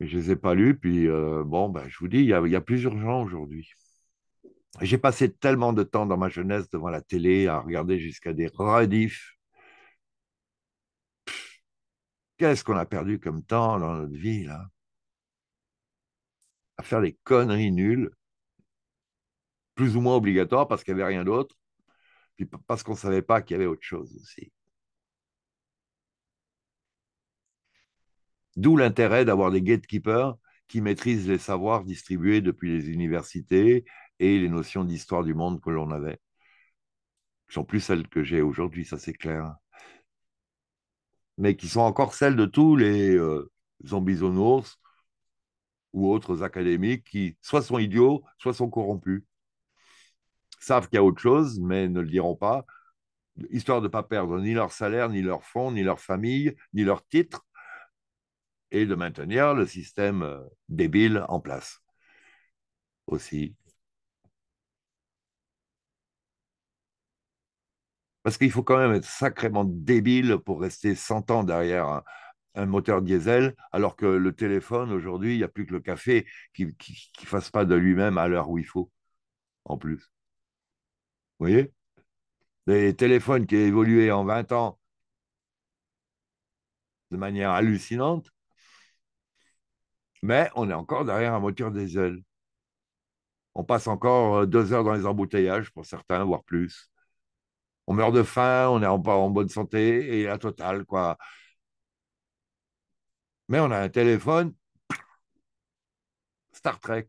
Je ne les ai pas lus, puis euh, bon, ben, je vous dis, il y, a, plusieurs gens aujourd'hui. J'ai passé tellement de temps dans ma jeunesse devant la télé à regarder jusqu'à des radifs. Qu'est-ce qu'on a perdu comme temps dans notre vie, là À faire des conneries nulles plus ou moins obligatoire parce qu'il n'y avait rien d'autre, puis parce qu'on ne savait pas qu'il y avait autre chose aussi. D'où l'intérêt d'avoir des gatekeepers qui maîtrisent les savoirs distribués depuis les universités et les notions d'histoire du monde que l'on avait, qui sont plus celles que j'ai aujourd'hui, ça c'est clair, mais qui sont encore celles de tous les aux euh, zombies ou autres académiques qui soit sont idiots, soit sont corrompus savent qu'il y a autre chose, mais ne le diront pas, histoire de ne pas perdre ni leur salaire, ni leur fonds, ni leur famille, ni leur titre, et de maintenir le système euh, débile en place aussi. Parce qu'il faut quand même être sacrément débile pour rester 100 ans derrière un, moteur diesel, alors que le téléphone, aujourd'hui, il n'y a plus que le café qui ne fasse pas de lui-même à l'heure où il faut, en plus. Vous voyez Des téléphones qui ont évolué en 20 ans de manière hallucinante, mais on est encore derrière un moteur diesel. On passe encore euh, deux heures dans les embouteillages pour certains, voire plus. On meurt de faim, on est en, en bonne santé et à total. quoi. Mais on a un téléphone Star Trek.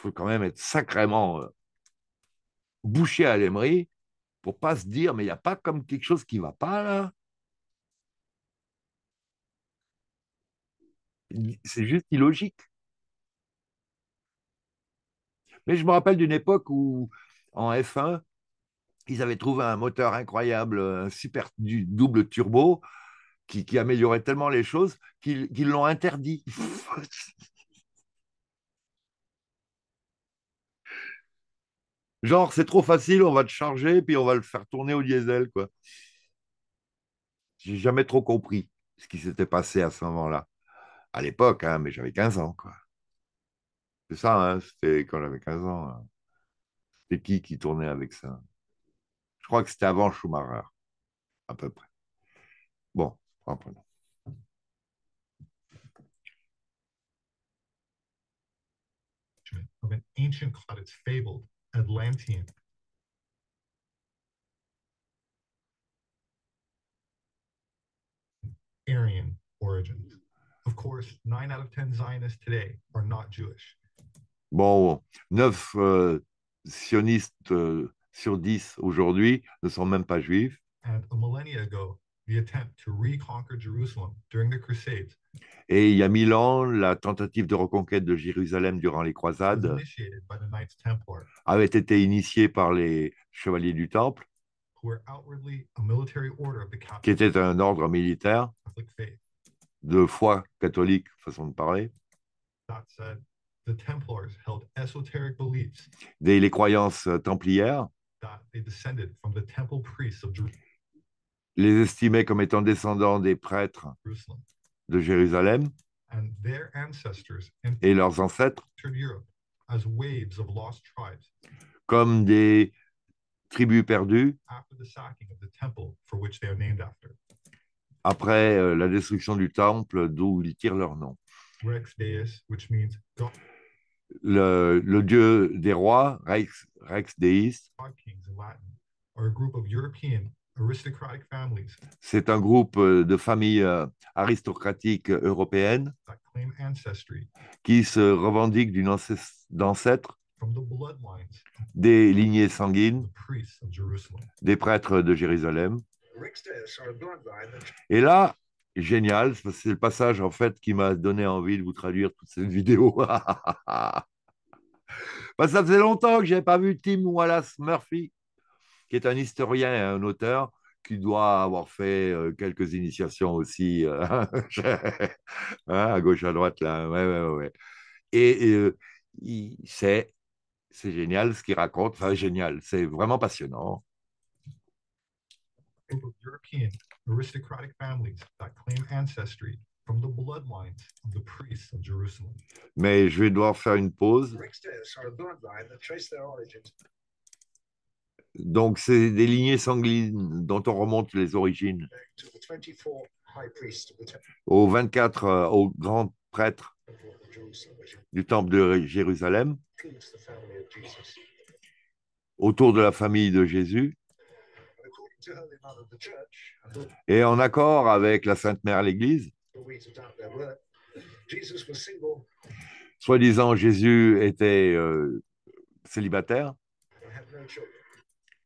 faut quand même être sacrément euh, bouché à l'aimerie pour pas se dire, mais il n'y a pas comme quelque chose qui va pas là. C'est juste illogique. Mais je me rappelle d'une époque où, en F1, ils avaient trouvé un moteur incroyable, un super double turbo, qui, qui améliorait tellement les choses qu'ils l'ont interdit. *laughs* Genre, c'est trop facile, on va te charger, puis on va le faire tourner au diesel, quoi. J'ai jamais trop compris ce qui s'était passé à ce moment-là. À l'époque, hein, mais j'avais 15 ans, quoi. C'est ça, hein, c'était quand j'avais 15 ans. Hein. C'était qui qui tournait avec ça Je crois que c'était avant Schumacher, à peu près. Bon, reprenons. Of Atlantean Aryan origins. Of course, nine out of 10 Zionists today are not Jewish. Bon, neuf euh, sionistes euh, sur dix aujourd'hui ne sont même pas juifs. And a millennia ago, Et il y a mille ans, la tentative de reconquête de Jérusalem durant les croisades avait été initiée par les chevaliers du Temple, qui était un ordre militaire de foi catholique, façon de parler. Des, les croyances templières les estimait comme étant descendants des prêtres de Jérusalem et leurs ancêtres comme des tribus perdues après euh, la destruction du temple d'où ils tirent leur nom. Le, le dieu des rois, Rex, Rex Deis, c'est un groupe euh, de familles euh, aristocratiques européennes qui se revendiquent d'une des lignées sanguines des prêtres de Jérusalem. Et là, génial, c'est le passage en fait qui m'a donné envie de vous traduire toute cette *laughs* vidéo. ça faisait longtemps que je n'avais pas vu Tim Wallace Murphy qui est un historien et un auteur qui doit avoir fait euh, quelques initiations aussi, euh, *laughs* hein, à gauche, à droite, là. Et, c'est, euh, c'est génial ce qu'il raconte. Enfin, génial, c'est vraiment passionnant. Mais je vais devoir faire une pause. Donc, c'est des lignées sanguines dont on remonte les origines aux 24, aux grands prêtres du temple de Jérusalem, autour de la famille de Jésus, uh, et en accord avec la Sainte Mère l'Église, soi-disant Jésus était euh, célibataire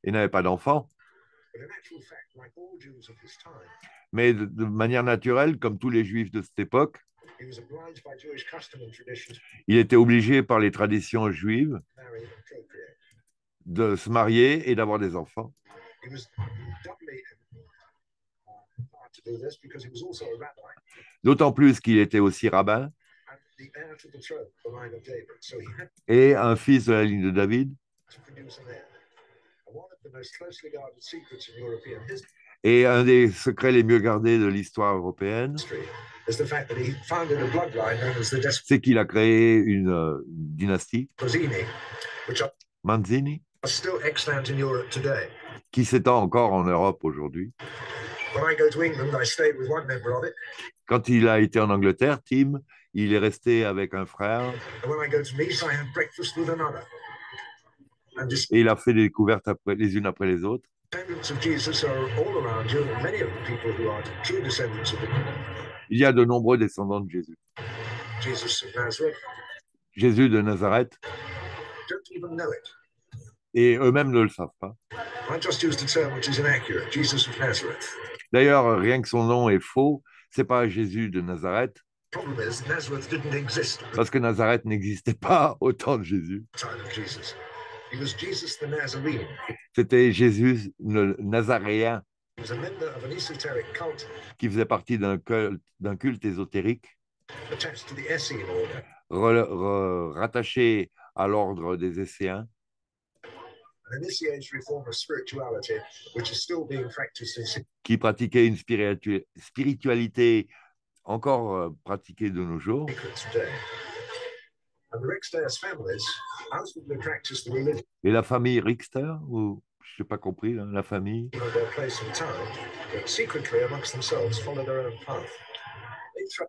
il n'avait pas d'enfant. Mais de, manière naturelle, comme tous les juifs de cette époque, il était obligé par les traditions juives de se marier et d'avoir des enfants. D'autant plus qu'il était aussi rabbin et un fils de la ligne de David et un des secrets les mieux gardés de l'histoire européenne, c'est qu'il a créé une, euh, dynastie, Manzini, qui s'étend encore en Europe aujourd'hui. Quand il a été en Angleterre, Tim, il est resté avec un frère. Et il a fait des découvertes après, les unes après les autres. Il y a de nombreux descendants de Jésus. Jésus de Nazareth. Et eux-mêmes ne le savent pas. D'ailleurs, rien que son nom est faux, c'est pas Jésus de Nazareth. Parce que Nazareth n'existait pas au temps de Jésus. C'était Jésus le Nazaréen qui faisait partie d'un culte, culte, ésotérique rattaché à l'ordre des Esséens. Qui pratiquait une spiritualité encore euh, pratiquée de nos jours. Et la famille Rickster, ou je n'ai pas compris, hein, la famille.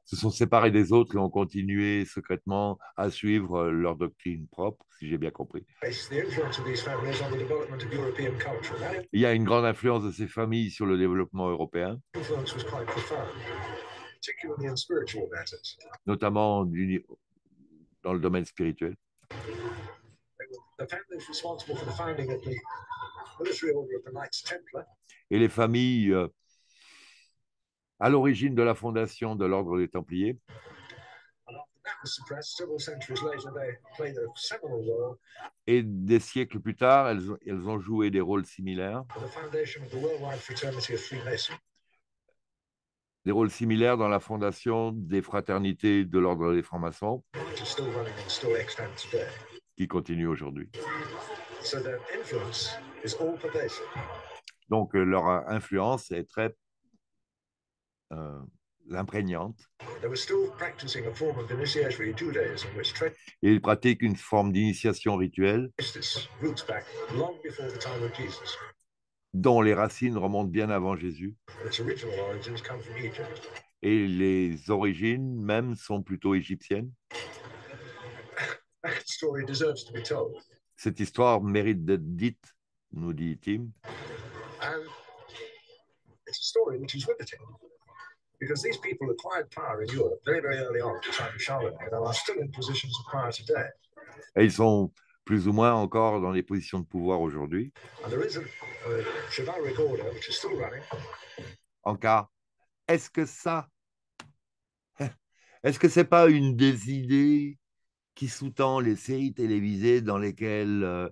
Se sont séparés des autres et ont continué secrètement à suivre leur doctrine propre, si j'ai bien compris. Il y a une grande influence de ces familles sur le développement européen notamment du dans le domaine spirituel. Et les familles euh, à l'origine de la fondation de l'ordre des Templiers. Et des siècles plus tard, elles ont, elles ont joué des rôles similaires des rôles similaires dans la fondation des fraternités de l'ordre des francs-maçons, qui continue aujourd'hui. Donc euh, leur euh, influence est très euh, imprégnante. ils pratiquent une forme d'initiation rituelle dont les racines remontent bien avant Jésus. Et les origines même sont plutôt égyptiennes. Cette histoire mérite d'être dite, nous dit Tim. Et ils ont plus ou moins encore dans les positions de pouvoir aujourd'hui. En uh, cas, est-ce que ça, *laughs* est-ce que c'est pas une des idées qui sous-tend les séries télévisées dans lesquelles euh,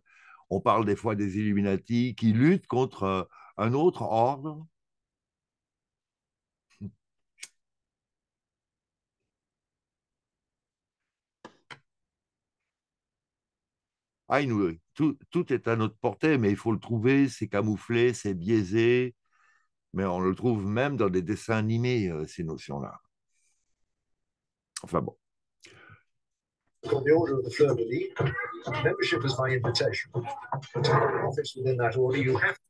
on parle des fois des Illuminati qui luttent contre euh, un autre ordre Ah, tout, tout, est à notre portée, mais il faut le trouver, c'est camouflé, c'est biaisé, mais on le trouve même dans des dessins animés, euh, ces notions-là. Enfin bon.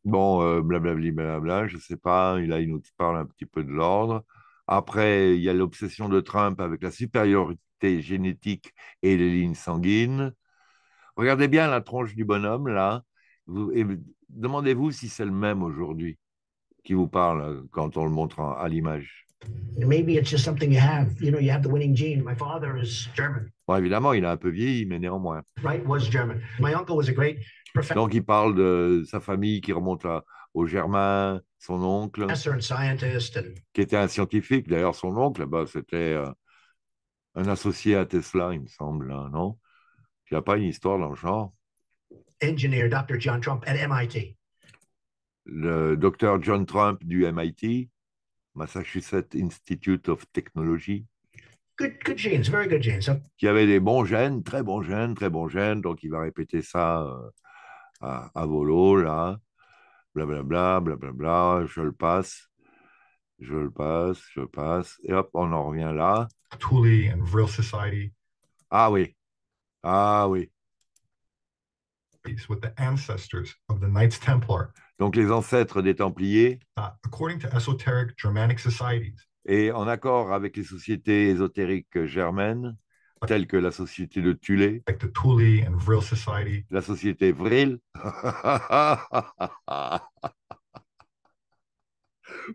Bon, blablabla blabla, je ne sais pas, là il nous parle un petit peu de l'ordre. Après, il y a l'obsession de Trump avec la supériorité génétique et les lignes sanguines. Regardez bien la tronche du bonhomme, là, et demandez-vous si c'est le même aujourd'hui qui vous parle euh, quand on le montre à l'image. évidemment, il a un peu vieilli, mais néanmoins. Donc, il parle de sa famille qui remonte au aux Germains, son oncle, qui était un scientifique. D'ailleurs, son oncle, bah, c'était euh, un associé à Tesla, il me semble, hein, non il a pas une histoire dans le genre. Engineer Dr. John Trump at MIT. Le docteur John Trump du MIT, Massachusetts Institute of Technology. Good, genes, very good genes. Qui avait des bons gènes, très bons gènes, très bons gènes. Donc, il va répéter ça euh, à, volo, là. Blablabla, blablabla, je le passe. Je le passe, je le passe. Et hop, on en revient là. and Society. Ah oui, ah oui. Donc les ancêtres des Templiers. Et en accord avec les sociétés ésotériques germaines, telles que la société de Thulé, Thule la société Vril. *laughs*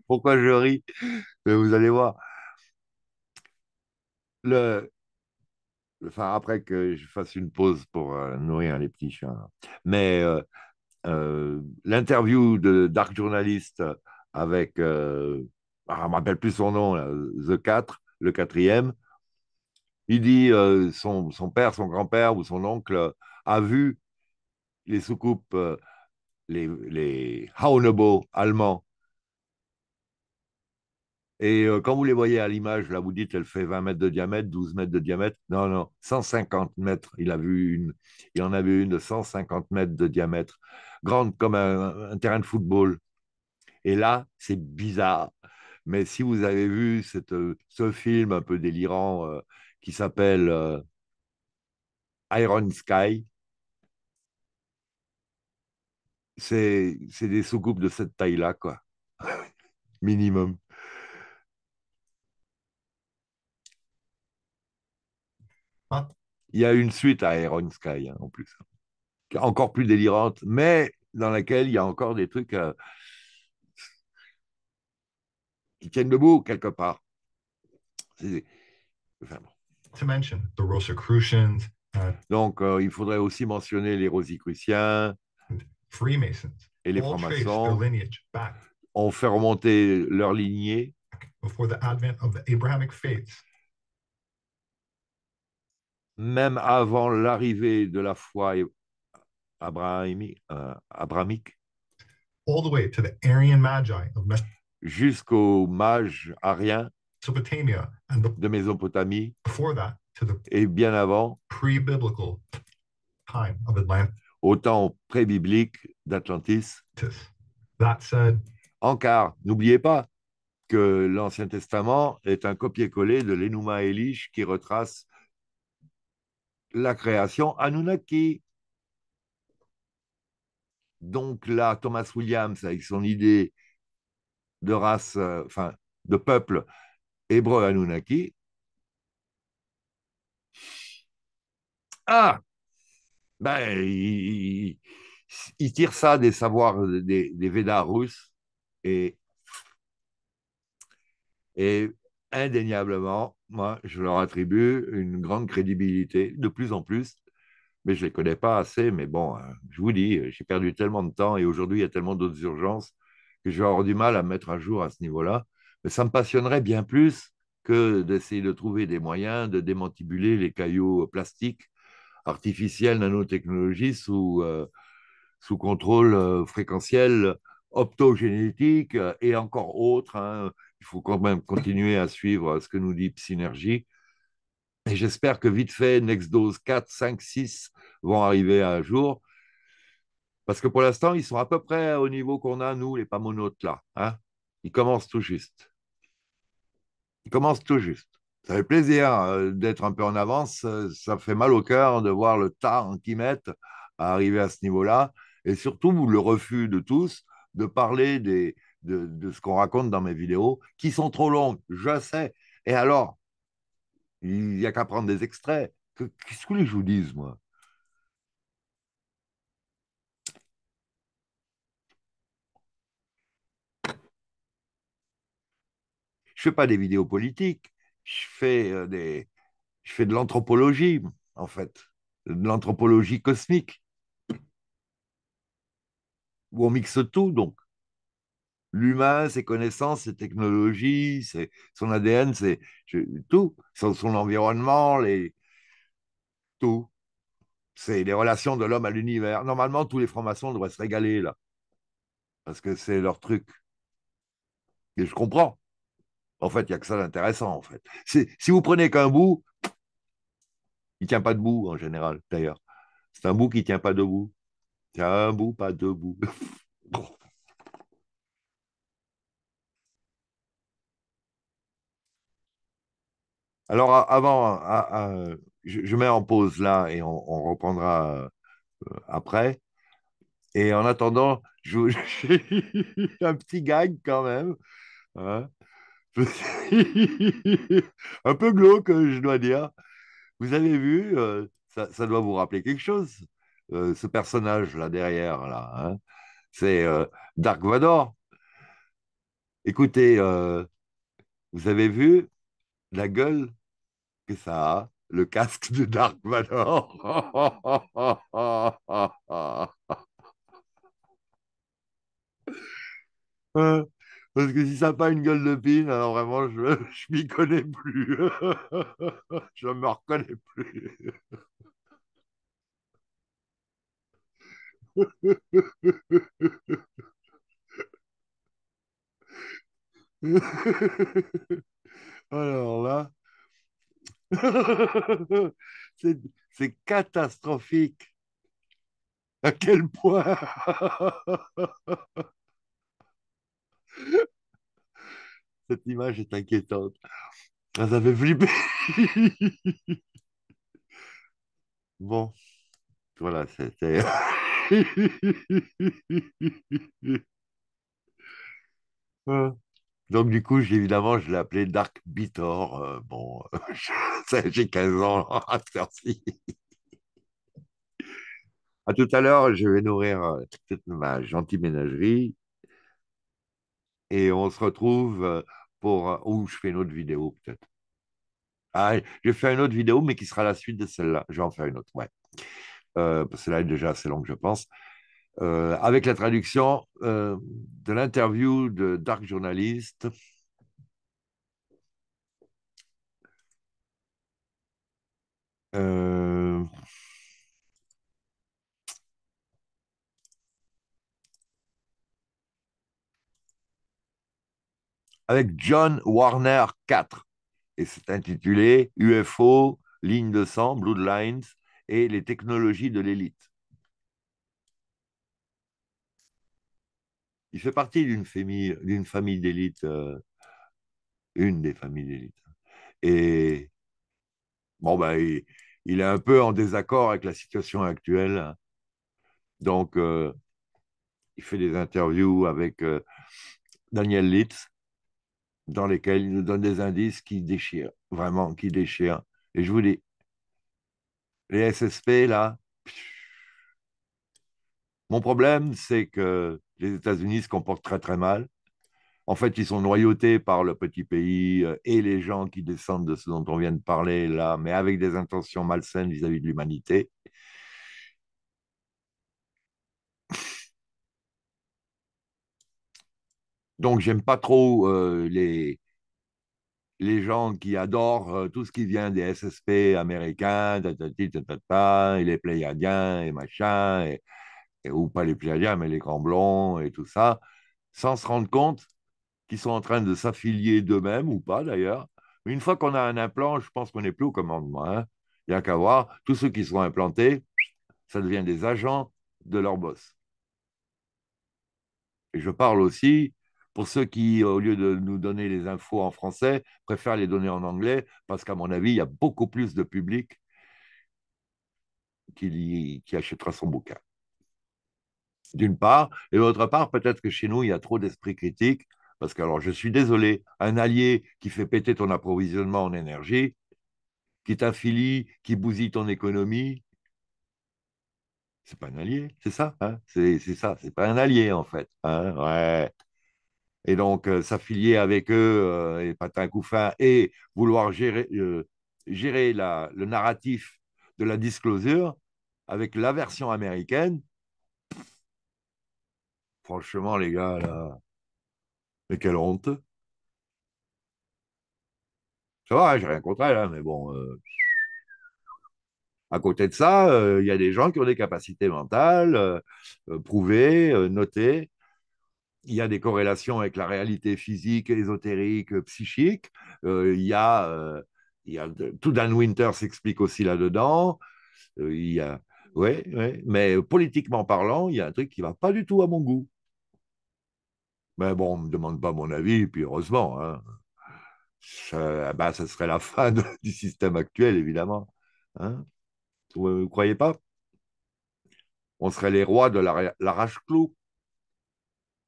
Pourquoi je ris Vous allez voir. Le, après que je fasse une pause pour euh, nourrir les petits chiens. Hein. Mais euh, euh, l'interview de Dark Journalist avec, je ne me rappelle plus son nom, The 4, le quatrième, il dit son, son, père, son grand-père ou son oncle a vu les soucoupes, les, les Haunebo allemands et euh, quand vous les voyez à l'image, là, vous dites, elle fait 20 mètres de diamètre, 12 mètres de diamètre. Non, non, 150 mètres. Il a vu une. Il en a vu une de 150 mètres de diamètre, grande comme un, terrain de football. Et là, c'est bizarre. Mais si vous avez vu euh, ce film un peu délirant euh, qui s'appelle Iron Sky, c'est des soucoupes de cette taille-là, quoi. *laughs* Minimum. Hein? Il y a une suite à Iron Sky, hein, en plus, encore plus délirante, mais dans laquelle il y a encore des trucs euh, qui tiennent debout quelque part. the Rosicrucians. Uh, Donc, euh, il faudrait aussi mentionner les Rosicruciens et les francs-maçons. On fait remonter leur lignée même avant l'arrivée de la foi euh, abrahamique, all the way jusqu'aux de Mésopotamie, et bien avant, pre time au temps pré d'Atlantis. Encore, n'oubliez pas que l'Ancien Testament est un copier-coller de l'Enuma Elish qui retrace la création Anunnaki. Donc là, Thomas Williams, avec son idée de race, euh, enfin, de peuple hébreu Anunnaki. Ah ben, il, tire ça des savoirs des, des Védas russes et, et indéniablement, moi, je leur attribue une grande crédibilité, de plus en plus. Mais je ne les connais pas assez, mais bon, euh, je vous dis, j'ai perdu tellement de temps et aujourd'hui, il y a tellement d'autres urgences que je vais avoir du mal à mettre à jour à ce niveau-là. Mais ça me passionnerait bien plus que d'essayer de trouver des moyens de démantibuler les cailloux plastiques, artificiels, nanotechnologies sous, euh, sous contrôle euh, fréquentiel, optogénétique et encore autres. Hein il faut quand même continuer à suivre ce que nous dit Synergie. Et j'espère que vite fait, Next Dose 4, 5, 6 vont arriver un jour. Parce que pour l'instant, ils sont à peu près au niveau qu'on a, nous, les pamonautes, là. Hein. ils commencent tout juste. Ils commencent tout juste. Ça fait plaisir euh, d'être un peu en avance. Euh, ça fait mal au cœur de voir le temps qu'ils mettent à arriver à ce niveau-là. Et surtout, le refus de tous de parler des, de, ce qu'on raconte dans mes vidéos, qui sont trop longues, je sais. Et alors, il n'y a qu'à prendre des extraits. Qu'est-ce que je vous dise, moi je fais pas des vidéos politiques, je fais, euh, des, je fais de l'anthropologie, en fait, de l'anthropologie cosmique, où on mixe tout, donc l'humain, ses connaissances, ses technologies, son ADN, c'est tout, son, environnement, tout. C'est les relations de l'homme à l'univers. Normalement, tous les francs-maçons devraient se régaler là, parce que c'est leur truc. Et je comprends. En fait, il n'y a que ça d'intéressant, en fait. Si vous prenez qu'un bout, il tient pas debout en général, d'ailleurs. C'est un bout qui tient pas debout. tient un bout, pas debout. *laughs* Alors, avant, je, mets en pause là et on, reprendra euh, après. Et en attendant, *laughs* j'ai un petit gag quand même. Hein. *laughs* un peu glauque, je dois dire. Vous avez vu, euh, ça, doit vous rappeler quelque chose, euh, ce personnage là derrière, là. Hein. C'est Dark Vador. Écoutez, vous avez vu la gueule que ça a le casque de Dark Vador. *laughs* parce que si ça n'a pas une gueule de pin, alors vraiment, je ne *laughs* m'y connais plus. *laughs* je ne me reconnais plus. alors là. *laughs* c'est catastrophique. À quel point *laughs* Cette image est inquiétante. Vous avez flippé. bon, voilà, c'était. *laughs* Donc, du coup, évidemment, je l'ai appelé Dark Bitor. Euh, bon, *laughs* j'ai 15 ans *laughs* à À tout à l'heure, je vais nourrir euh, ma gentille ménagerie. Et on se retrouve euh, pour. Ou je fais une autre vidéo, peut-être. Ah, je fais une autre vidéo, mais qui sera la suite de celle-là. Je vais en faire une autre, ouais. Euh, celle-là est déjà assez longue, je pense. Euh, avec la traduction euh, de l'interview de Dark Journalist. Euh, avec John Warner 4 et c'est intitulé UFO, ligne de sang, Bloodlines et les technologies de l'élite. Il fait partie d'une famille, d'une famille d'élite, euh, une des familles d'élite. Et bon, ben, il, est un peu en désaccord avec la situation actuelle. Donc, euh, il fait des interviews avec euh, Daniel Litz, dans lesquelles il nous donne des indices qui déchirent, vraiment qui déchirent. Et je vous dis, les SSP, là, mon problème, c'est que les États-Unis se comportent très très mal. En fait, ils sont noyautés par le petit pays euh, et les gens qui descendent de ce dont on vient de parler là, mais avec des intentions malsaines vis-à-vis de l'humanité. Donc, j'aime pas trop euh, les, les gens qui adorent euh, tout ce qui vient des SSP américains, et les Pléiadiens, et machin, et ou pas les Pléiadiens, mais les Camblons et tout ça, sans se rendre compte qu'ils sont en train de s'affilier d'eux-mêmes ou pas d'ailleurs. Mais une fois qu'on a un implant, je pense qu'on n'est plus au commandement. Hein. Il y n'y a qu'à voir, tous ceux qui sont implantés, ça devient des agents de leur boss. Et je parle aussi pour ceux qui, au lieu de nous donner les infos en français, préfèrent les donner en anglais, parce qu'à mon avis, il y a beaucoup plus de public qui achètera son bouquin d'une part, et d'autre part, peut-être que chez nous, il y a trop d'esprit critique, parce que, alors, je suis désolé, un allié qui fait péter ton approvisionnement en énergie, qui t'affilie, qui bousille ton économie, c'est pas un allié, c'est ça, hein, c'est ça, c'est pas un allié, en fait. Hein, ouais. Et donc, euh, s'affilier avec eux, et euh, et patin couffin, et vouloir gérer, euh, gérer la, le narratif de la disclosure avec la version américaine, Franchement, les gars, là. Mais quelle honte. Ça va, hein, j'ai rien contre elle, hein, mais bon. Euh. À côté de ça, il euh, y a des gens qui ont des capacités mentales euh, prouvées, notées. Il y a des corrélations avec la réalité physique, ésotérique, psychique. Il y a, y a tout Dan Winter s'explique aussi là-dedans. Il y a, ouais. mais politiquement parlant, il y a un truc qui va pas du tout à mon goût. Mais bon, on ne me demande pas mon avis, puis heureusement. Hein. Ça, ah bah, serait la fin du système actuel, évidemment. Hein. vous ne croyez pas On serait les rois de l'arrache-clou.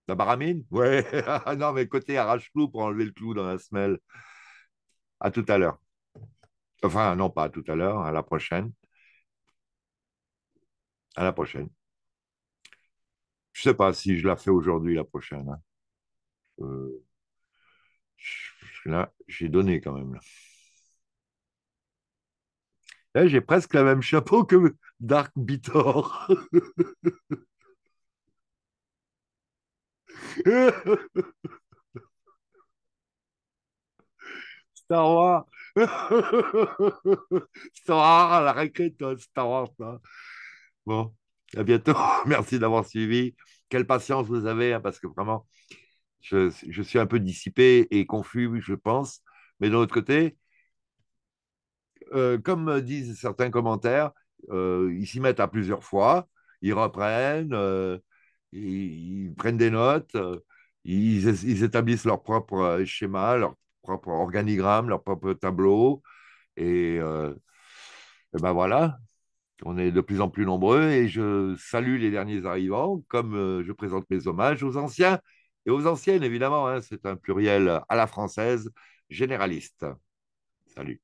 La, baramine Oui, *laughs* non, mais côté arrache-clou pour enlever le clou dans la semelle. À tout à l'heure. Enfin, non, pas à tout à l'heure, à la prochaine. À la prochaine. Je ne sais pas si je la fais aujourd'hui, la prochaine. Hein. Euh, là, j'ai donné quand même. Là, eh, j'ai presque le même chapeau que Dark Bitor. *laughs* Star Wars. *laughs* Star Wars, la récré, Star Wars. Bon, à bientôt. *laughs* Merci d'avoir suivi. Quelle patience vous avez, hein, parce que vraiment, je, suis un peu dissipé et confus, je pense. Mais d'un autre côté, euh, comme disent certains commentaires, euh, ils s'y mettent à plusieurs fois, ils reprennent, euh, ils, prennent des notes, ils, établissent leur propre schéma, leur propre organigramme, leur propre tableau. Et, et ben voilà, on est de plus en plus nombreux et je salue les derniers arrivants, comme je présente mes hommages aux anciens et aux anciennes, évidemment. Hein, c'est un pluriel à la française, généraliste. Salut.